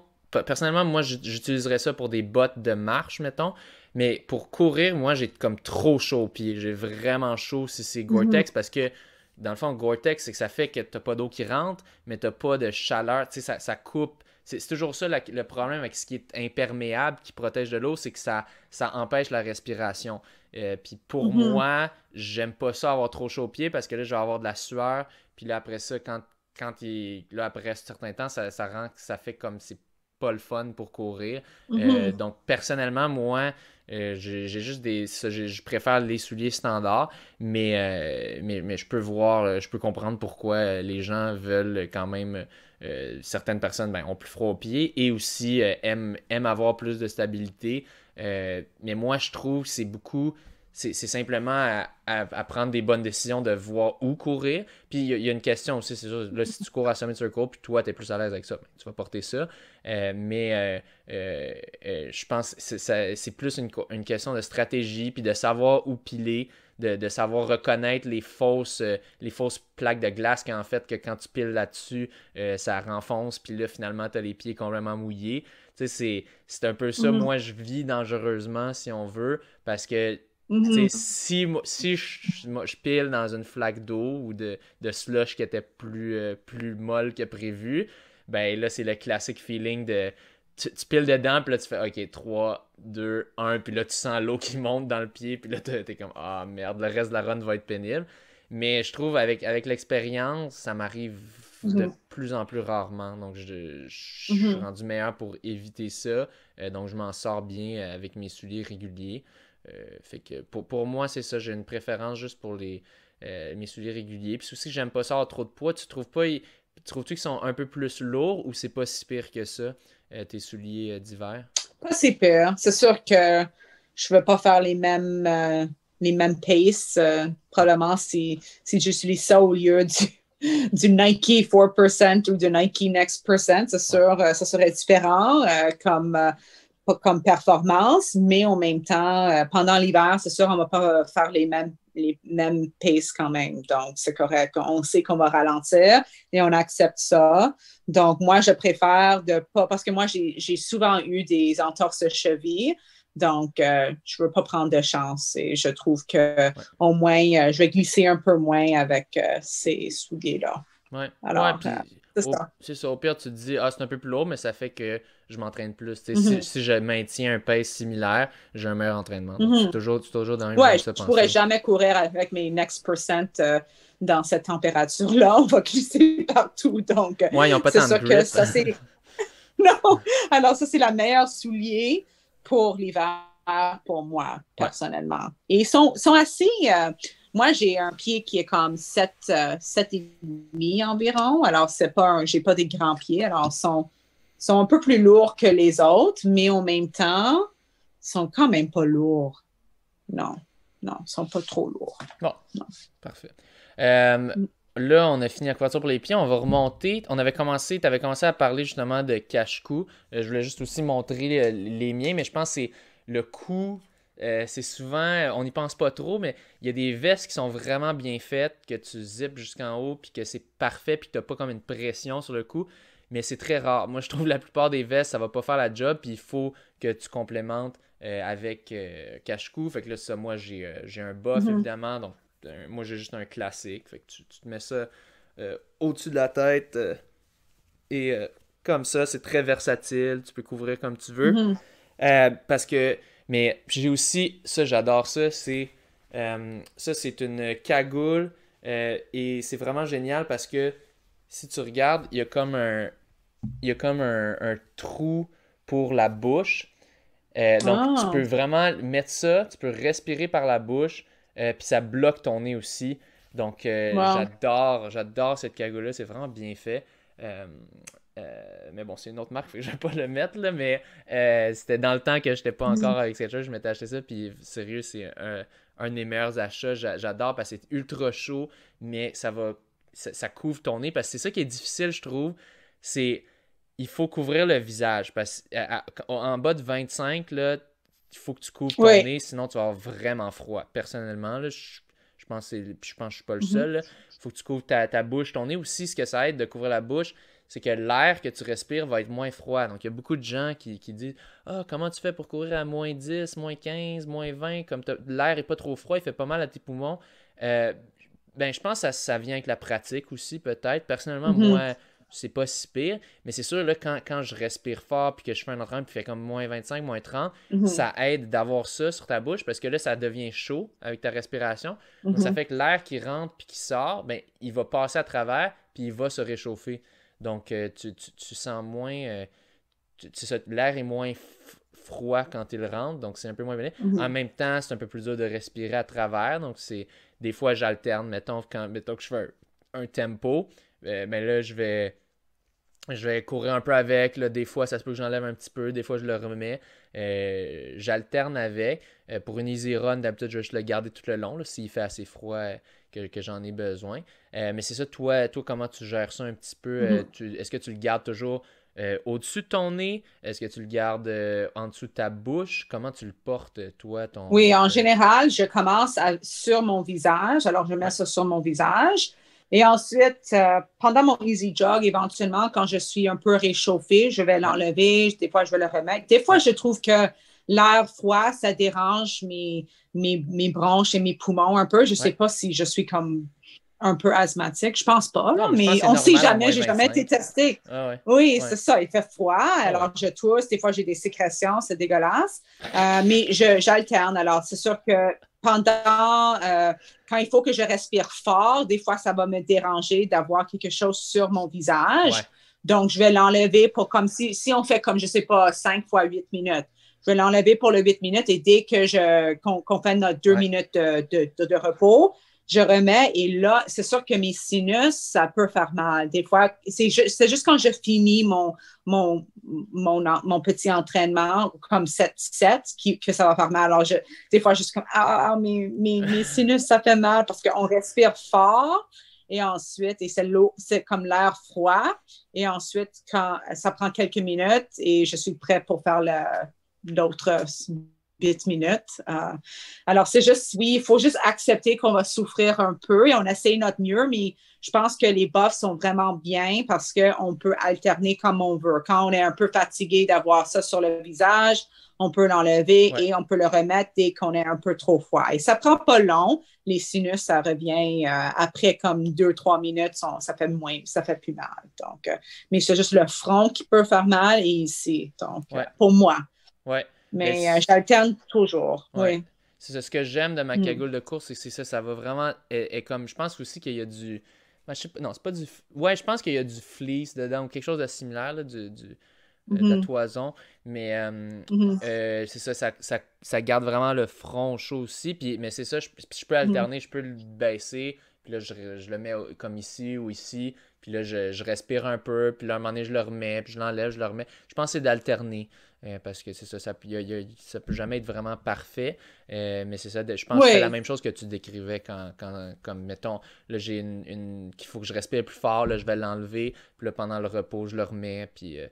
Personnellement, moi, j'utiliserais ça pour des bottes de marche, mettons. Mais pour courir, moi, j'ai comme trop chaud au pied. J'ai vraiment chaud si c'est Gore-Tex mhm. parce que, dans le fond, Gore-Tex, c'est que ça fait que t'as pas d'eau qui rentre, mais t'as pas de chaleur. Tu sais, ça, coupe. C'est toujours ça le problème avec ce qui est imperméable, qui protège de l'eau, c'est que ça, ça empêche la respiration. Euh, puis pour mhm. moi, j'aime pas ça avoir trop chaud au pied parce que là, je vais avoir de la sueur. Puis là, après ça, quand, quand il. Là, après un certain temps, ça, ça rend ça fait comme c'est pas le fun pour courir. Mhm. Euh, donc, personnellement, moi, euh, j'ai juste des. je préfère les souliers standards, euh, mais, mais, je peux voir, euh, je peux comprendre pourquoi les gens veulent quand même. certaines personnes ben, ont plus froid aux pieds et aussi aiment, avoir plus de stabilité. mais moi, je trouve que c'est beaucoup c'est simplement à, prendre des bonnes décisions de voir où courir. Puis il y, a une question aussi, c'est sûr, là, si tu cours à sommet sur puis toi, tu es plus à l'aise avec ça, ben, tu vas porter ça. Euh, mais euh, euh, je pense que c'est plus une, question de stratégie, puis de savoir où piler, de, savoir reconnaître les fausses, les fausses plaques de glace en fait, que quand tu piles là-dessus, ça renfonce, puis là, finalement, tu as les pieds complètement mouillés. Tu sais, c'est un peu ça, mm-hmm. moi, je vis dangereusement, si on veut, parce que Mhm. Si, si je, pile dans une flaque d'eau ou de, de, slush qui était plus, euh, plus molle que prévu, ben là, c'est le classique feeling de. Tu, piles dedans, puis là, tu fais OK, 3, 2, 1, puis là, tu sens l'eau qui monte dans le pied, puis là, t'es comme Ah merde, le reste de la run va être pénible. Mais je trouve, avec, avec l'expérience, ça m'arrive mhm. de plus en plus rarement. Donc, je, suis mhm. rendu meilleur pour éviter ça. Euh, donc, je m'en sors bien euh, avec mes souliers réguliers. Euh, fait que pour, pour moi, c'est ça. J'ai une préférence juste pour les, euh, mes souliers réguliers. Puis aussi, j'aime pas ça trop de poids. Tu trouves pas. Trouves-tu qu'ils sont un peu plus lourds ou c'est pas si pire que ça, euh, tes souliers divers? d'hiver? Pas si pire. C'est sûr que je veux pas faire les mêmes, les mêmes paces. probablement si, je suis ça au lieu du, du Nike 4% ou du Nike Next%, c'est sûr, ça serait différent. comme comme performance, mais en même temps, euh, pendant l'hiver, c'est sûr, on ne va pas faire les mêmes, les mêmes paces quand même. Donc, c'est correct. On sait qu'on va ralentir et on accepte ça. Donc, moi, je préfère de pas, parce que moi, j'ai souvent eu des entorses cheville. Donc, euh, je ne veux pas prendre de chance et je trouve que au moins, euh, je vais glisser un peu moins avec ces souliers-là. Alors, c'est ça. Au pire, tu te dis, ah, c'est un peu plus lourd, mais ça fait que je m'entraîne plus. Mhm. si, si, je maintiens un pace similaire, j'ai un meilleur entraînement. Mhm. toujours, toujours dans ouais, je ne pourrais jamais courir avec mes next percent euh, dans cette température-là. On va glisser partout. Donc, euh, ouais, ils n'ont pas tant de grip. non. Alors, ça, c'est la meilleure soulier pour l'hiver pour moi, personnellement. Et ils sont, sont assez. Euh, moi, j'ai un pied qui est comme 7, euh, environ. Alors, c'est pas, j'ai pas des grands pieds. Alors, ils sont, sont un peu plus lourds que les autres, mais en même temps, ils sont quand même pas lourds. Non, non, ils sont pas trop lourds. Bon, parfait. Euh, là, on a fini la couverture pour les pieds. On va remonter. On avait commencé, tu avais commencé à parler justement de cache-cou. Euh, je voulais juste aussi montrer les miens, mais je pense que c'est le coup... Euh, c'est souvent, euh, on n'y pense pas trop, mais il y a des vestes qui sont vraiment bien faites, que tu zippes jusqu'en haut, puis que c'est parfait, puis que tu pas comme une pression sur le cou. Mais c'est très rare. Moi, je trouve que la plupart des vestes, ça va pas faire la job, puis il faut que tu complémentes euh, avec cache-cou. Fait que là, ça, moi, j'ai, un buff, mhm. évidemment. Donc, moi, j'ai juste un classique. Fait que tu, te mets ça au-dessus de la tête. et comme ça, c'est très versatile. Tu peux couvrir comme tu veux. Mhm. parce que mais j'ai aussi, ça j'adore ça, c'est euh, ça c'est une cagoule euh, et c'est vraiment génial parce que si tu regardes, il y a comme un, il comme un, trou pour la bouche. Euh, donc tu peux ah! vraiment mettre ça, tu peux respirer par la bouche, puis ça bloque ton nez aussi. Donc j'adore, j'adore cette cagoule-là, c'est vraiment bien fait. Euh, mais bon, c'est une autre marque, fait que je vais pas le mettre, là, mais euh, c'était dans le temps que je j'étais pas encore avec chose je m'étais acheté ça, puis sérieux, c'est un, un, des meilleurs achats, j'adore, parce que c'est ultra chaud, mais ça va, ça, couvre ton nez, parce que c'est ça qui est difficile, je trouve, c'est, il faut couvrir le visage, parce qu'en bas de 25, là, il faut que tu couvres ton nez, sinon tu vas avoir vraiment froid. Personnellement, je, je pense que je pense suis pas le mm-hmm. seul, Il faut que tu couvres ta, ta bouche, ton nez aussi, ce que ça aide de couvrir la bouche, c'est que l'air que tu respires va être moins froid. Donc, il y a beaucoup de gens qui, qui disent Ah, comment tu fais pour courir à moins 10, moins 15, moins 20 Comme l'air n'est pas trop froid, il fait pas mal à tes poumons. Euh, ben, je pense que ça, vient avec la pratique aussi, peut-être. Personnellement, mhm. moi, c'est pas si pire. Mais c'est sûr, là, quand, quand, je respire fort puis que je fais un entraînement puis fait comme moins 25, moins 30, mhm. ça aide d'avoir ça sur ta bouche parce que là, ça devient chaud avec ta respiration. ça mhm. fait que l'air qui rentre puis qui sort, ben, il va passer à travers puis il va se réchauffer. Donc, euh, tu, tu, sens moins. Euh, l'air est moins froid quand il rentre, donc c'est un peu moins bien. Mhm. En même temps, c'est un peu plus dur de respirer à travers. Donc, c'est des fois, j'alterne. Mettons, quand, mettons que je fais un, tempo, euh, mais là, je vais. Je vais courir un peu avec. Là, des fois, ça se peut que j'enlève un petit peu. Des fois, je le remets. J'alterne avec. pour une easy run, d'habitude, je vais juste le garder tout le long. S'il fait assez froid, que, j'en ai besoin. Euh, mais c'est ça, toi, toi, comment tu gères ça un petit peu? Euh, mhm. Est-ce que tu le gardes toujours euh, au-dessus de ton nez? Est-ce que tu le gardes en dessous de ta bouche? Comment tu le portes, toi, ton... Oui, en général, je commence sur mon visage. Alors, je mets ça sur mon visage. Et ensuite, pendant mon easy jog, éventuellement, quand je suis un peu réchauffée, je vais l'enlever. Des fois, je vais le remettre. Des fois, je trouve que l'air froid, ça dérange mes, mes, bronches et mes poumons un peu. Je ne sais pas si je suis comme un peu asthmatique. Je pense pas, mais, on ne sait jamais. J'ai jamais été testée. Ah oui, c'est ça. Il fait froid. alors, je tousse. Des fois, j'ai des sécrétions. C'est dégueulasse. Euh, mais j'alterne. Alors, c'est sûr que pendant, euh, quand il faut que je respire fort, des fois, ça va me déranger d'avoir quelque chose sur mon visage. Donc, je vais l'enlever pour comme si, si on fait comme, je sais pas, cinq fois 8 minutes je vais l'enlever pour le 8 minutes et dès que je qu'on fait notre 2 minutes de, de, repos, je remets et là, c'est sûr que mes sinus, ça peut faire mal. Des fois, c'est juste, juste quand je finis mon, mon, mon, mon petit entraînement comme 7-7 que ça va faire mal. Alors, je, des fois, juste comme, ah, ah, ah mes, mes, mes sinus, ça fait mal parce qu'on respire fort et ensuite, et c'est l'eau, c'est comme l'air froid. Et ensuite, quand ça prend quelques minutes et je suis prêt pour faire le, d'autres 8 euh, minutes. Euh, alors, c'est juste, oui, il faut juste accepter qu'on va souffrir un peu et on essaie notre mieux, mais je pense que les buffs sont vraiment bien parce qu'on peut alterner comme on veut. Quand on est un peu fatigué d'avoir ça sur le visage, on peut l'enlever et on peut le remettre dès qu'on est un peu trop froid. Et ça prend pas long. Les sinus, ça revient euh, après comme deux, trois minutes, ça fait moins, ça fait plus mal. Donc, mais c'est juste le front qui peut faire mal et ici. Donc, pour moi, Ouais. Mais, euh, j'alterne toujours. Ouais. Oui. C'est ce que j'aime de ma hmm. cagoule de course, c'est ça, ça va vraiment. Et, comme je pense aussi qu'il y a du. Ben, je non, c'est pas du. Ouais, je pense qu'il y a du fleece dedans ou quelque chose de similaire, du, du euh, de la mm-hmm. toison. Mais mm-hmm. euh, c'est ça ça, ça garde vraiment le front chaud aussi. Puis, mais c'est ça, je, je, peux mm-hmm. alterner, je peux le baisser. Puis là, je, je, le mets comme ici ou ici. Puis là, je, je respire un peu. Puis là, à un moment donné, je le remets. Puis je l'enlève, je le remets. Je pense que c'est d'alterner. Euh, parce que c'est ça, ça, ça peut jamais être vraiment parfait. Euh, mais c'est ça, je pense que c'est la même chose que tu décrivais quand, quand comme mettons, là j'ai une, une qu'il faut que je respire plus fort, là je vais l'enlever, puis là pendant le repos, je le remets, puis euh,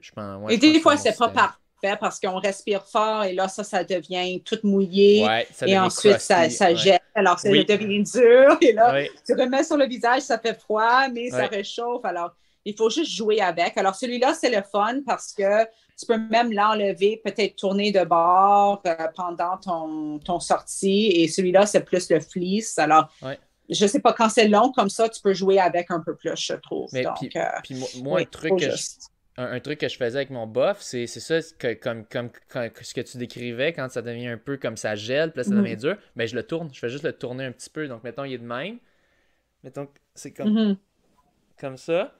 je pense. et des fois, c'est pas parfait parce qu'on respire fort et là, ça, ça devient tout mouillé. et ensuite, ça, ça jette. Alors, ça devient dur. Et là, tu remets sur le visage, ça fait froid, mais ça réchauffe. Alors, il faut juste jouer avec. Alors, celui-là, c'est le fun parce que tu peux même l'enlever, peut-être tourner de bord euh, pendant ton, sortie. Et celui-là, c'est plus le fleece. Alors, je ne sais pas, quand c'est long comme ça, tu peux jouer avec un peu plus, je trouve. Mais Donc, puis, euh, moi, un, truc que je, faisais avec mon bof, c'est ça, comme, comme, ce que tu décrivais, quand ça devient un peu comme ça gèle, puis là, ça mhm. devient dur, mais ben, je le tourne. Je fais juste le tourner un petit peu. Donc, mettons, il est de même. Mettons, c'est comme, mhm. comme ça.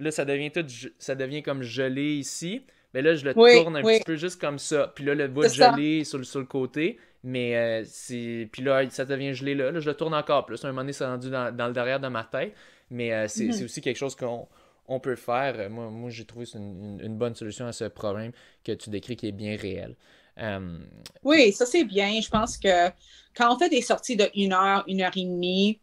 Là, ça devient tout, ça devient comme gelé ici. Mais là, je le tourne un petit peu juste comme ça. Puis là, le bout gelé sur le, sur le côté. Mais euh, c'est. Puis là, ça devient gelé là. Là, je le tourne encore plus. À un moment donné, c'est rendu dans, dans, le derrière de ma tête. Mais euh, mhm. c'est aussi quelque chose qu'on peut faire. Euh, moi, j'ai trouvé une, bonne solution à ce problème que tu décris qui est bien réel. Oui, ça c'est bien. Je pense que quand on fait des sorties de une heure, une heure et demie,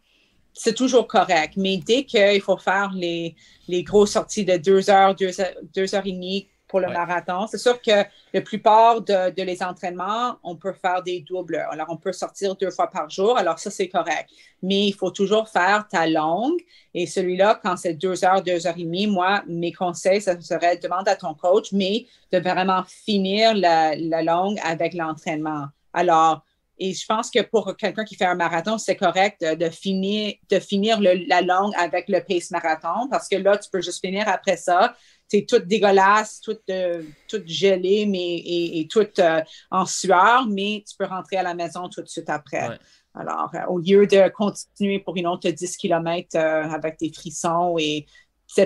c'est toujours correct. Mais dès qu'il faut faire les, les grosses sorties de deux heures, deux heures, deux heures et demie pour le marathon, c'est sûr que la plupart de, de, les entraînements, on peut faire des doubles. Alors, on peut sortir deux fois par jour. Alors, ça, c'est correct. Mais il faut toujours faire ta longue. Et celui-là, quand c'est deux heures, deux heures et demie, moi, mes conseils, ça serait demande à ton coach, mais de vraiment finir la, la longue avec l'entraînement. Alors, et je pense que pour quelqu'un qui fait un marathon, c'est correct de, finir, de finir la longue avec le pace marathon parce que là, tu peux juste finir après ça. Tu es toute dégueulasse, toute, euh, gelée mais, et, toute euh, en sueur, mais tu peux rentrer à la maison tout de suite après. Alors, euh, au lieu de continuer pour une autre 10 km avec des frissons et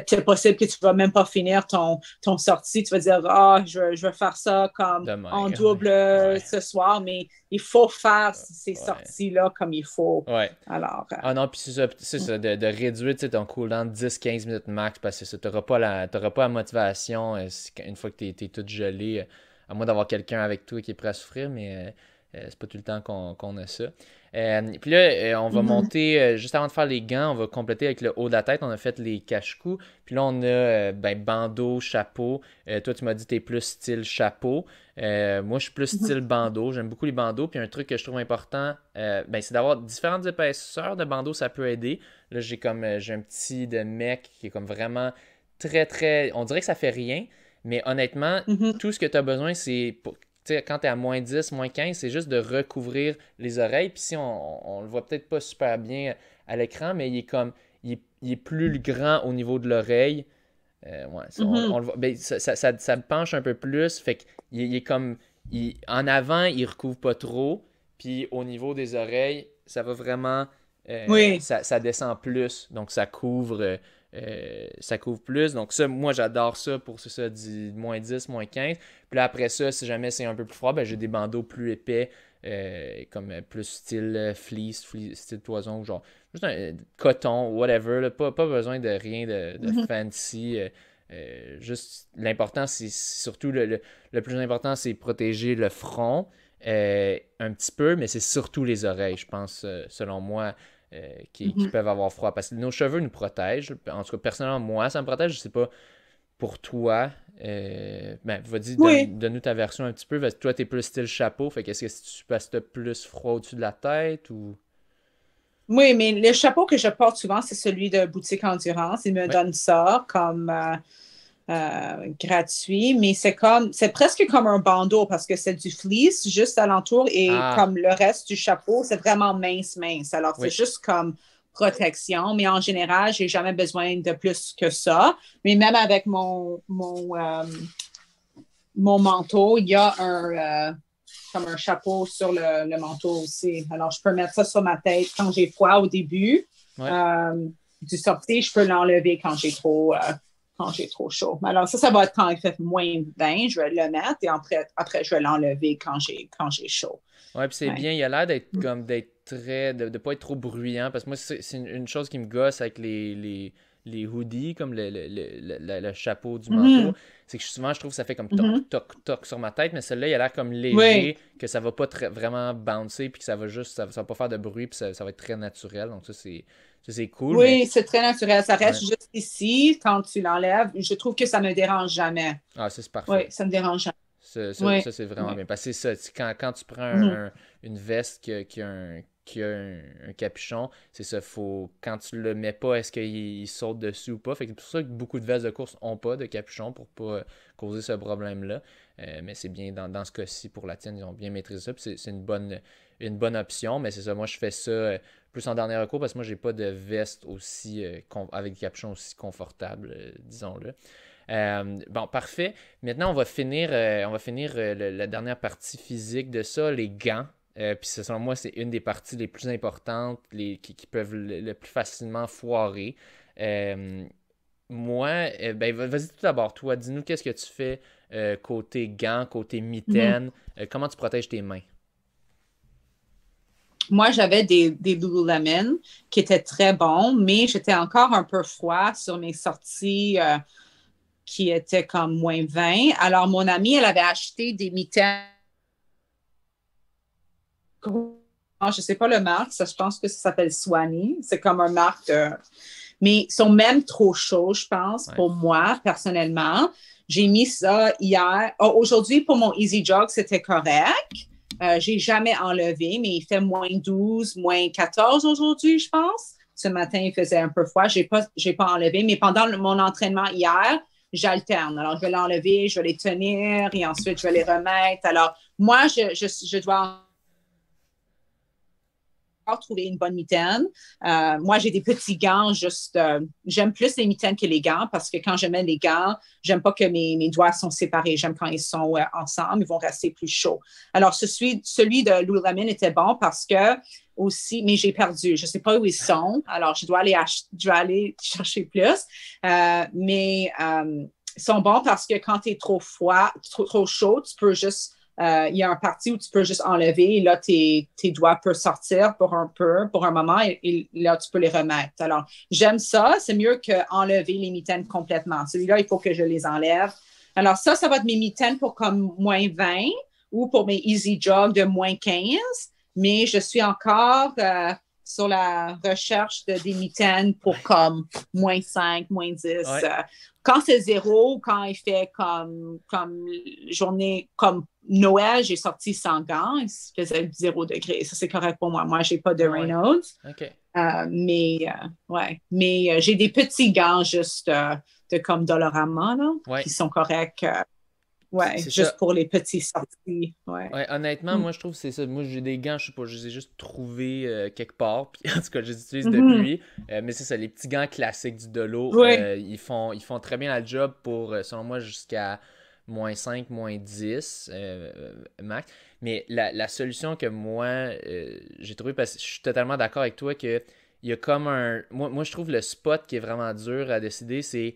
c'est possible que tu vas même pas finir ton, ton sortie. Tu vas dire, ah, je, je, vais faire ça comme en double ce soir, mais il faut faire ces sorties-là comme il faut. Ouais. Alors. Euh, ah non, puis c'est ça, de, de réduire ton cooldown 10-15 minutes max parce que tu n'auras pas, la, pas la motivation euh, une fois que tu es, es, toute gelée, euh, à moins d'avoir quelqu'un avec toi qui est prêt à souffrir, mais. Euh, c'est pas tout le temps qu'on a ça. Euh, puis là, euh, on va mhm. monter, juste avant de faire les gants, on va compléter avec le haut de la tête. On a fait les cache-coups. Puis là, on a ben, bandeau, chapeau. toi, tu m'as dit que tu es plus style chapeau. moi, je suis plus mhm. style bandeau. J'aime beaucoup les bandeaux. Puis un truc que je trouve important, ben, c'est d'avoir différentes épaisseurs de bandeaux. Ça peut aider. Là, j'ai comme j'ai un petit de mec qui est comme vraiment très, très. On dirait que ça fait rien. Mais honnêtement, mhm. tout ce que tu as besoin, c'est quand tu es à moins 10, moins 15, c'est juste de recouvrir les oreilles. Puis si on, le voit peut-être pas super bien à l'écran, mais il est comme il est, plus grand au niveau de l'oreille. Euh, ouais, ça, on, mm-hmm. le voit, ben, ça, penche un peu plus. Fait qu'il il est comme en avant, il recouvre pas trop. Puis au niveau des oreilles, ça va vraiment. Euh, oui. ça, descend plus. Donc ça couvre euh, euh, ça couvre plus. Donc ça, moi j'adore ça pour ce ça, du moins 10, moins 15. Puis après ça, si jamais c'est un peu plus froid, ben, j'ai des bandeaux plus épais, euh, comme plus style euh, fleece, style toison, ou genre juste un coton, whatever. pas, pas besoin de rien de, mhm. fancy. juste l'important, c'est surtout le, le, plus important, c'est protéger le front. un petit peu, mais c'est surtout les oreilles, je pense, selon moi. Euh, qui, mhm. peuvent avoir froid. Parce que nos cheveux nous protègent. En tout cas, personnellement, moi, ça me protège. Je ne sais pas pour toi. Euh, ben, vas-y, donne, nous ta version un petit peu. Parce que toi, t'es plus style chapeau. Fait qu'est-ce que tu passes plus froid au-dessus de la tête ou. Oui, mais le chapeau que je porte souvent, c'est celui de boutique endurance. il me donne ça comme. Euh, euh, gratuit, mais c'est comme c'est presque comme un bandeau parce que c'est du fleece juste alentour et ah. comme le reste du chapeau, c'est vraiment mince, mince. Alors c'est juste comme protection, mais en général, j'ai jamais besoin de plus que ça. Mais même avec mon mon, euh, manteau, il y a un euh, comme un chapeau sur le, manteau aussi. Alors je peux mettre ça sur ma tête quand j'ai froid au début. du sortir. je peux l'enlever quand j'ai trop non, ah, j'ai trop chaud. Alors, ça, ça va être quand il fait moins 20, je vais le mettre et après, après je vais l'enlever quand j'ai, quand j'ai chaud. Ouais, puis c'est bien, il a l'air d'être mm. comme d'être très. de ne pas être trop bruyant parce que moi, c'est, une, chose qui me gosse avec les les hoodies, comme le, le, le, le chapeau du mhm. manteau, c'est que souvent je trouve que ça fait comme toc, mhm. toc, toc sur ma tête, mais celle-là, il a l'air comme léger, que ça va pas très, vraiment bouncer, puis que ça va juste, ça, va pas faire de bruit, puis ça, va être très naturel. Donc ça, c'est. C'est cool. Oui, c'est très naturel. Ça reste juste ici quand tu l'enlèves. Je trouve que ça me dérange jamais. Ah, ça, c'est parfait. Oui, ça me dérange jamais. Ça, c'est vraiment bien. Parce que c'est ça, quand, quand, tu prends mhm. une veste qui, a un, qui a un, capuchon, c'est ça, faut, quand tu le mets pas, est-ce qu'il saute dessus ou pas. c'est pour ça que beaucoup de vestes de course ont pas de capuchon pour pas euh, causer ce problème-là. Euh, mais c'est bien dans, ce cas-ci pour la tienne, ils ont bien maîtrisé ça. C'est une bonne, une bonne option. Mais c'est ça, moi je fais ça euh, plus en dernier recours parce que moi j'ai pas de veste aussi avec des capuchons aussi confortables disons-le. bon, parfait. Maintenant, on va finir, on va finir la dernière partie physique de ça, les gants. Euh, puis selon moi, c'est une des parties les plus importantes, les, qui, peuvent le, plus facilement foirer. Euh, moi, euh, ben, vas-y tout d'abord, toi, dis-nous qu'est-ce que tu fais côté gants, côté mitaine, mm. comment tu protèges tes mains? Moi, j'avais des, des Lululemon qui étaient très bons, mais j'étais encore un peu froid sur mes sorties qui étaient comme moins 20. Alors, mon amie, elle avait acheté des mitaines je ah, je sais pas le marque, ça, je pense que ça s'appelle Swanee. C'est comme un marque, euh, mais ils sont même trop chauds, je pense, pour moi, personnellement. J'ai mis ça hier. Oh, aujourd'hui, pour mon Easy Jog, c'était correct. Je euh, j'ai jamais enlevé, mais il fait moins 12, moins 14 aujourd'hui, je pense. Ce matin, il faisait un peu froid. J'ai pas, pas enlevé, mais pendant mon entraînement hier, j'alterne. Alors, je vais l'enlever, je vais les tenir et ensuite, je vais les remettre. Alors, moi, je, je dois trouver une bonne mitaine. Euh, moi, j'ai des petits gants, juste, euh, j'aime plus les mitaines que les gants parce que quand je mets les gants, j'aime pas que mes, doigts sont séparés. J'aime quand ils sont euh, ensemble, ils vont rester plus chauds. Alors, celui, celui de Lululemon était bon parce que aussi, mais j'ai perdu. Je sais pas où ils sont. Alors, je dois aller, chercher plus. mais ils sont bons parce que quand tu es trop froid, trop chaud, tu peux juste euh, il y a un parti où tu peux juste enlever et là, tes, doigts peuvent sortir pour un peu, pour un moment et, là, tu peux les remettre. Alors, j'aime ça. C'est mieux qu'enlever les mitaines complètement. Celui-là, il faut que je les enlève. Alors, ça, ça va être mes mitaines pour comme moins 20 ou pour mes easy jogs de moins 15, mais je suis encore. Euh, sur la recherche de, des mitaines pour comme moins 5, moins 10. Euh, quand c'est zéro, quand il fait comme, comme journée, comme Noël, j'ai sorti sans gants, il faisait zéro degré. Ça, c'est correct pour moi. Moi, j'ai pas de Reynolds. Euh, mais euh, ouais, mais j'ai des petits gants juste de comme Dolorama, qui sont corrects Ouais, juste pour les petits sorties. Ouais. honnêtement, mm. moi, je trouve que c'est ça. Moi, j'ai des gants, je sais pas, je les ai juste trouvés euh, quelque part. Puis, en tout cas, je les utilise mm-hmm. depuis. Euh, mais c'est ça, les petits gants classiques du Dolo, euh, ils, font, ils font très bien la job pour, selon moi, jusqu'à moins 5, moins 10 max. Mais la, la, solution que moi, j'ai trouvé parce que je suis totalement d'accord avec toi que il y a comme un. Moi, moi, je trouve le spot qui est vraiment dur à décider, c'est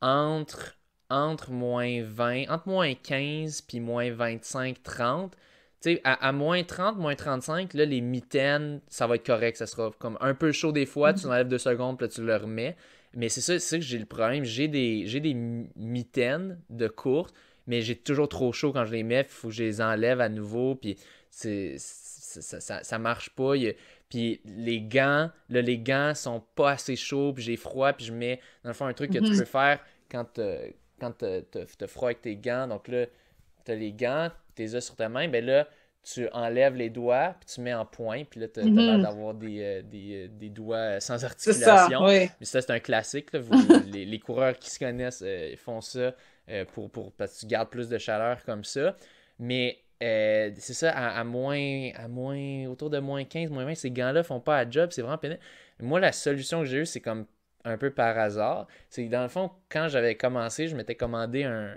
entre entre moins 20, entre moins 15 puis moins 25, 30. Tu sais, à, moins 30, moins 35, là, les mitaines, ça va être correct. Ça sera comme un peu chaud des fois. Tu mhm. enlèves deux secondes, puis tu le remets. Mais c'est ça, ça que j'ai le problème. J'ai des, j'ai mitaines de courte, mais j'ai toujours trop chaud quand je les mets. Il faut que je les enlève à nouveau. Puis c'est, ça, ça, marche pas. puis les gants, là, les gants sont pas assez chauds. Puis j'ai froid. Puis je mets, dans le fond, un truc que tu mhm. peux faire quand, euh, quand tu te froid avec tes gants, donc là, tu as les gants, tes oeufs sur ta main, ben là, tu enlèves les doigts, puis tu mets en point, puis là, tu as, mhm. d'avoir des, euh, euh, doigts euh, sans articulation. Ça, Mais ça, c'est un classique. les, coureurs qui se connaissent font ça pour, pour, parce que tu gardes plus de chaleur comme ça. Mais c'est ça, à, moins, à moins, autour de moins 15, moins 20, ces gants-là font pas à job, c'est vraiment pénible. Moi, la solution que j'ai eue, c'est comme un peu par hasard. C'est dans le fond, quand j'avais commencé, je m'étais commandé un,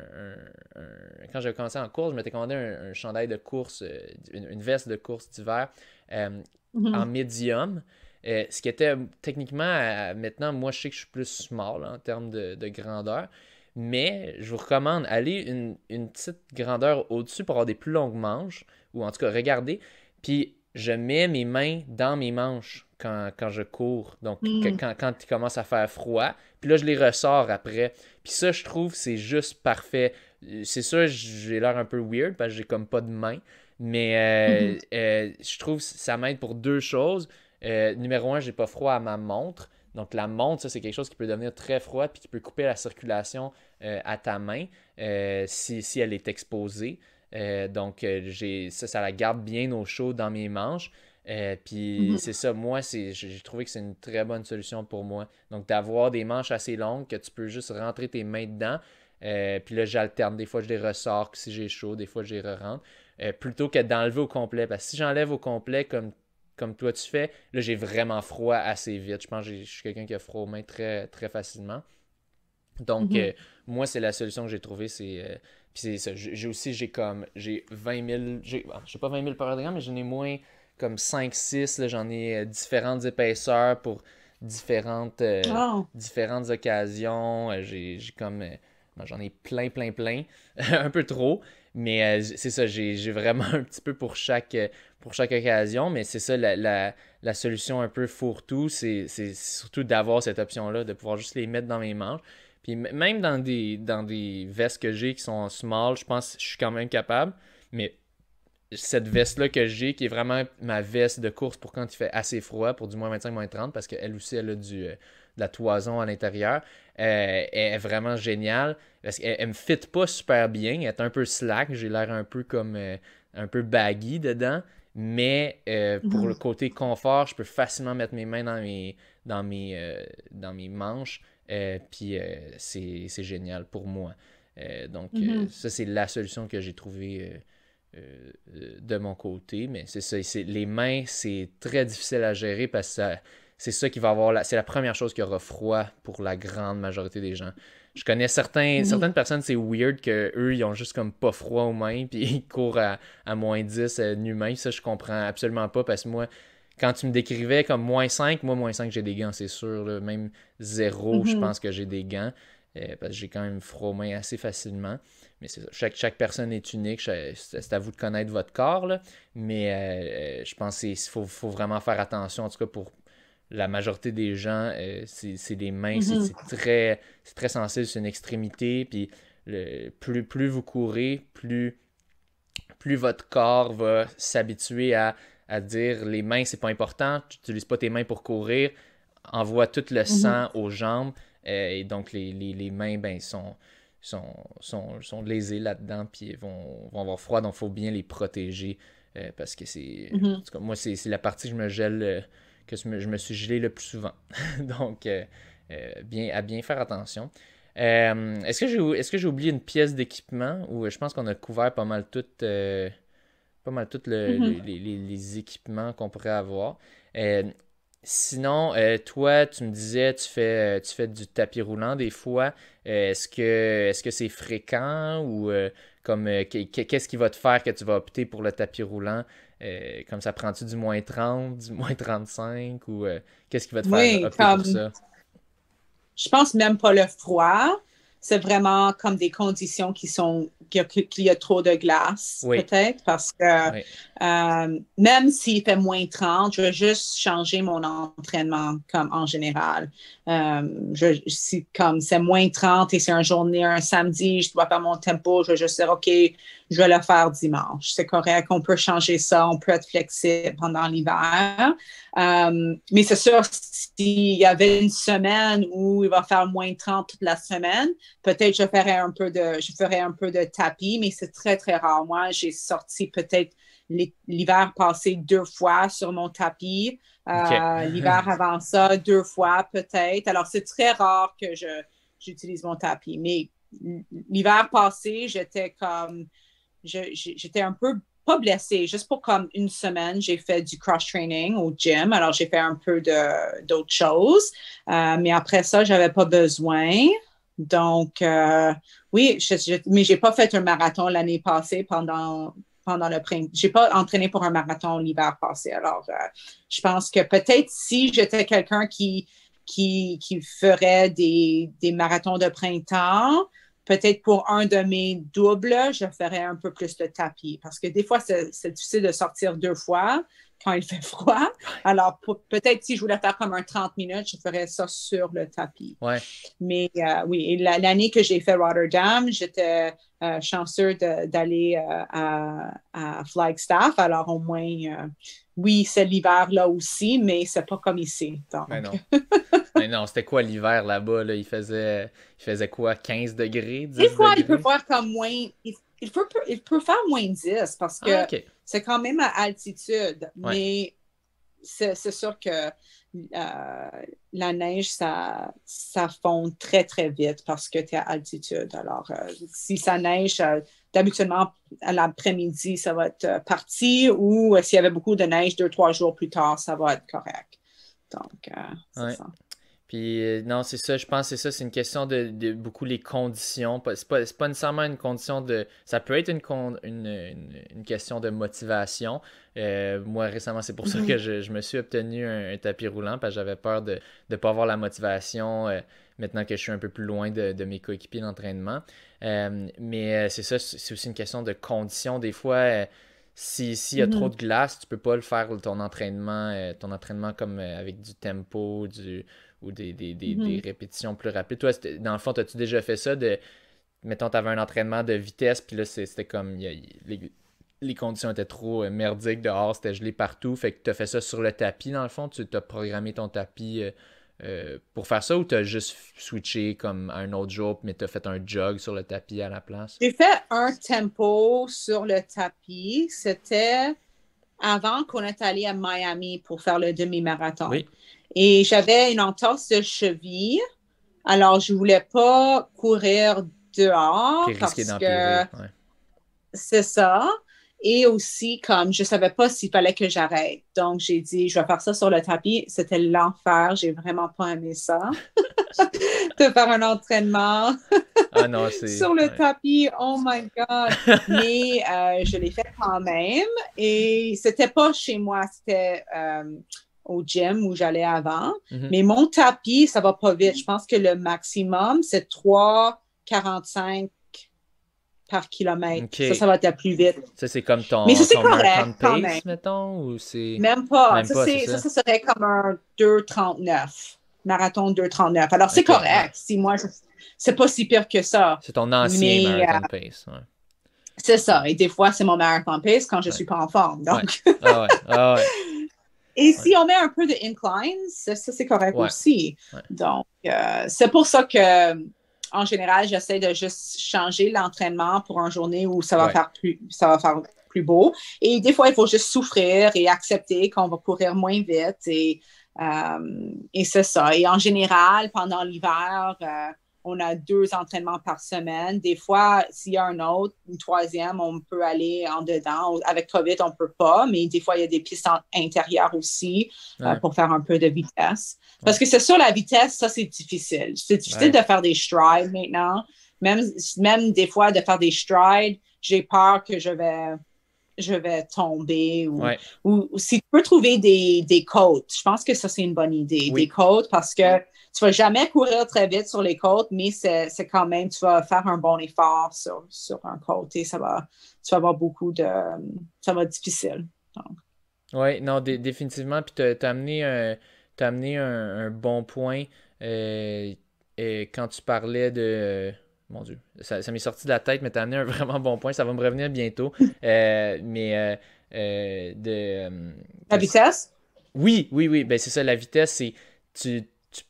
Quand j'avais commencé en course, je m'étais commandé un, chandail de course, euh, une, veste de course d'hiver euh, mhm. en médium. Euh, ce qui était techniquement, maintenant, moi je sais que je suis plus small hein, en termes de, grandeur, mais je vous recommande aller une, une petite grandeur au-dessus pour avoir des plus longues manches, ou en tout cas, regarder, Puis je mets mes mains dans mes manches quand, je cours, donc mm. quand, quand, il commence à faire froid. Puis là, je les ressors après. Puis ça, je trouve, c'est juste parfait. C'est sûr, j'ai l'air un peu weird parce que j'ai comme pas de main. Mais euh, mm-hmm. euh, je trouve que ça m'aide pour deux choses. Euh, numéro un, j'ai pas froid à ma montre. Donc la montre, ça, c'est quelque chose qui peut devenir très froid puis qui peut couper la circulation à ta main si, si elle est exposée. Euh, donc, euh, j'ai ça, ça la garde bien au chaud dans mes manches. Euh, puis mhm. c'est ça, moi, j'ai trouvé que c'est une très bonne solution pour moi. Donc, d'avoir des manches assez longues que tu peux juste rentrer tes mains dedans. puis là, j'alterne. Des fois, je les ressors si j'ai chaud, des fois, je les re rentre plutôt que d'enlever au complet. Parce que si j'enlève au complet, comme, comme toi tu fais, là, j'ai vraiment froid assez vite. Je pense que je suis quelqu'un qui a froid aux mains très, très facilement. Donc, mhm. Moi, c'est la solution que j'ai trouvée. C'est, euh, c'est ça. J'ai aussi, j'ai comme, j'ai 20 000, j'ai, ah, j'ai pas 20 000 gramme, mais j'en ai moins comme 5, 6. j'en ai euh, différentes épaisseurs pour différentes, euh, oh. différentes occasions. J'ai, comme, ben, j'en ai plein, plein, plein. un peu trop. Mais c'est ça, j'ai, vraiment un petit peu pour chaque, pour chaque occasion. Mais c'est ça, la, solution un peu fourre-tout, c'est, c'est surtout d'avoir cette option-là, de pouvoir juste les mettre dans mes manches. Puis même dans des, dans des vestes que j'ai qui sont small, je pense que je suis quand même capable. Mais cette veste-là que j'ai, qui est vraiment ma veste de course pour quand il fait assez froid, pour du moins 25, moins 30, parce qu'elle aussi, elle a du, euh, de la toison à l'intérieur, euh, est vraiment géniale. Parce qu'elle elle me fit pas super bien, elle est un peu slack, j'ai l'air un peu comme euh, un peu baggy dedans. Mais pour mhm. le côté confort, je peux facilement mettre mes mains dans dans mes, dans mes manches euh, puis euh, c'est génial pour moi. Euh, donc, mhm. ça, c'est la solution que j'ai trouvée. de mon côté, mais c'est ça. Les mains, c'est très difficile à gérer parce que c'est ça qui va avoir. C'est la première chose qui aura froid pour la grande majorité des gens. Je connais certains, certaines personnes, c'est weird que eux ils ont juste comme pas froid aux mains, puis ils courent à, moins 10 nu main. Ça, je comprends absolument pas parce que moi, quand tu me décrivais comme moins 5, moi, moins 5, j'ai des gants, c'est sûr. Même zéro, je mhm. pense que j'ai des gants. Euh, parce que j'ai quand même froid assez facilement. Mais c'est Chaque, chaque personne est unique. C'est à vous de connaître votre corps. Mais euh, euh, je pense qu'il faut, vraiment faire attention. En tout cas, pour la majorité des gens, c'est les mains. Mhm. C'est très, sensible. C'est une extrémité. Puis plus, plus vous courez, plus, plus votre corps va s'habituer à à dire les mains, c'est pas important, tu n'utilises pas tes mains pour courir, envoie tout le mhm. sang aux jambes. Euh, et donc, les, mains ben, sont, sont, sont, sont lésées là-dedans, puis vont, vont avoir froid, donc il faut bien les protéger. Euh, parce que c'est. Mhm. moi, c'est la partie que je me gèle, euh, que je me, suis gelé le plus souvent. donc, bien, à bien faire attention. Est-ce que j'ai est oublié une pièce d'équipement ou je pense qu'on a couvert pas mal tout pas mal tous mm-hmm. les, équipements qu'on pourrait avoir. Euh, sinon, euh, toi, tu me disais, tu fais, euh, tu fais du tapis roulant des fois. est-ce que est-ce que c'est fréquent ou comme qu'est-ce qui va te faire que tu vas opter pour le tapis roulant? comme ça, prends-tu du moins 30, du moins 35 ou qu'est-ce qui va te faire opter pour ça? Je pense même pas le froid. C'est vraiment comme des conditions qui sont qu'il y, a trop de glace, peut-être, parce que euh, même s'il fait moins 30, je vais juste changer mon entraînement comme en général. Euh, si comme c'est moins 30 et c'est un journée, un samedi, je dois faire mon tempo, je vais juste dire, OK, je vais le faire dimanche. C'est correct, on peut changer ça, on peut être flexible pendant l'hiver. Euh, mais c'est sûr, s'il y avait une semaine où il va faire moins 30 toute la semaine, peut-être je ferais un peu de, je ferais un peu de mais c'est très, très rare. Moi, j'ai sorti peut-être l'hiver passé deux fois sur mon tapis. Euh, l'hiver avant ça, deux fois peut-être. Alors, c'est très rare que j'utilise mon tapis. Mais l'hiver passé, j'étais comme, j'étais un peu pas blessée, juste pour comme une semaine, j'ai fait du cross-training au gym. Alors, j'ai fait un peu de, d'autres choses. Euh, mais après ça, j'avais pas besoin. Donc, euh, oui, mais je n'ai pas fait un marathon l'année passée pendant, le printemps. Je n'ai pas entraîné pour un marathon l'hiver passé. Alors, euh, je pense que peut-être si j'étais quelqu'un qui, ferait des, des marathons de printemps, peut-être pour un de mes doubles, je ferais un peu plus de tapis parce que des fois, c'est difficile de sortir deux fois quand il fait froid. Alors, peut-être si je voulais faire comme un 30 minutes, je ferais ça sur le tapis. Ouais. Mais euh, oui, l'année que j'ai fait Rotterdam, j'étais euh, chanceuse chanceux d'aller euh, à, Flagstaff. Alors, au moins, oui, c'est l'hiver là aussi, mais c'est pas comme ici. Mais non. mais non, c'était quoi l'hiver là-bas? Il, faisait, il faisait quoi? 15 degrés? Des fois, il peut faire comme moins. Il, peut, il peut faire moins 10 parce que. Ah, c'est quand même à altitude, mais c'est sûr que euh, la neige, ça, ça fond très, très vite parce que tu es à altitude. Alors, euh, si ça neige, euh, d'habitude, à l'après-midi, ça va être parti ou s'il y avait beaucoup de neige, deux, trois jours plus tard, ça va être correct. Donc, c'est ça. Puis euh, non, c'est ça, je pense que c'est ça, c'est une question de, beaucoup les conditions. C'est pas, pas nécessairement une condition de. Ça peut être une, une, question de motivation. Euh, moi, récemment, c'est pour ça mhm. que je, me suis obtenu un, tapis roulant parce que j'avais peur de ne pas avoir la motivation euh, maintenant que je suis un peu plus loin de, mes coéquipiers d'entraînement. mais c'est ça, c'est aussi une question de conditions. Des fois s'il y a trop mhm. de glace, tu peux pas le faire ton entraînement, ton entraînement comme avec du tempo, du ou des, des, mhm. répétitions plus rapides. Toi, dans le fond, as-tu déjà fait ça de. Mettons, avais un entraînement de vitesse, puis là, c'était comme. les, conditions étaient trop euh, merdiques dehors, c'était gelé partout. Fait que as fait ça sur le tapis, dans le fond. Tu as programmé ton tapis. Euh, euh, pour faire ça ou as juste switché comme un autre jour, mais as fait un jog sur le tapis à la place? J'ai fait un tempo sur le tapis. C'était avant qu'on ait allé à Miami pour faire le demi-marathon. Et j'avais une entorse de cheville. Alors, je ne voulais pas courir dehors parce que c'est ça. Et aussi, comme je ne savais pas s'il fallait que j'arrête. Donc, j'ai dit, je vais faire ça sur le tapis. C'était l'enfer. J'ai vraiment pas aimé ça. de faire un entraînement ah sur le tapis. Oh my God. Mais euh, je l'ai fait quand même. Et c'était pas chez moi. C'était. Euh, au gym où j'allais avant. Mhm. Mais mon tapis, ça va pas vite. Je pense que le maximum, c'est 3,45 par kilomètre. Ça, ça va être plus vite. Ça, c'est comme ton. Mais c'est correct pace, même. mettons, ou c'est. Même pas. Même ça, pas ça? serait comme un 2,39. Marathon 2,39. Alors, c'est correct. Si moi, c'est pas si pire que ça. C'est ton ancien marathon euh, pace. C'est ça. Et des fois, c'est mon marathon pace quand je ne suis pas en forme. Donc. Ah ouais. Ah ouais. Et si on met un peu de incline, ça, c'est correct aussi. Donc, euh, c'est pour ça que, euh, en général, j'essaie de juste changer l'entraînement pour une journée où ça va, faire, plus, ça va faire plus beau. Et des fois, il faut juste souffrir et accepter qu'on va courir moins vite. Et, euh, et c'est ça. Et en général, pendant l'hiver, on a deux entraînements par semaine. Des fois, s'il y a un autre, une troisième, on peut aller en dedans. Avec COVID, on ne peut pas, mais des fois, il y a des pistes intérieures aussi euh, pour faire un peu de vitesse. Parce que c'est sûr, la vitesse, ça, c'est difficile. C'est difficile de faire des strides maintenant. Même, même des fois, de faire des strides, j'ai peur que je vais je vais tomber ou, ou, si tu peux trouver des, des côtes, je pense que ça c'est une bonne idée, des côtes parce que tu vas jamais courir très vite sur les côtes, mais c'est quand même, tu vas faire un bon effort sur, un côté. Ça va, tu vas avoir beaucoup de. Ça va être difficile. Oui, non, définitivement. Puis tu as, amené, un, bon point euh, quand tu parlais de. Mon Dieu, ça, m'est sorti de la tête, mais tu as amené un vraiment bon point. Ça va me revenir bientôt. Euh, mais euh, de. La vitesse? Oui, oui, oui. Ben, c'est ça, la vitesse, c'est. Tu,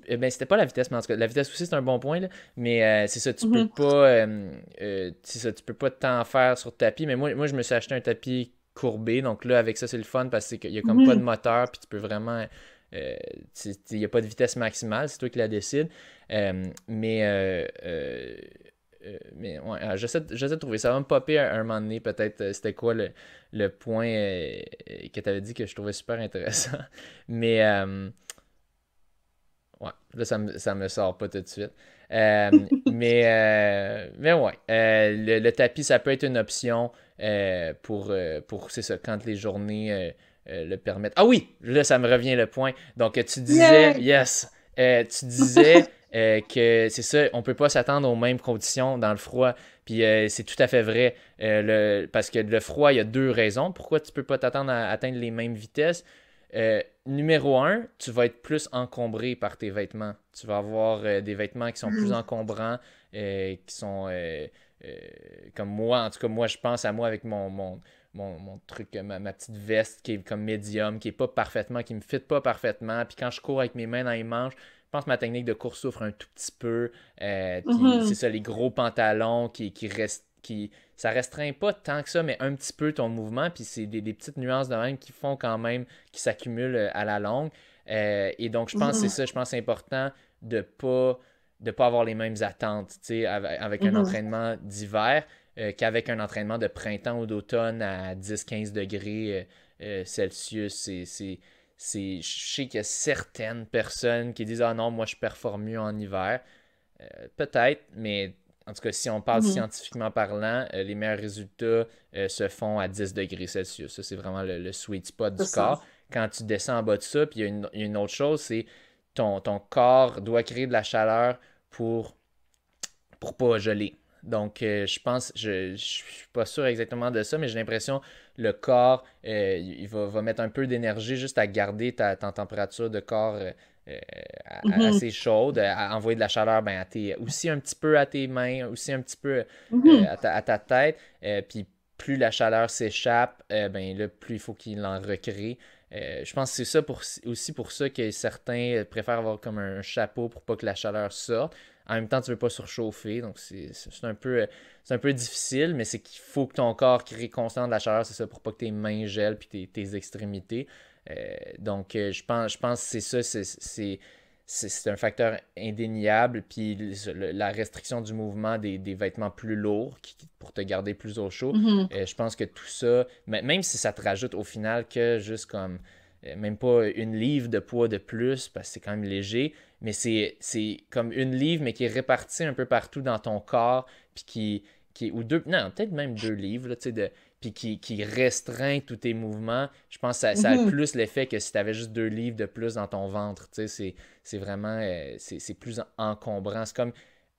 euh, ben, c'était pas la vitesse, mais en tout cas, la vitesse aussi, c'est un bon point, mais euh, c'est ça, tu mhm. peux pas. Euh, ça, tu peux pas t'en faire sur tapis, mais moi, moi, je me suis acheté un tapis courbé, donc là, avec ça, c'est le fun parce qu'il y a comme pas mhm. de moteur, puis tu peux vraiment. il n'y a pas de vitesse maximale, c'est toi qui la décides. mais mais ouais, j'essaie de trouver. Ça va me popper un, un moment donné, peut-être, c'était quoi le, le point que tu avais dit que je trouvais super intéressant. Mais Là, ça me, me sort pas tout de suite. Euh, mais, euh, mais ouais, euh, le, tapis, ça peut être une option pour, pour c'est ça, quand les journées le permettent. Ah oui, là, ça me revient le point. Donc, tu disais, yes, tu disais que c'est ça, on peut pas s'attendre aux mêmes conditions dans le froid. Puis c'est tout à fait vrai, parce que le froid, il y a deux raisons pourquoi tu peux pas t'attendre à atteindre les mêmes vitesses. Euh, numéro un, tu vas être plus encombré par tes vêtements. Tu vas avoir euh, des vêtements qui sont plus mhm. encombrants, et euh, qui sont comme moi. En tout cas, moi, je pense à moi avec mon, mon, mon, truc, ma, petite veste qui est comme médium, qui est pas parfaitement, qui me fit pas parfaitement. Puis quand je cours avec mes mains dans les manches, je pense que ma technique de course souffre un tout petit peu. Mhm. C'est ça, les gros pantalons qui restent qui ça restreint pas tant que ça, mais un petit peu ton mouvement, puis c'est des, petites nuances de même qui font quand même, qui s'accumulent euh, à la longue. Euh, et donc, je pense que c'est mhm. ça, je pense que c'est important de pas de pas avoir les mêmes attentes, avec, un mhm. entraînement d'hiver euh, qu'avec un entraînement de printemps ou d'automne à 10-15 degrés Celsius. C'est, c'est, je sais qu'il y a certaines personnes qui disent Ah non, moi je performe mieux en hiver. peut-être, mais en tout cas, si on parle mhm. scientifiquement parlant, euh, les meilleurs résultats euh, se font à 10 degrés Celsius. Ça, c'est vraiment le, sweet spot du corps. Quand tu descends en bas de ça, puis il y a une, autre chose, c'est ton, ton corps doit créer de la chaleur pour pour pas geler. Donc, euh, je pense, je ne suis pas sûr exactement de ça, mais j'ai l'impression le corps, il va, mettre un peu d'énergie juste à garder ta, ta température de corps euh, mm-hmm. assez chaude, à envoyer de la chaleur ben, aussi un petit peu à tes mains, aussi un petit peu euh, mm-hmm. à, ta, tête. Euh, puis plus la chaleur s'échappe, ben, plus il faut qu'il en recrée. je pense que c'est ça aussi pour ça que certains préfèrent avoir comme un chapeau pour pas que la chaleur sorte. En même temps, tu veux pas surchauffer, donc c'est un, peu, un peu difficile, mais c'est qu'il faut que ton corps crée constamment de la chaleur, c'est ça, pour pas que tes mains gèlent puis tes extrémités. Euh, donc, euh, je pense, je pense que c'est ça, c'est c'est un facteur indéniable. Puis la restriction du mouvement des, vêtements plus lourds pour te garder plus au chaud, mm-hmm. euh, je pense que tout ça, même si ça te rajoute au final que juste comme même pas une livre de poids de plus, parce que c'est quand même léger, mais c'est comme une livre, mais qui est répartie un peu partout dans ton corps, puis qui, qui ou deux, non, peut-être même deux livres, là, de, puis qui, restreint tous tes mouvements, je pense que ça, a mhm. plus l'effet que si tu avais juste deux livres de plus dans ton ventre. C'est vraiment euh, c'est plus encombrant. C'est comme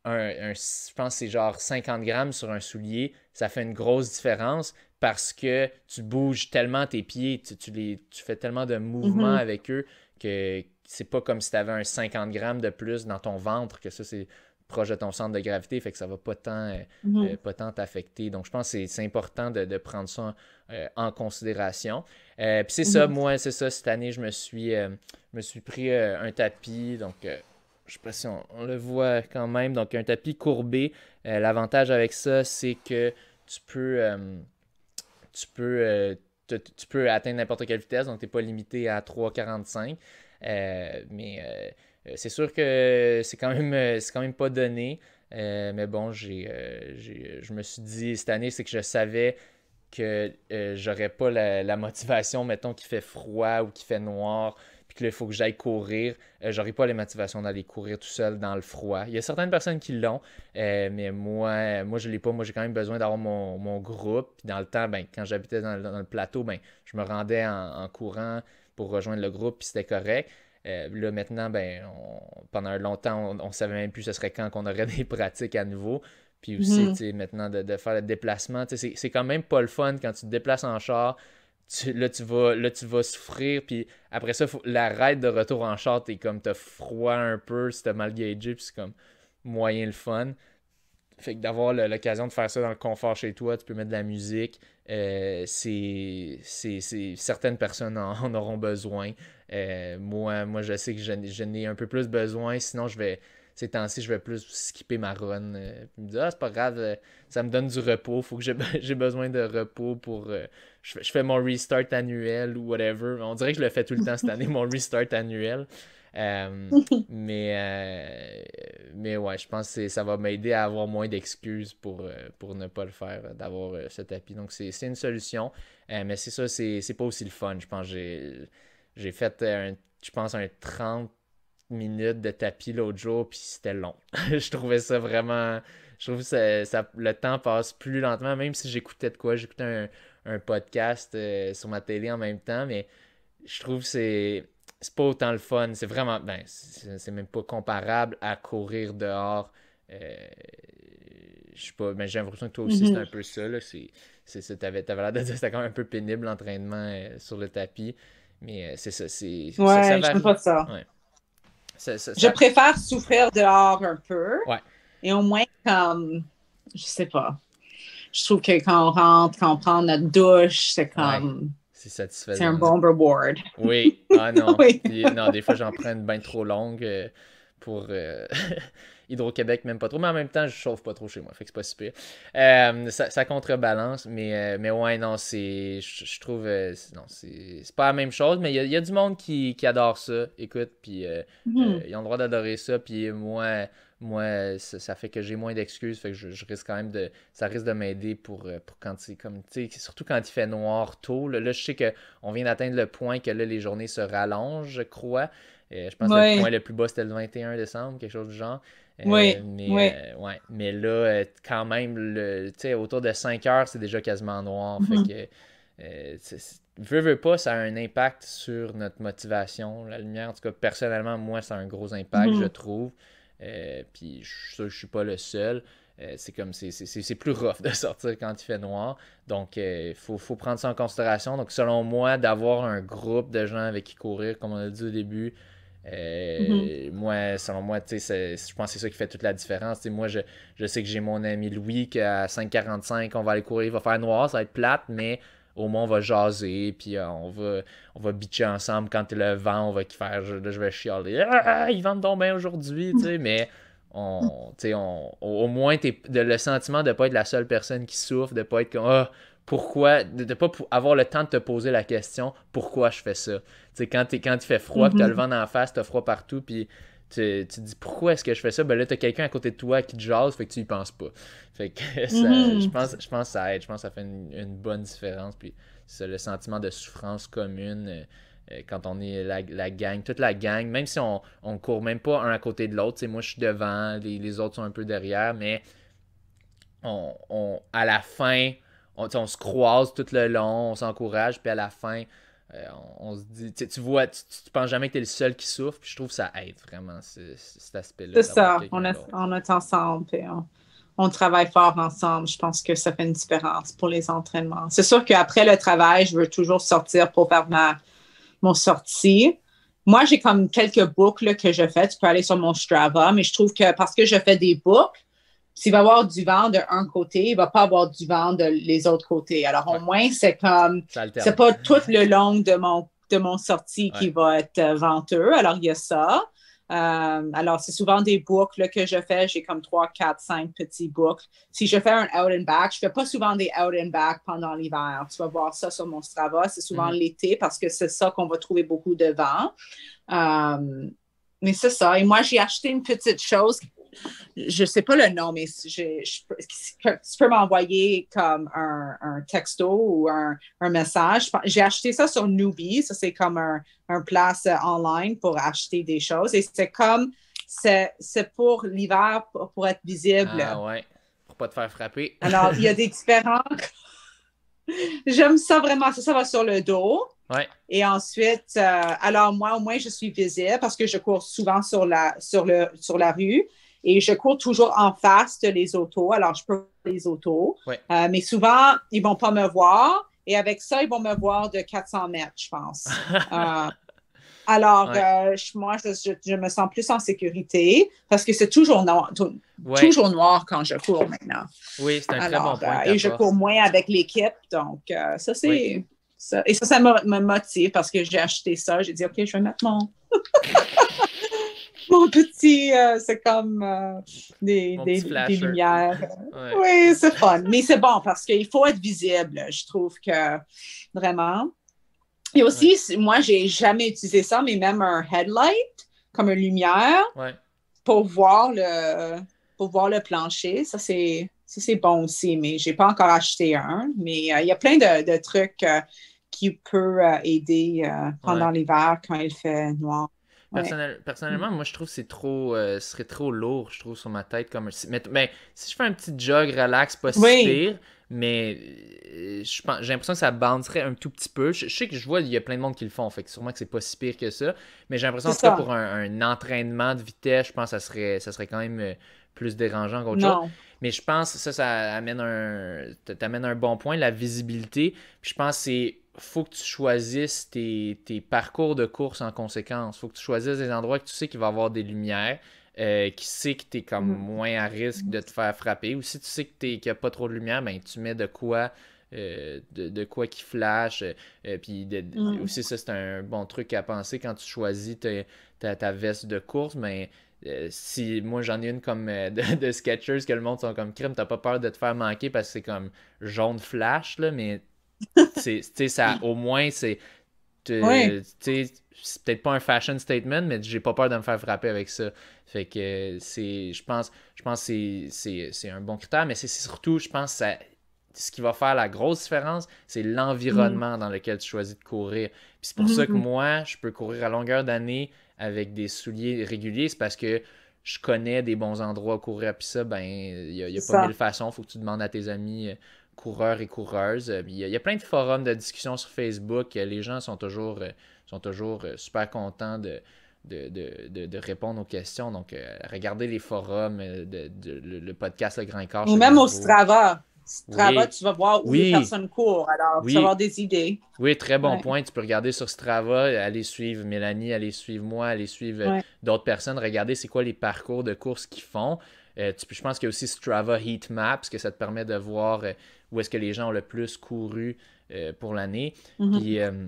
un, je pense c'est genre 50 grammes sur un soulier. Ça fait une grosse différence parce que tu bouges tellement tes pieds, tu, tu les, tu fais tellement de mouvements mhm. avec eux que c'est pas comme si tu avais un 50 grammes de plus dans ton ventre, que ça, c'est proche de ton centre de gravité, fait que ça va pas tant euh, mhm. euh, t'affecter. Donc je pense que c'est important de, prendre ça euh, en considération. Puis c'est ça, mhm. moi, c'est ça, cette année, je me suis me suis pris un tapis, donc je sais pas si on, le voit quand même, donc un tapis courbé. L'avantage avec ça, c'est que tu peux tu peux tu peux atteindre n'importe quelle vitesse, donc tu n'es pas limité à 3,45. mais euh, c'est sûr que c'est quand même euh, quand même pas donné. Euh, mais bon, je me suis dit cette année, c'est que je savais que j'aurais pas la, motivation, mettons, qu'il fait froid ou qu'il fait noir puis qu'il faut que j'aille courir. J'aurais pas la motivation d'aller courir tout seul dans le froid. Il y a certaines personnes qui l'ont, mais moi, moi je l'ai pas. Moi, j'ai quand même besoin d'avoir mon, groupe. dans le temps, ben, quand j'habitais dans, le plateau, ben, je me rendais en, courant pour rejoindre le groupe, puis c'était correct. Euh, là, maintenant, ben, pendant longtemps, on, ne savait même plus ce serait quand qu'on aurait des pratiques à nouveau. Puis aussi, mhm. maintenant, de, faire le déplacement, c'est quand même pas le fun quand tu te déplaces en char. là, tu vas, tu vas souffrir. Puis après ça, la ride de retour en char, t'es comme, t'as froid un peu, c'est mal gagé, puis c'est comme moyen le fun. Fait que d'avoir l'occasion de faire ça dans le confort chez toi, tu peux mettre de la musique. Euh, c'est, certaines personnes en, auront besoin. Euh, moi, moi, je sais que je n'ai un peu plus besoin. Sinon, je vais ces temps-ci, je vais plus skipper ma run. Euh, me ah, c'est pas grave, ça me donne du repos. Faut que j'ai besoin de repos pour. je, fais mon restart annuel ou whatever. On dirait que je le fais tout le temps cette année, mon restart annuel. Euh, mais, euh, mais ouais, je pense que ça va m'aider à avoir moins d'excuses pour, euh, pour ne pas le faire, d'avoir ce tapis. Donc, c'est une solution. mais c'est ça, c'est pas aussi le fun. Je pense que j'ai fait, un, je pense, un 30 minutes de tapis l'autre jour, puis c'était long. je trouvais ça vraiment. Je trouve que ça, le temps passe plus lentement, même si j'écoutais de quoi. J'écoutais un, podcast sur ma télé en même temps, mais je trouve que c'est c'est pas autant le fun. C'est vraiment. Ben, c'est même pas comparable à courir dehors. Euh, je sais pas, mais j'ai l'impression que toi aussi, c'est mm-hmm. un peu ça. Là. C'est, l'air de dire c'était quand même un peu pénible l'entraînement euh, sur le tapis. Mais euh, c'est ça. C'est, ouais, ça, ça pas ça. ça, je préfère souffrir dehors un peu. Ouais. Et au moins, comme. Je sais pas. Je trouve que quand on rentre, quand on prend notre douche, c'est comme. C'est satisfaisant. C'est un bon reward. Oui. Ah non. non, des fois, j'en prends une bain trop longue euh, pour euh, Hydro-Québec, même pas trop. Mais en même temps, je chauffe pas trop chez moi. Fait que c'est pas super euh, ça, contrebalance. Mais, mais ouais, non, c'est. Je, trouve. non, c'est C'est pas la même chose. Mais il y, a du monde qui, adore ça. Écoute, puis mm-hmm. ils ont le droit d'adorer ça. Puis moi moi, ça, fait que j'ai moins d'excuses, fait je, risque quand même de. Ça risque de m'aider pour, euh, quand c'est comme. Surtout quand il fait noir tôt. Là, je sais qu'on vient d'atteindre le point que là, les journées se rallongent, je crois. Euh, je pense que le point le plus bas, c'était le 21 décembre, quelque chose du genre. Euh, mais, là, quand même, le, autour de 5 heures, c'est déjà quasiment noir. Fait mm-hmm. que, veux, pas, ça a un impact sur notre motivation. La lumière, en tout cas, personnellement, moi, ça a un gros impact, mm-hmm. je trouve. Euh, puis je, je, je suis pas le seul. Euh, c'est comme c'est plus rough de sortir quand il fait noir. Donc, il euh, faut, prendre ça en considération. Donc, selon moi, d'avoir un groupe de gens avec qui courir, comme on a dit au début, euh, mm-hmm. moi, selon moi, je pense que c'est ça qui fait toute la différence. moi, je, sais que j'ai mon ami Louis à 5h45, on va aller courir, il va faire noir, ça va être plate, mais au moins on va jaser, puis euh, on va on va bitcher ensemble quand il le vent, on va faire je, vais chialer. Ah, ah, ah ils vendent donc aujourd'hui, tu sais, mais on, on, au moins t'es, de, le sentiment de ne pas être la seule personne qui souffre, de pas être comme ah, pourquoi de, ne pas avoir le temps de te poser la question pourquoi je fais ça. Tu sais quand quand il fait froid, que tu as le mhm. vent en face, tu froid partout puis tu, te dis pourquoi est-ce que je fais ça ben là t'as quelqu'un à côté de toi qui te jase fait que tu y penses pas fait que mhm. je pense je pense que ça aide je pense que ça fait une, bonne différence puis c'est le sentiment de souffrance commune euh, euh, quand on est la, la, gang, toute la gang, même si on, on court même pas un à côté de l'autre, moi je suis devant, les, autres sont un peu derrière, mais on, à la fin, on se croise tout le long, on s'encourage, puis à la fin, euh, on, se dit, tu vois, tu, penses jamais que tu es le seul qui souffre, puis je trouve ça aide vraiment cet aspect-là. C'est ça, on, est ensemble, et on, travaille fort ensemble. Je pense que ça fait une différence pour les entraînements. C'est sûr qu'après le travail, je veux toujours sortir pour faire ma, mon sortie. Moi, j'ai comme quelques boucles que je fais. Tu peux aller sur mon Strava, mais je trouve que parce que je fais des boucles, s'il va avoir du vent d'un côté, il ne va pas avoir du vent de les autres côtés. Alors, au moins, c'est comme, c'est pas tout le long de mon, de mon sortie qui va être euh, venteux. Alors, il y a ça. Euh, alors, c'est souvent des boucles que je fais. J'ai comme trois, quatre, cinq petits boucles. Si je fais un out and back, je ne fais pas souvent des out and back pendant l'hiver. Tu vas voir ça sur mon Strava. C'est souvent mm-hmm. l'été parce que c'est ça qu'on va trouver beaucoup de vent. Euh, mais c'est ça. Et moi, j'ai acheté une petite chose. Je ne sais pas le nom, mais tu peux m'envoyer comme un, texto ou un, message. J'ai acheté ça sur Newbie. Ça, c'est comme un, place online pour acheter des choses. Et c'est comme, c'est pour l'hiver, pour, être visible. Ah ouais, pour pas te faire frapper. Alors, il y a des différents... J'aime ça vraiment. Ça, va sur le dos. Et ensuite, euh, alors moi, au moins, je suis visible parce que je cours souvent sur la, sur le, sur la rue et je cours toujours en face de les autos. Alors, je peux les autos. Euh, mais souvent, ils ne vont pas me voir. Et avec ça, ils vont me voir de 400 mètres, je pense. Euh, alors, euh, moi, je, me sens plus en sécurité parce que c'est toujours noir, quand je cours maintenant. Oui, c'est un très bon point. Euh, et je cours moins avec l'équipe. Donc, euh, ça, c'est. Ça, et ça, ça me, motive parce que j'ai acheté ça. J'ai dit, OK, je vais mettre mon. petit, c'est comme des, des, lumières. Oui, c'est fun. Mais c'est bon parce qu'il faut être visible. Je trouve que vraiment, et aussi, moi, j'ai jamais utilisé ça, mais même un headlight, comme une lumière, pour, voir le, pour voir le plancher. Ça, c'est. c'est bon aussi, mais je j'ai pas encore acheté un. Mais euh, il y a plein de, trucs euh, qui peuvent euh, aider pendant l'hiver quand il fait noir. personnellement, mm. moi, je trouve que c'est trop, ce serait trop lourd, je trouve, sur ma tête. Comme, mais, ben, si je fais un petit jog relax, pas si mais euh, j'ai l'impression que ça banderait un tout petit peu. Je, sais que je vois, il y a plein de monde qui le font, fait que sûrement que c'est pas si pire que ça, mais j'ai l'impression que pour un, entraînement de vitesse, je pense que ça serait, ça serait quand même euh, plus dérangeant qu'autre chose. Mais je pense que ça, ça amène un, un bon point, la visibilité. je pense que c'est faut que tu choisisses tes, parcours de course en conséquence. faut que tu choisisses des endroits que tu sais qu'il va y avoir des lumières. Euh, qui sait que tu es comme mhm. moins à risque de te mhm. faire frapper. Ou si tu sais qu'il qu n'y a pas trop de lumière, ben, tu mets de quoi. Euh, de, quoi qui flash. Euh, puis aussi, ça, c'est un bon truc à penser quand tu choisis ta, veste de course. Mais si moi, j'en ai une comme de, Sketchers que le monde sont comme crime, t'as pas peur de te faire manquer parce que c'est comme jaune flash, là, mais ça, au moins, c'est euh, c'est peut-être pas un fashion statement, mais j'ai pas peur de me faire frapper avec ça. Fait que c'est, je pense, je pense que c'est un bon critère, mais c'est surtout, je pense, ça, ce qui va faire la grosse différence, c'est l'environnement mhm. dans lequel tu choisis de courir. Puis c'est pour mhm, ça que mhm. moi, je peux courir à longueur d'année avec des souliers réguliers, c'est parce que je connais des bons endroits à courir, puis ça, ben, il n'y a, y a pas mille façons, faut que tu demandes à tes amis euh, coureurs et coureuses. Euh, euh, il y, a plein de forums de discussion sur Facebook. Euh, les gens sont toujours, sont toujours super contents de, de, répondre aux questions. Donc, regardez les forums, de, le, podcast Le Grand Corps. Ou même au Strava. Strava, tu vas voir où les personnes courent. Alors, tu vas avoir des idées. Oui, très bon point. Tu peux regarder sur Strava, aller suivre Mélanie, aller suivre moi, aller suivre d'autres personnes, Regardez c'est quoi les parcours de course qu'ils font. je pense qu'il y a aussi Strava Heat Maps, que ça te permet de voir où est-ce que les gens ont le plus couru euh, pour l'année. Mhm. Euh,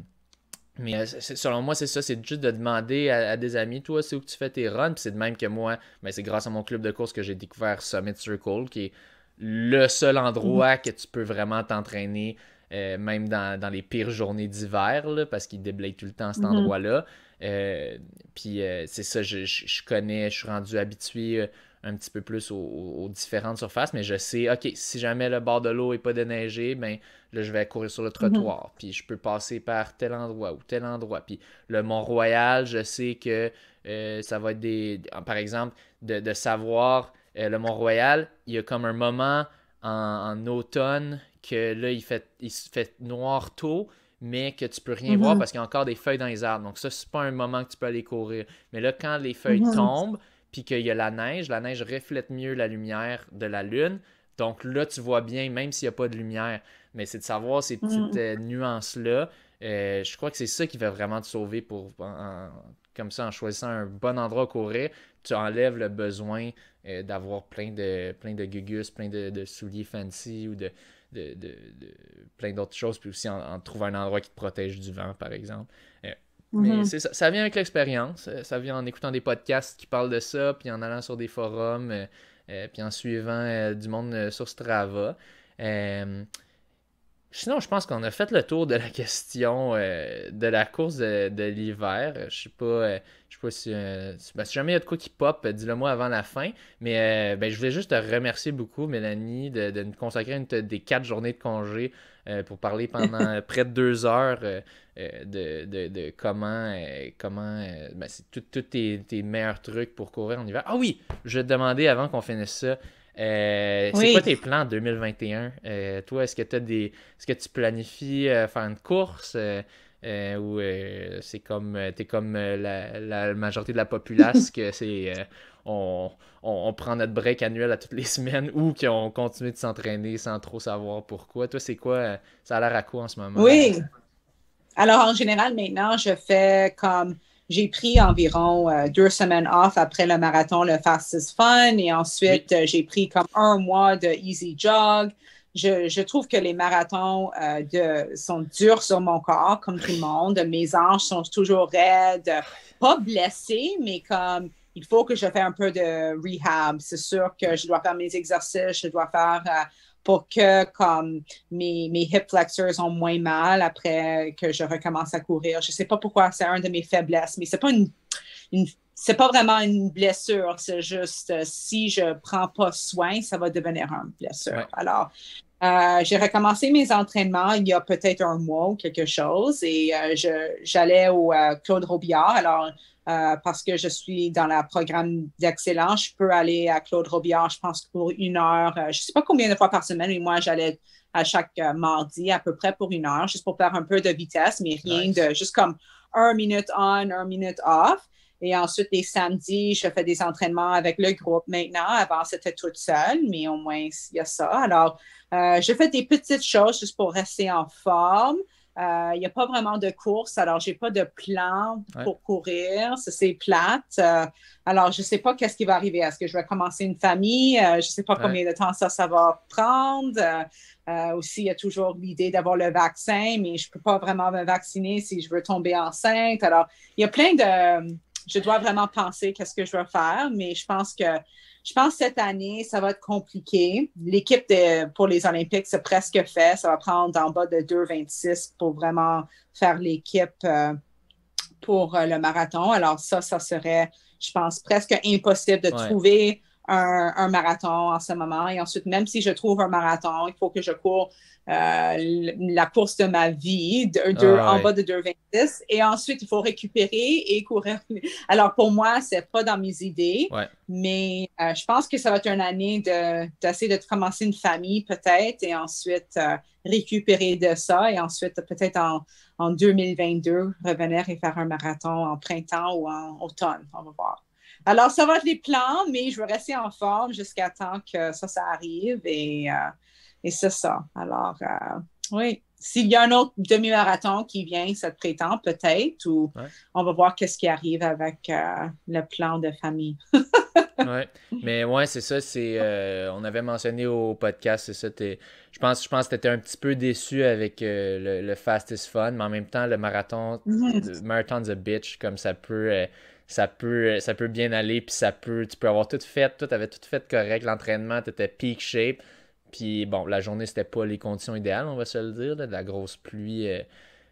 mais euh, selon moi, c'est ça, c'est juste de demander à, des amis, toi, c'est où tu fais tes runs. Puis c'est de même que moi, ben, c'est grâce à mon club de course que j'ai découvert Summit Circle, qui est le seul endroit mhm. que tu peux vraiment t'entraîner, même dans, les pires journées d'hiver, parce qu'il déblaye tout le temps cet mhm. endroit-là. puis c'est ça, je, connais, je suis rendu habitué un petit peu plus aux, différentes surfaces, mais je sais, OK, si jamais le bord de l'eau n'est pas déneigé, ben là, je vais courir sur le mhm. trottoir, puis je peux passer par tel endroit ou tel endroit. Puis le Mont-Royal, je sais que euh, ça va être des... Par exemple, de, savoir euh, le Mont-Royal, il y a comme un moment en, automne que là, il, fait, il fait noir tôt, mais que tu peux rien mhm. voir parce qu'il y a encore des feuilles dans les arbres. Donc ça, c'est pas un moment que tu peux aller courir. Mais là, quand les feuilles mhm. tombent, puis qu'il y a la neige, la neige reflète mieux la lumière de la lune. Donc là, tu vois bien, même s'il n'y a pas de lumière. Mais c'est de savoir ces mm. petites euh, nuances-là. Euh, je crois que c'est ça qui va vraiment te sauver pour, comme ça, en choisissant un bon endroit à courir, tu enlèves le besoin euh, d'avoir plein de, plein de gugus, plein de, souliers fancy ou de, plein d'autres choses, puis aussi en, en trouvant un endroit qui te protège du vent, par exemple. Mais mm-hmm. ça, vient avec l'expérience. Euh, ça vient en écoutant des podcasts qui parlent de ça, puis en allant sur des forums, euh, euh, puis en suivant du monde sur Strava. sinon, je pense qu'on a fait le tour de la question de la course de, l'hiver. Je sais pas, je sais pas ben, si, jamais il y a de quoi qui pop, dis-le-moi avant la fin. Mais ben, je voulais juste te remercier beaucoup, Mélanie, de, de nous consacrer une des quatre journées de congé pour parler pendant près de deux heures euh, de, de, comment. Euh, comment euh, ben c'est tous tes, tes, meilleurs trucs pour courir en hiver. Ah oui, je te demandais avant qu'on finisse ça. C'est quoi tes plans 2021? toi, est-ce que tu des. Est-ce que tu planifies faire une course? Euh, c'est comme t'es comme la, majorité de la populace que c'est on, prend notre break annuel à toutes les semaines ou qu'on continue de s'entraîner sans trop savoir pourquoi. Toi, c'est quoi ça a l'air à quoi en ce moment? Oui. Alors, en général, maintenant, je fais comme j'ai pris environ euh, deux semaines off après le marathon, le Fastest Fun, et ensuite euh, j'ai pris comme un mois de Easy Jog. Je, trouve que les marathons euh, de, sont durs sur mon corps, comme tout le monde. Mes hanches sont toujours raides, pas blessées, mais comme il faut que je fasse un peu de rehab. C'est sûr que je dois faire mes exercices, je dois faire pour que comme mes, mes hip flexors ont moins mal après que je recommence à courir. Je ne sais pas pourquoi c'est un de mes faiblesses, mais c'est pas une, c'est pas vraiment une blessure, c'est juste euh, si je ne prends pas soin, ça va devenir une blessure. Alors, euh, j'ai recommencé mes entraînements il y a peut-être un mois ou quelque chose et euh, j'allais au Claude Robillard. Alors, euh, parce que je suis dans le programme d'excellence. Je peux aller à Claude Robillard, je pense, pour une heure. Euh, je ne sais pas combien de fois par semaine, mais moi, j'allais à chaque euh, mardi à peu près pour une heure, juste pour faire un peu de vitesse, mais rien de juste comme un minute on, un minute off. Et ensuite, les samedis, je fais des entraînements avec le groupe maintenant. Avant, c'était toute seule, mais au moins, il y a ça. Alors, je fais des petites choses juste pour rester en forme. Euh, il n'y a pas vraiment de course, alors j'ai pas de plan pour courir, c'est plate. Euh, alors je sais pas qu'est-ce qui va arriver. Est-ce que je vais commencer une famille euh, Je ne sais pas combien de temps ça ça va prendre. aussi, il y a toujours l'idée d'avoir le vaccin, mais je ne peux pas vraiment me vacciner si je veux tomber enceinte. Alors, il y a plein de, je dois vraiment penser qu'est-ce que je veux faire, mais je pense que je pense cette année, ça va être compliqué. L'équipe pour les Olympiques, c'est presque fait. Ça va prendre en bas de 2,26 pour vraiment faire l'équipe euh, pour euh, le marathon. Alors ça, ça serait, je pense, presque impossible de trouver un, un, marathon en ce moment. Et ensuite, même si je trouve un marathon, il faut que je cours euh, la course de ma vie de, ah en bas de 2,26. Et ensuite, il faut récupérer et courir. Alors, pour moi, c'est pas dans mes idées, mais euh, je pense que ça va être une année d'essayer de, commencer une famille peut-être et ensuite euh, récupérer de ça et ensuite peut-être en, 2022 revenir et faire un marathon en printemps ou en automne. On va voir. Alors, ça va être les plans, mais je vais rester en forme jusqu'à temps que ça, ça arrive et et c'est ça. Alors, euh, oui. S'il y a un autre demi-marathon qui vient, ça te prétend peut-être, ou on va voir qu'est-ce qui arrive avec euh, le plan de famille. Oui, Mais ouais, c'est ça. C'est, euh, on avait mentionné au podcast, c'est ça. je pense, je pense que tu étais un petit peu déçu avec le, Fast Fastest Fun, mais en même temps, le marathon, mm-hmm. le Marathon's a bitch, comme ça peut, ça peut, ça peut bien aller, puis ça peut, tu peux avoir tout fait, tu avais tout fait correct, l'entraînement, tu étais peak shape. Puis bon, la journée, c'était pas les conditions idéales, on va se le dire, de la grosse pluie. Euh,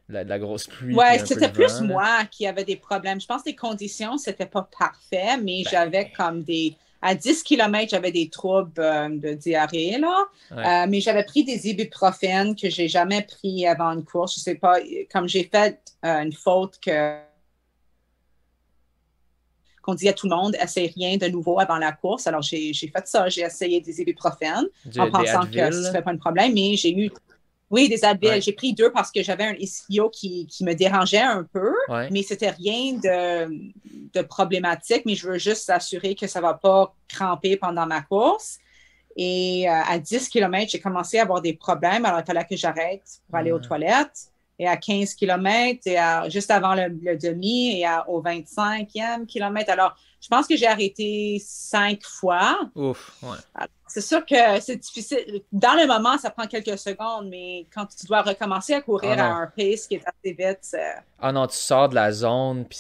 la, grosse pluie. Ouais, c'était plus moi qui avait des problèmes. Je pense que les conditions, c'était pas parfait, mais ben. j'avais comme des. À 10 km, j'avais des troubles euh, de diarrhée, là. Euh, mais j'avais pris des ibuprofènes que j'ai jamais pris avant une course. Je sais pas, comme j'ai fait une faute que qu'on dit à tout le monde, essaye rien de nouveau avant la course. Alors, j'ai fait ça. J'ai essayé des ibuprofènes en pensant que ce ne serait pas un problème, mais j'ai eu oui, des Advil. J'ai pris deux parce que j'avais un ischio qui, me dérangeait un peu, Mais mais c'était rien de, problématique. Mais je veux juste s'assurer que ça ne va pas cramper pendant ma course. Et euh, à 10 km, j'ai commencé à avoir des problèmes. Alors, il fallait que j'arrête pour aller aux toilettes et à 15 km et juste avant le, demi et à, au 25e kilomètre. Alors, je pense que j'ai arrêté cinq fois. Ouf, ouais. C'est sûr que c'est difficile. Dans le moment, ça prend quelques secondes, mais quand tu dois recommencer à courir ah à un pace qui est assez vite. Ah non, tu sors de la zone, puis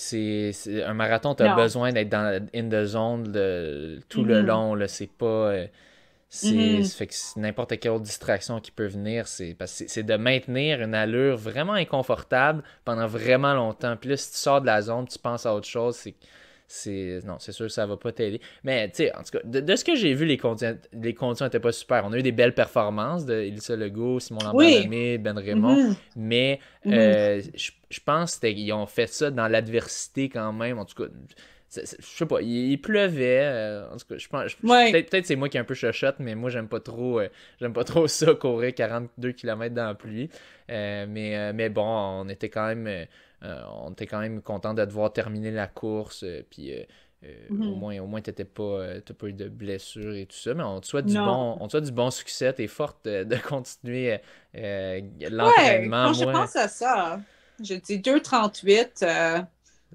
c'est un marathon, tu as besoin d'être dans in the zone tout le mm-hmm. long. C'est pas. Euh, Mm-hmm. C'est n'importe quelle autre distraction qui peut venir, c'est de maintenir une allure vraiment inconfortable pendant vraiment longtemps. Puis là, si tu sors de la zone, tu penses à autre chose, c'est non, c'est sûr que ça va pas t'aider. Mais tu sais, en tout cas, de, ce que j'ai vu, les conditions, les étaient pas super. On a eu des belles performances de Ilse Legault, Simon Lambert Ben Raymond. Mm-hmm. Mais mm-hmm. Euh, je pense qu'ils ont fait ça dans l'adversité quand même. En tout cas, je sais pas, il, pleuvait. Euh, en tout cas, je pense. Peut-être c'est moi qui ai un peu chuchote, mais moi j'aime pas trop euh, j'aime pas trop ça, courir 42 km dans la pluie. Euh, mais, mais bon, on était quand même on était quand même content de devoir terminer la course. puis mhm. au moins, au moins pas, eu de blessures et tout ça. Mais on te souhaite, du bon, on te souhaite du bon succès. T'es forte de continuer l'entraînement. Ouais, je pense à ça, je dis 2,38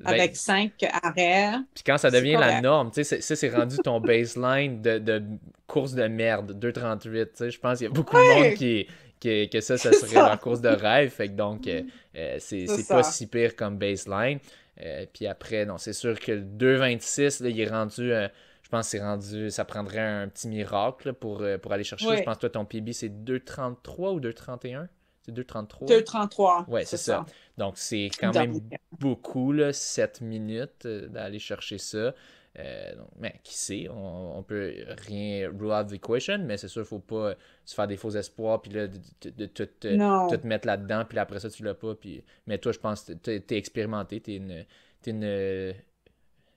ben, avec 5 cinq arrêts. Puis quand ça devient la norme, tu sais, ça, c'est rendu ton baseline de, course de merde, 2,38. Tu sais, je pense qu'il y a beaucoup de monde qui, que ça, ça serait la leur course de rêve. Fait que donc, euh, euh, c'est pas si pire comme baseline. Euh, puis après, non, c'est sûr que le 2,26, il est rendu. je pense c'est rendu, ça prendrait un petit miracle pour, pour aller chercher. Je pense que toi, ton PB, c'est 2,33 ou 2,31? C'est 2,33. 2,33. Ouais, c'est ça. Donc, c'est quand même beaucoup, là, 7 minutes euh, d'aller chercher ça. Euh, mais qui sait, on, ne peut rien rule out the equation, mais c'est sûr, ne faut pas euh, se faire des faux espoirs, puis là, de, tout, te mettre là-dedans, puis après ça, tu l'as pas. Puis... Mais toi, je pense que tu es, expérimenté, tu une, es une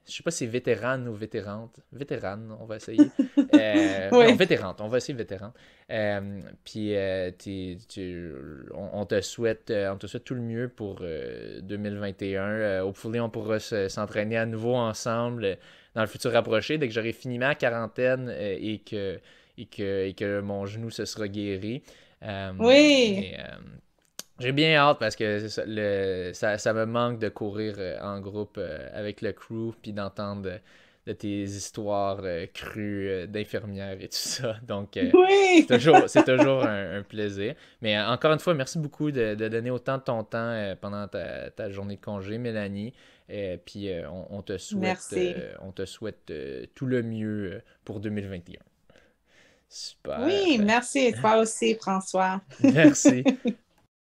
je ne sais pas si c'est vétérane ou vétérante. Vétérane, on va essayer. Euh, vétérante, on va essayer vétérante. Euh, puis euh, on, te souhaite, tout le mieux pour 2021. hopefully, on pourra s'entraîner à nouveau ensemble dans le futur rapproché. Dès que j'aurai fini ma quarantaine et, que, et, que, et que mon genou se sera guéri. oui! Et, j'ai bien hâte parce que ça, me manque de courir euh, en groupe euh, avec le crew puis d'entendre de, tes histoires euh, crues d'infirmières et tout ça. Donc, oui! c'est toujours, un, plaisir. Mais encore une fois, merci beaucoup de, donner autant de ton temps pendant ta, journée de congé, Mélanie. Et puis on, te souhaite, on te souhaite tout le mieux pour 2021. Super. Oui, merci. toi aussi, François. merci.